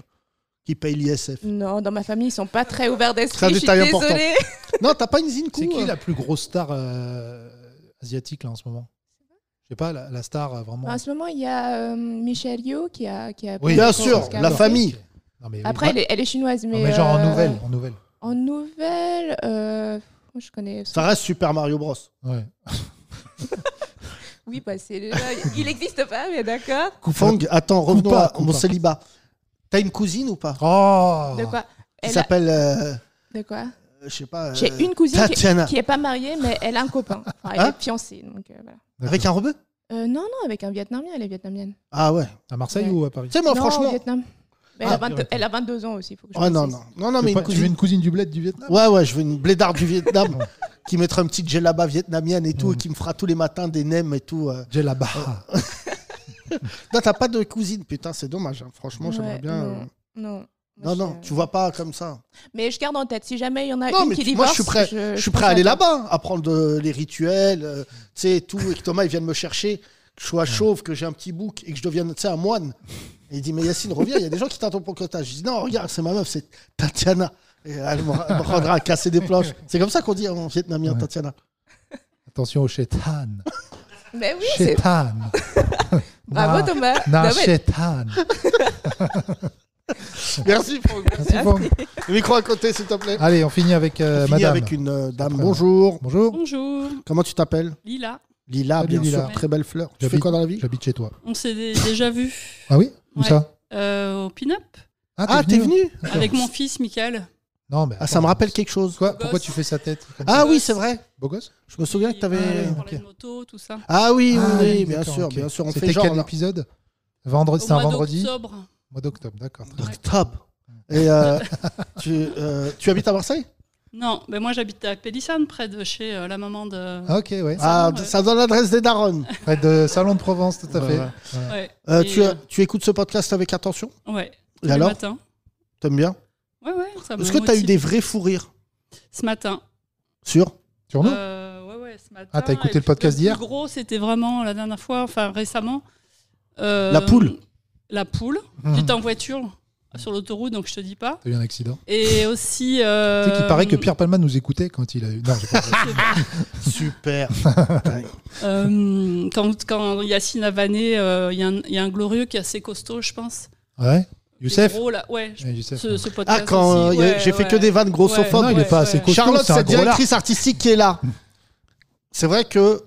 qui paye l'ISF Non, dans ma famille, ils sont pas très ouverts d'esprit. C'est un détail important. Non, t'as pas une Zinkou. C'est qui la plus grosse star asiatique là en ce moment je sais pas, la, star vraiment. En ce moment, il y a euh, Michel Yeoh qui a. Qui a oui, bien sûr, la famille. Après, elle, est, chinoise, mais. mais genre en euh, nouvelle. En nouvelle, en nouvelle euh, je connais. Ça reste Super Mario Bros. Ouais. oui, bah, il n'existe pas, mais d'accord. Koufang, attends, revenons à mon célibat. T'as une cousine ou pas oh. De quoi Elle s'appelle. De quoi euh, je sais pas. J'ai euh, une cousine qui, n'est est pas mariée, mais elle a un copain. Enfin, elle hein est fiancée. Donc, euh, voilà. Avec un rebeu euh, non, non, avec un Vietnamien, elle est vietnamienne. Ah ouais À Marseille ou à Paris C'est moi, non, franchement. Au Vietnam. elle, a 22 ah. ans aussi. Faut que je ouais, non, non, non, non, mais pas, cousine... Tu veux une cousine du bled du Vietnam Ouais, ouais, je veux une blédarde du Vietnam qui mettra un petit djellaba vietnamienne et tout, et qui me fera tous les matins des nems et tout. Euh... Djellaba. non, t'as pas de cousine, putain, c'est dommage. Hein. Franchement, j'aimerais bien. non non, non, tu vois pas comme ça. Mais je garde en tête, si jamais il y en a une qui divorce... Moi, je suis prêt, je, suis prêt à aller là-bas, à prendre les rituels, euh, tu sais, tout, et que Thomas, il vienne me chercher, que je sois chauve, que j'ai un petit bouc, et que je devienne, tu sais, un moine. Et il dit, mais Yacine, reviens, il y a des gens qui t'attendent pour cottage. Je dis, non, regarde, c'est ma meuf, c'est Tatiana. Et elle me rendra à casser des planches. C'est comme ça qu'on dit en vietnamien, Tatiana. Attention au chétan. Mais oui, c'est... Bravo Thomas. Bah Merci Franck. Merci, Le micro à côté, s'il te plaît. Allez, on finit avec euh, Madame. on avec une euh, dame. Bonjour. Bonjour. Bonjour. Comment tu t'appelles Lila. Lila, bien sûr. Très belle fleur. Tu quoi dans la vie J'habite chez toi. On s'est déjà vu. Ah oui Où ça euh, Au pin-up. Ah, ah t'es venu, Avec mon fils, Michael. Non, mais ah, ça me rappelle quelque chose. Quoi Pourquoi tu fais sa tête Ah oui, c'est vrai. Beau gosse Je me souviens que tu avais. moto, tout ça. Ah oui, oui, ah, bien sûr, bien sûr. On fait épisode Vendredi, c'est un vendredi. Mois d'octobre, d'accord. D'octobre. Et euh, euh, tu, habites à Marseille non, mais ben moi j'habite à Pélissane, près de chez euh, la maman de. Ah, ok, ah, ouais. ça donne l'adresse des darons. près de Salon de Provence, tout à fait. tu, écoutes ce podcast avec attention Ouais. Et alors T'aimes bien Ouais, ouais. Est-ce que t'as eu des vrais fous rires Ce matin. Sûr Sur nous Ouais, ouais, ce matin. Ah, t'as écouté le podcast d'hier gros, c'était vraiment la dernière fois, enfin récemment. la poule la poule. Mmh. Hum. J'étais en voiture sur l'autoroute, donc je te dis pas. Il y a eu un accident. Et aussi. Euh... Tu sais euh, paraît que Pierre Palma nous écoutait quand il a eu. Non, pas... Super. Euh, quand, quand Yacine euh, a vanné, il y, a un glorieux qui est assez costaud, je pense. Ouais. Youssef là. Ouais, Ah, quand j'ai fait que des vannes grossophobes. il est pas assez costaud. Charlotte, cette directrice artistique qui est là. C'est vrai que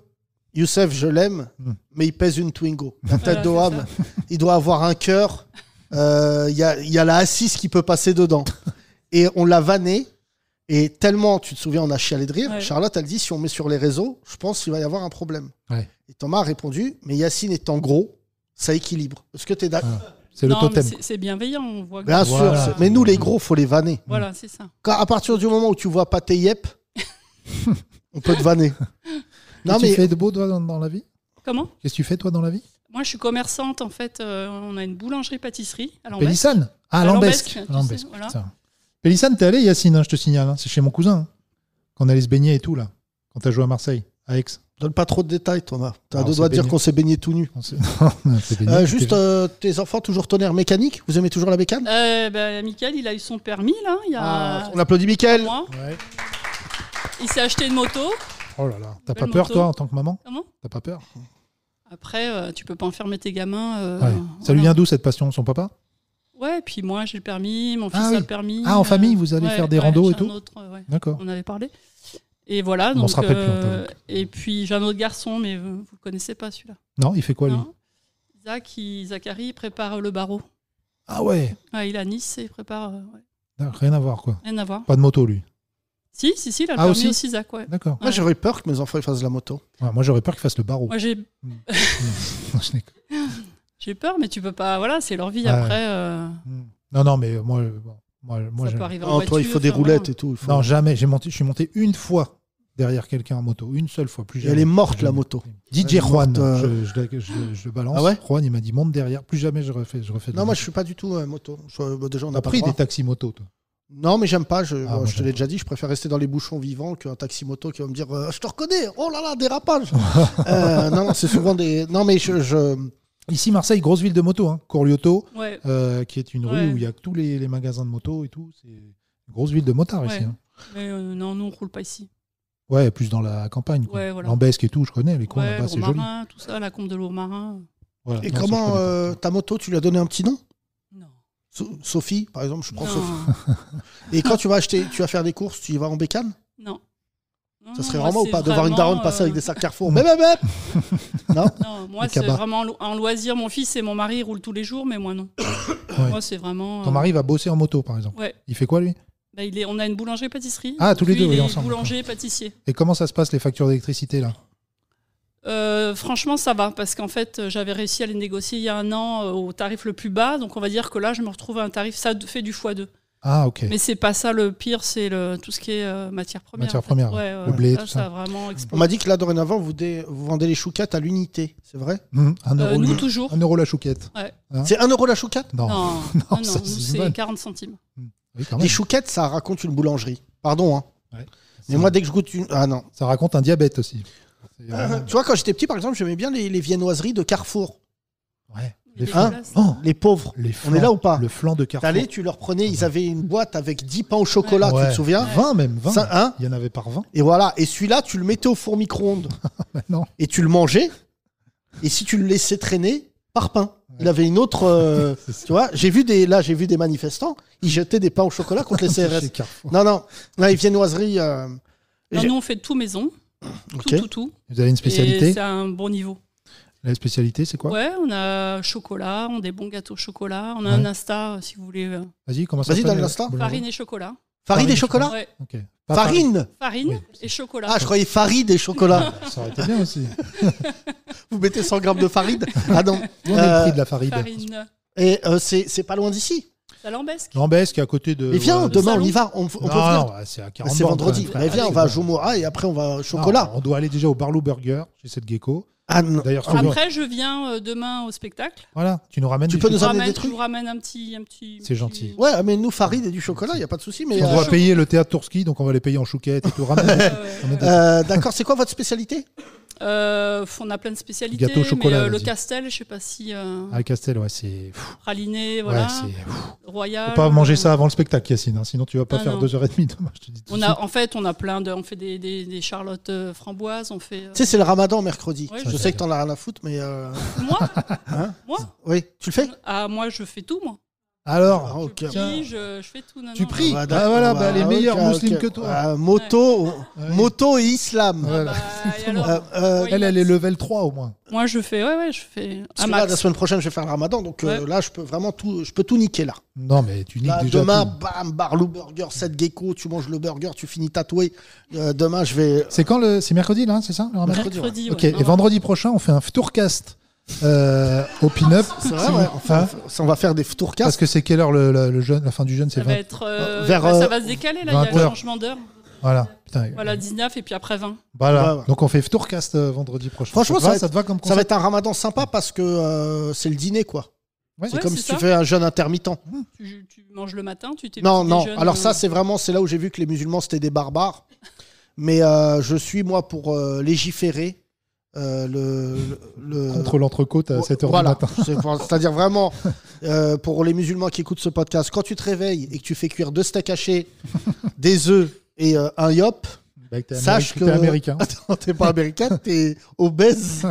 Youssef, je l'aime, hmm. mais il pèse une Twingo. La ah, tête d'Oham, il doit avoir un cœur. Euh, il y, a, la assise qui peut passer dedans. Et on l'a vanné. Et tellement, tu te souviens, on a chialé de rire. Charlotte, elle dit si on met sur les réseaux, je pense qu'il va y avoir un problème. Et Thomas a répondu mais Yacine étant gros, ça équilibre. Est-ce que tu es d'accord ah, C'est le totem. C'est bienveillant, on voit. Bien sûr, mais nous, les gros, faut les vanner. Voilà, c'est ça. à partir du moment où tu vois tes Yep, on peut te vanner. Non, mais... Tu fais de beau dans, la vie Comment Qu'est-ce que tu fais toi dans la vie Moi je suis commerçante en fait, euh, on a une boulangerie-pâtisserie à Lambesque. Pélissane Ah, Lambesque. Pélissane, t'es allé Yacine, hein, je te signale, hein. c'est chez mon cousin. Hein, quand on allait se baigner et tout là, quand t'as joué à Marseille, à Aix. Donne pas trop de détails, Thomas. T'as deux droit de dire qu'on s'est baigné tout nu. Euh, juste, euh, tes enfants, toujours tonnerre mécanique Vous aimez toujours la bécane euh, bah, Michael, il a eu son permis, là. Ah, on applaudit Michael. Il s'est acheté une moto. Oh là là, t'as pas peur toi en tant que maman Comment T'as pas peur Après, euh, tu peux pas enfermer tes gamins. Euh, Ça lui vient d'où cette passion Son papa Ouais, puis moi j'ai le permis, mon ah fils a le permis. Ah, en famille, euh, vous allez faire des ouais, randos et tout D'accord. On avait parlé. Et voilà. On se rappelle plus. et puis j'ai un autre garçon, mais vous le connaissez pas celui-là. Non, il fait quoi lui Isaac, il, Zachary, prépare le barreau. Ah ouais, Il est à Nice il prépare. Ah, rien à voir quoi. Rien à voir. Pas de moto lui. Si, si, si, la ah, aussi Zach. Ouais. D'accord. Moi, j'aurais peur que mes enfants fassent la moto. moi, j'aurais peur qu'ils fassent le barreau. Moi, j'ai hmm. Hmm. j'ai peur, mais tu peux pas. Voilà, c'est leur vie après. Euh. Hmm. non, non, mais moi, euh, moi, moi, ah, toi, il faut des roulettes et tout. non, jamais. J'ai monté, je suis monté une fois derrière quelqu'un en moto, une seule fois, plus jamais. elle est morte, la moto. DJ Juan, euh. je, balance. Ah Juan, il m'a dit monte derrière. Plus jamais je refais, je refais. Non, moi, je suis pas du tout moto. Je- bah, déjà, on a pris des taxis moto. Toi. Non, mais j'aime pas. Je, ah, te l'ai déjà dit, je préfère rester dans les bouchons vivants qu'un taxi moto qui va me dire euh, Je te reconnais Oh là là, dérapage euh, Non, c'est souvent des. Non, mais je. Ici, Marseille, grosse ville de moto, hein, euh, qui est une rue où il y a tous les, magasins de moto et tout. C'est grosse ville de motards ici. Hein. non, nous, on roule pas ici. Ouais, plus dans la campagne. Quoi. L'ambesque et tout, je connais. Les coins c'est joli. tout ça, la combe de l'Ourmarin. et comment ta moto, tu lui as donné un petit nom Sophie, par exemple, je prends Sophie. Et quand tu vas acheter, tu vas faire des courses, tu y vas en bécane Non. ça serait vraiment ou pas de voir une daronne passer avec des euh, sacs Carrefour mais, non, non, moi c'est vraiment en loisir. Mon fils et mon mari roulent tous les jours, mais moi non. Moi c'est vraiment. Ton mari euh, va bosser en moto par exemple. Ouais. Il fait quoi lui bah, il est... On a une boulangerie-pâtisserie. Ah, tous les deux, oui, ensemble. Boulanger-pâtissier. Et comment ça se passe les factures d'électricité là euh, franchement, ça va, parce qu'en fait, euh, j'avais réussi à les négocier il y a un an euh, au tarif le plus bas. Donc, on va dire que là, je me retrouve à un tarif, ça fait du x2. Ah, ok. Mais c'est pas ça le pire, c'est le, tout ce qui est matière première. Matière première, ça. vraiment on m'a dit que là, dorénavant, vous, vendez les chouquettes à l'unité, c'est vrai mmh. un toujours. la chouquette. Hein c'est un euro la chouquette Non, non, non, c'est 40 centimes. Mmh. les chouquettes, ça raconte une boulangerie. Pardon, hein. Mais moi, dès que je goûte une. Ah non. Ça raconte un diabète aussi. Euh, euh, tu vois, quand j'étais petit, par exemple, j'aimais bien les, viennoiseries de Carrefour. Ouais. Les, les oh. pauvres. Les on est là ou pas Le flanc de Carrefour. T'allais, tu leur prenais, ils avaient une boîte avec 10 pains au chocolat, tu te souviens 20 même, 20. Hein Il y en avait par 20. Et voilà, et celui-là, tu le mettais au four micro-ondes. Et tu le mangeais, et si tu le laissais traîner, par pain. Il avait une autre. Euh, tu vois, j'ai vu des, là, j'ai vu des manifestants, ils jetaient des pains au chocolat contre les CRS. non, non, les viennoiseries. non, nous, on fait tout maison. Okay. Tout, tout, Vous avez une spécialité C'est un bon niveau. La spécialité, c'est quoi Ouais, on a chocolat, on a des bons gâteaux chocolat, on a un Insta, si vous voulez. Euh, Vas-y, comment ça Vas-y, donne l'Insta. Farine et chocolat. Farine, et chocolat ouais. Farine Farine et chocolat. Ah, je croyais farine et chocolat. Ah, ça aurait été bien aussi. vous mettez 100 grammes de farine Ah non. On a euh, de la farine. Et euh, c'est pas loin d'ici la Lambesque. Lambesque à côté de. Mais viens, demain on y va. On, non, peut venir. Bah, c'est à 40 C'est vendredi. Mais viens, on va à Allez, et après on va au chocolat. on doit aller déjà au Barlow Burger chez cette gecko. Ah, D'ailleurs, Après, je viens euh, demain au spectacle. voilà, tu nous ramènes Tu peux nous des trucs un petit. Un petit C'est gentil. Ouais, mais nous, Farid et du chocolat, il n'y a pas de souci. mais, On va doit euh, payer le théâtre Tourski, donc on va les payer en chouquette et tout. Euh, d'accord, c'est quoi votre spécialité on a plein de spécialités. Gâteau chocolat, le castel, je sais pas si. euh, Ah, Castel, ouais, c'est. raliné voilà. Ouais, c'est. pas manger ça avant le spectacle, Yacine, hein, sinon tu vas pas ah, faire deux heures et demie demain, je te dis On a, en fait, on a plein de. On fait des, des, des charlottes framboises, on fait. Tu sais, c'est le ramadan mercredi. Je sais que t'en as rien à foutre, mais. Euh, moi hein Moi Oui, tu le fais Ah, moi, je fais tout, moi. Alors, ah, je, je, fais tout. tu pries ah, bah, ah, voilà, bah, elle est que toi. moto, oh, moto et islam. Bah, euh, euh, elle, elle est level 3 au moins. Moi, je fais, ouais, ouais, je fais. là, la semaine prochaine, je vais faire le ramadan, donc euh, là, je peux vraiment tout, je peux tout niquer là. Non, mais tu niques bah, déjà Demain, tout. bam, Barlou Burger, 7 gecko, tu manges le burger, tu finis tatoué. demain, je vais. C'est quand le, c'est mercredi là, c'est ça le Mercredi. Ok. et vendredi prochain, on fait un tourcast euh, au pin-up. Enfin, on va faire des tourcas. Parce que c'est quelle heure le, la fin du jeûne C'est ça va euh, euh, ça va se décaler il y a un changement d'heure. Voilà. voilà, 19 et puis après 20. Voilà. Donc on fait Tourcast vendredi prochain. Franchement, ça, va, être, ça te va comme Ça va un ramadan sympa parce que c'est le dîner, quoi. C'est comme si tu fais un jeûne intermittent. Mmh. Tu, manges le matin, tu t'es Non, non. Alors ça, c'est vraiment, c'est là où j'ai vu que les musulmans, c'était des barbares. Mais je suis, moi, pour légiférer euh, le, le, Contre l'entrecôte à 7h du matin. C'est-à-dire vraiment, euh, pour les musulmans qui écoutent ce podcast, quand tu te réveilles et que tu fais cuire deux steaks hachés, des œufs et euh, un yop, bah, sache que. T'es américain. Attends, t'es pas américain, t'es obèse.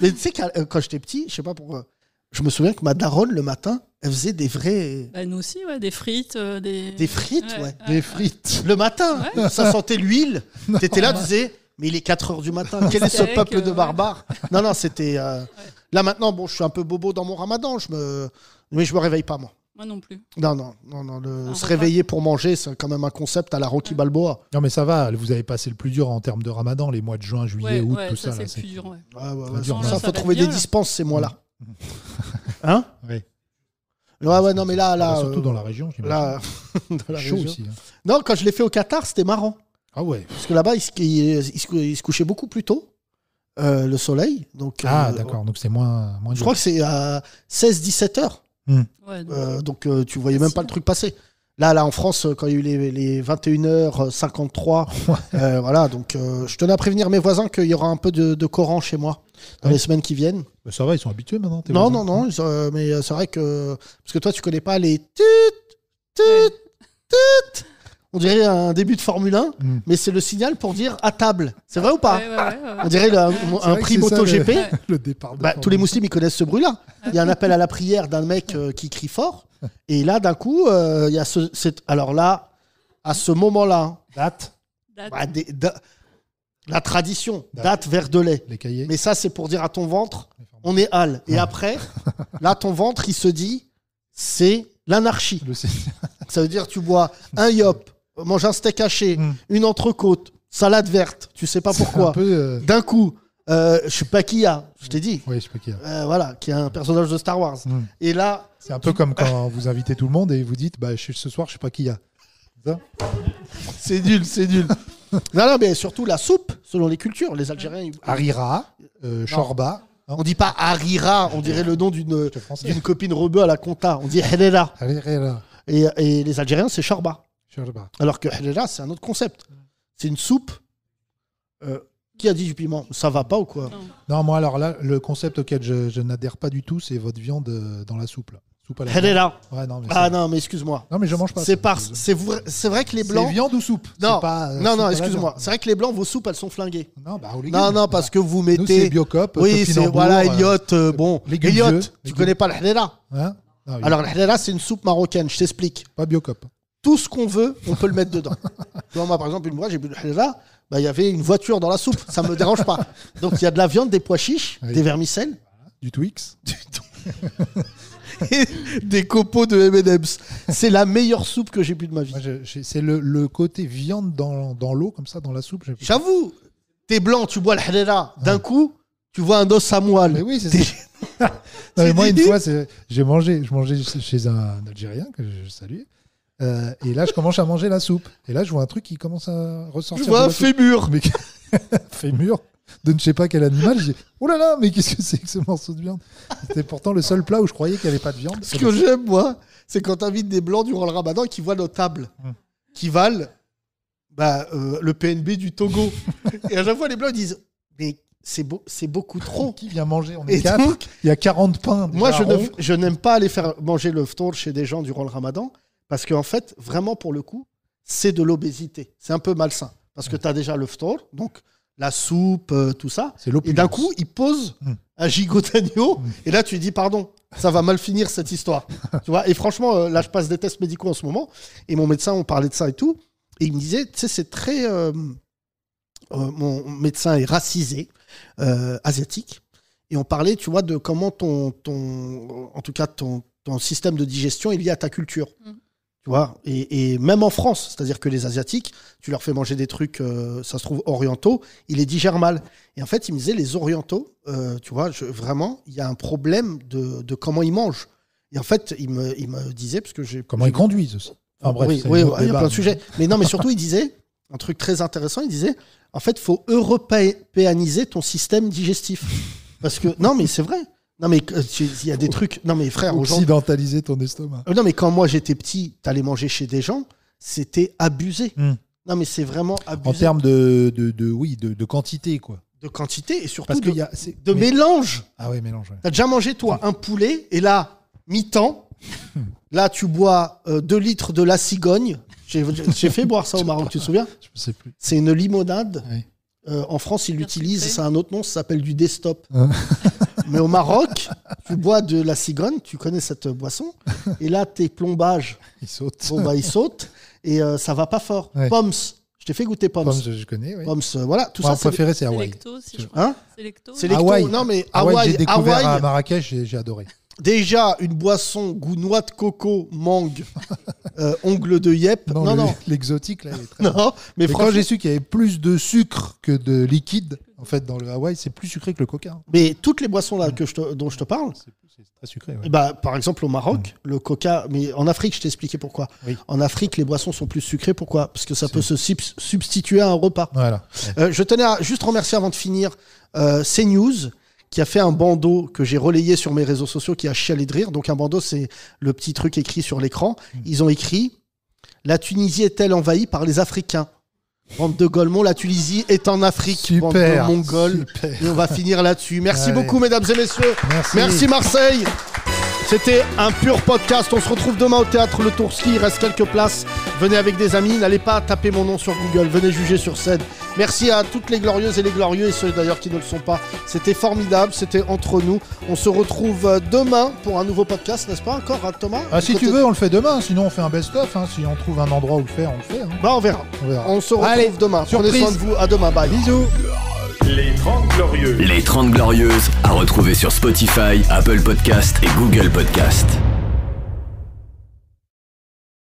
Mais tu sais, quand, quand j'étais petit, je sais pas pourquoi, je me souviens que ma daronne, le matin, elle faisait des vrais. Bah, nous aussi, ouais, des frites. des... des frites, ouais. Des frites. Le matin, ça sentait l'huile. T'étais là, tu disais mais il est 4 heures du matin. Quel est ce peuple de barbares Non, non, c'était. Euh, là maintenant, bon, je suis un peu bobo dans mon ramadan, je me... mais je me réveille pas, moi. Moi non plus. Non, non, non, non se réveiller pour manger, c'est quand même un concept à la Rocky Balboa. Non, mais ça va, vous avez passé le plus dur en termes de ramadan, les mois de juin, juillet, août, tout ça. ça c'est plus ouais. ça, faut trouver des dispenses ces mois-là. hein Oui. Ouais, ouais, non, mais là. là surtout euh, dans la région, j'imagine. la Chaud aussi. Hein. Non, quand je l'ai fait au Qatar, c'était marrant. Ah ouais. Parce que là-bas, il, se couchait beaucoup plus tôt, euh, le soleil. ah euh, d'accord, donc c'est moins, moins Je crois que c'est à 16-17 heures. Hmm. Euh, donc, donc tu voyais même pas le truc passer. Là, là, en France, quand il y a eu les, 21h53, voilà, donc je tenais à prévenir mes voisins qu'il y aura un peu de, Coran chez moi dans les semaines qui viennent. Mais ça va, ils sont habitués maintenant. non, non, non, mais c'est vrai que. Parce que toi, tu connais pas les on dirait un début de Formule 1, mm. mais c'est le signal pour dire à table. C'est vrai ou pas On dirait un, prix MotoGP. Le, départ bah, tous les musulmans, ils connaissent ce bruit-là. Il y a un appel à la prière d'un mec euh, qui crie fort. Et là, d'un coup, euh, il y a ce. Alors là, à ce moment-là, date. Bah, la tradition, date, vers de lait. Mais ça, c'est pour dire à ton ventre, on est hal. Et ah. après, là, ton ventre, il se dit, c'est l'anarchie. Ça veut dire, tu bois un yop, mange un steak haché, hmm. une entrecôte, salade verte, tu sais pas pourquoi. Euh, D'un coup, euh, je suis a. je t'ai dit. Oui, je suis Paquilla. Euh, voilà, qui est un personnage de Star Wars. Hmm. Et là. C'est un peu comme quand vous invitez tout le monde et vous dites bah, je, ce soir, je suis a. C'est nul, c'est nul. non, non, mais surtout la soupe, selon les cultures. Les Algériens. Ils... Harira, Chorba. Euh, on dit pas Harira, on dirait le nom d'une copine rebeu à la compta. On dit Helela. Et, et les Algériens, c'est Chorba. Alors que Hlera, c'est un autre concept. C'est une soupe. Euh, qui a dit du piment Ça va pas ou quoi non. moi, alors là, le concept auquel je, n'adhère pas du tout, c'est votre viande euh, dans la soupe. Là. ah non, mais excuse-moi. Non, mais je mange pas. C'est par... c'est vrai... que les blancs. C'est viande ou soupe euh, Non, non, excuse-moi. C'est vrai que les blancs, vos soupes, elles sont flinguées. Non, bah, non, parce que vous mettez. Nous, Biocop. Oui, c'est voilà, Elliot. bon, Elliot, tu connais pas le Hlera hein Alors, le c'est une soupe marocaine, je t'explique. Pas Biocop tout ce qu'on veut, on peut le mettre dedans. moi, par exemple, une fois, j'ai bu le halva, bah, il y avait une voiture dans la soupe, ça ne me dérange pas. Donc il y a de la viande, des pois chiches, ah des vermicelles. Du Twix. des copeaux de M&M's. C'est la meilleure soupe que j'ai bu de ma vie. C'est le, côté viande dans, l'eau, comme ça, dans la soupe. J'avoue, t'es blanc, tu bois le d'un coup, tu vois un dos à Mais oui, c'est ça. moi, une fois, j'ai mangé, je chez un Algérien que je saluais. Euh, et là, je commence à manger la soupe. Et là, je vois un truc qui commence à ressortir. Je vois un fémur. Mais... fémur de ne sais pas quel animal. Je dis, oh là là, mais qu'est-ce que c'est que ce morceau de viande C'était pourtant le seul plat où je croyais qu'il n'y avait pas de viande. Ce que j'aime, moi, c'est quand t'invites des blancs durant le ramadan qui voient nos tables, hmm. qui valent bah, euh, le PNB du Togo. et à chaque fois, les blancs disent, mais c'est beau, c'est beaucoup ah, trop. Qui vient manger On est il y a 40 pains. Moi, je, n'aime pas aller faire manger le ftour chez des gens durant le ramadan parce qu'en fait, vraiment, pour le coup, c'est de l'obésité. C'est un peu malsain. Parce que tu as déjà le ftor, donc la soupe, euh, tout ça. Et d'un coup, il pose hmm. un gigotagneau. Hmm. Et là, tu dis, pardon, ça va mal finir cette histoire. tu vois et franchement, euh, là, je passe des tests médicaux en ce moment. Et mon médecin, on parlait de ça et tout. Et il me disait, tu sais, c'est très. Euh, mon médecin est racisé, asiatique. Et on parlait, tu vois, de comment ton. ton en tout cas, ton, système de digestion est lié à ta culture. Hmm. Tu vois, et, même en France, c'est-à-dire que les Asiatiques, tu leur fais manger des trucs, euh, ça se trouve, orientaux, ils les digèrent mal. Et en fait, il me disait, les orientaux, euh, tu vois, je, vraiment, il y a un problème de, comment ils mangent. Et en fait, il me, disait, parce que j'ai... Comment ils conduisent aussi. Enfin, bref, oui, il y a plein de sujets. Mais non, mais surtout, il disait, un truc très intéressant, il disait, en fait, faut européaniser ton système digestif. Parce que, non, mais c'est vrai. Non mais euh, il y a des trucs. Non mais frère, occidentaliser ton estomac. Euh, non mais quand moi j'étais petit, t'allais manger chez des gens, c'était abusé. Hmm. Non mais c'est vraiment abusé. En termes de, de, oui de, quantité quoi. De quantité et surtout de, de mélange. Ah oui mélange. Ouais. T'as déjà mangé toi un poulet et là mi-temps, là tu bois 2 euh, litres de la cigogne. J'ai fait boire ça au Maroc, tu te souviens Je ne sais plus. C'est une limonade. en France, ils l'utilisent, c'est un autre nom, ça s'appelle du desktop. Hein. Mais au Maroc, tu bois de la cigogne, tu connais cette boisson, et là, tes plombages, ils sautent. Bon, bah, ils sautent, et ça euh, ça va pas fort. Ouais. Poms, je t'ai fait goûter Poms. Poms, je connais, oui. Poms, euh, voilà, tout ça. Mon préféré, c'est Hawaï. Hein c'est si Hawaï. non mais Hawaï, Hawaï j'ai découvert à Marrakech, j'ai adoré. Déjà, une boisson goût noix de coco, mangue, euh, ongle de yep. Non, non. L'exotique, là, il est très Non, mais, franchement, quand j'ai su qu'il y avait plus de sucre que de liquide, en fait, dans le Hawaï, c'est plus sucré que le coca. Mais toutes les boissons là que je dont je te parle, C'est très sucré. bah, par exemple au Maroc, mm. le coca, mais en Afrique, je t'ai expliqué pourquoi. En Afrique, les boissons sont plus sucrées. Pourquoi Parce que ça peut se substituer à un repas. Voilà. Euh, je tenais à juste remercier avant de finir euh, CNews qui a fait un bandeau que j'ai relayé sur mes réseaux sociaux qui a chialé de rire. Donc un bandeau, c'est le petit truc écrit sur l'écran. Mm. Ils ont écrit La Tunisie est-elle envahie par les Africains Bande de Golemont, la Tunisie est en Afrique. Super. de Mongols. Et on va finir là-dessus. Merci beaucoup, mesdames et messieurs. Merci Marseille. C'était un pur podcast. On se retrouve demain au théâtre Le Tourski. Il reste quelques places. Venez avec des amis. N'allez pas taper mon nom sur Google. Venez juger sur scène. Merci à toutes les glorieuses et les glorieux et ceux d'ailleurs qui ne le sont pas. C'était formidable. C'était entre nous. On se retrouve demain pour un nouveau podcast, n'est-ce pas encore, à hein, Thomas ah, Si tu veux, on le fait demain. Sinon, on fait un best-of. Hein. Si on trouve un endroit où le faire, on le fait. Hein. Bah, on verra. on se retrouve demain. Prenez soin de vous. À demain. Bye. Bisous. Les 30 Glorieuses. Glorieuses à retrouver sur Spotify, Apple Podcast et Google Podcast.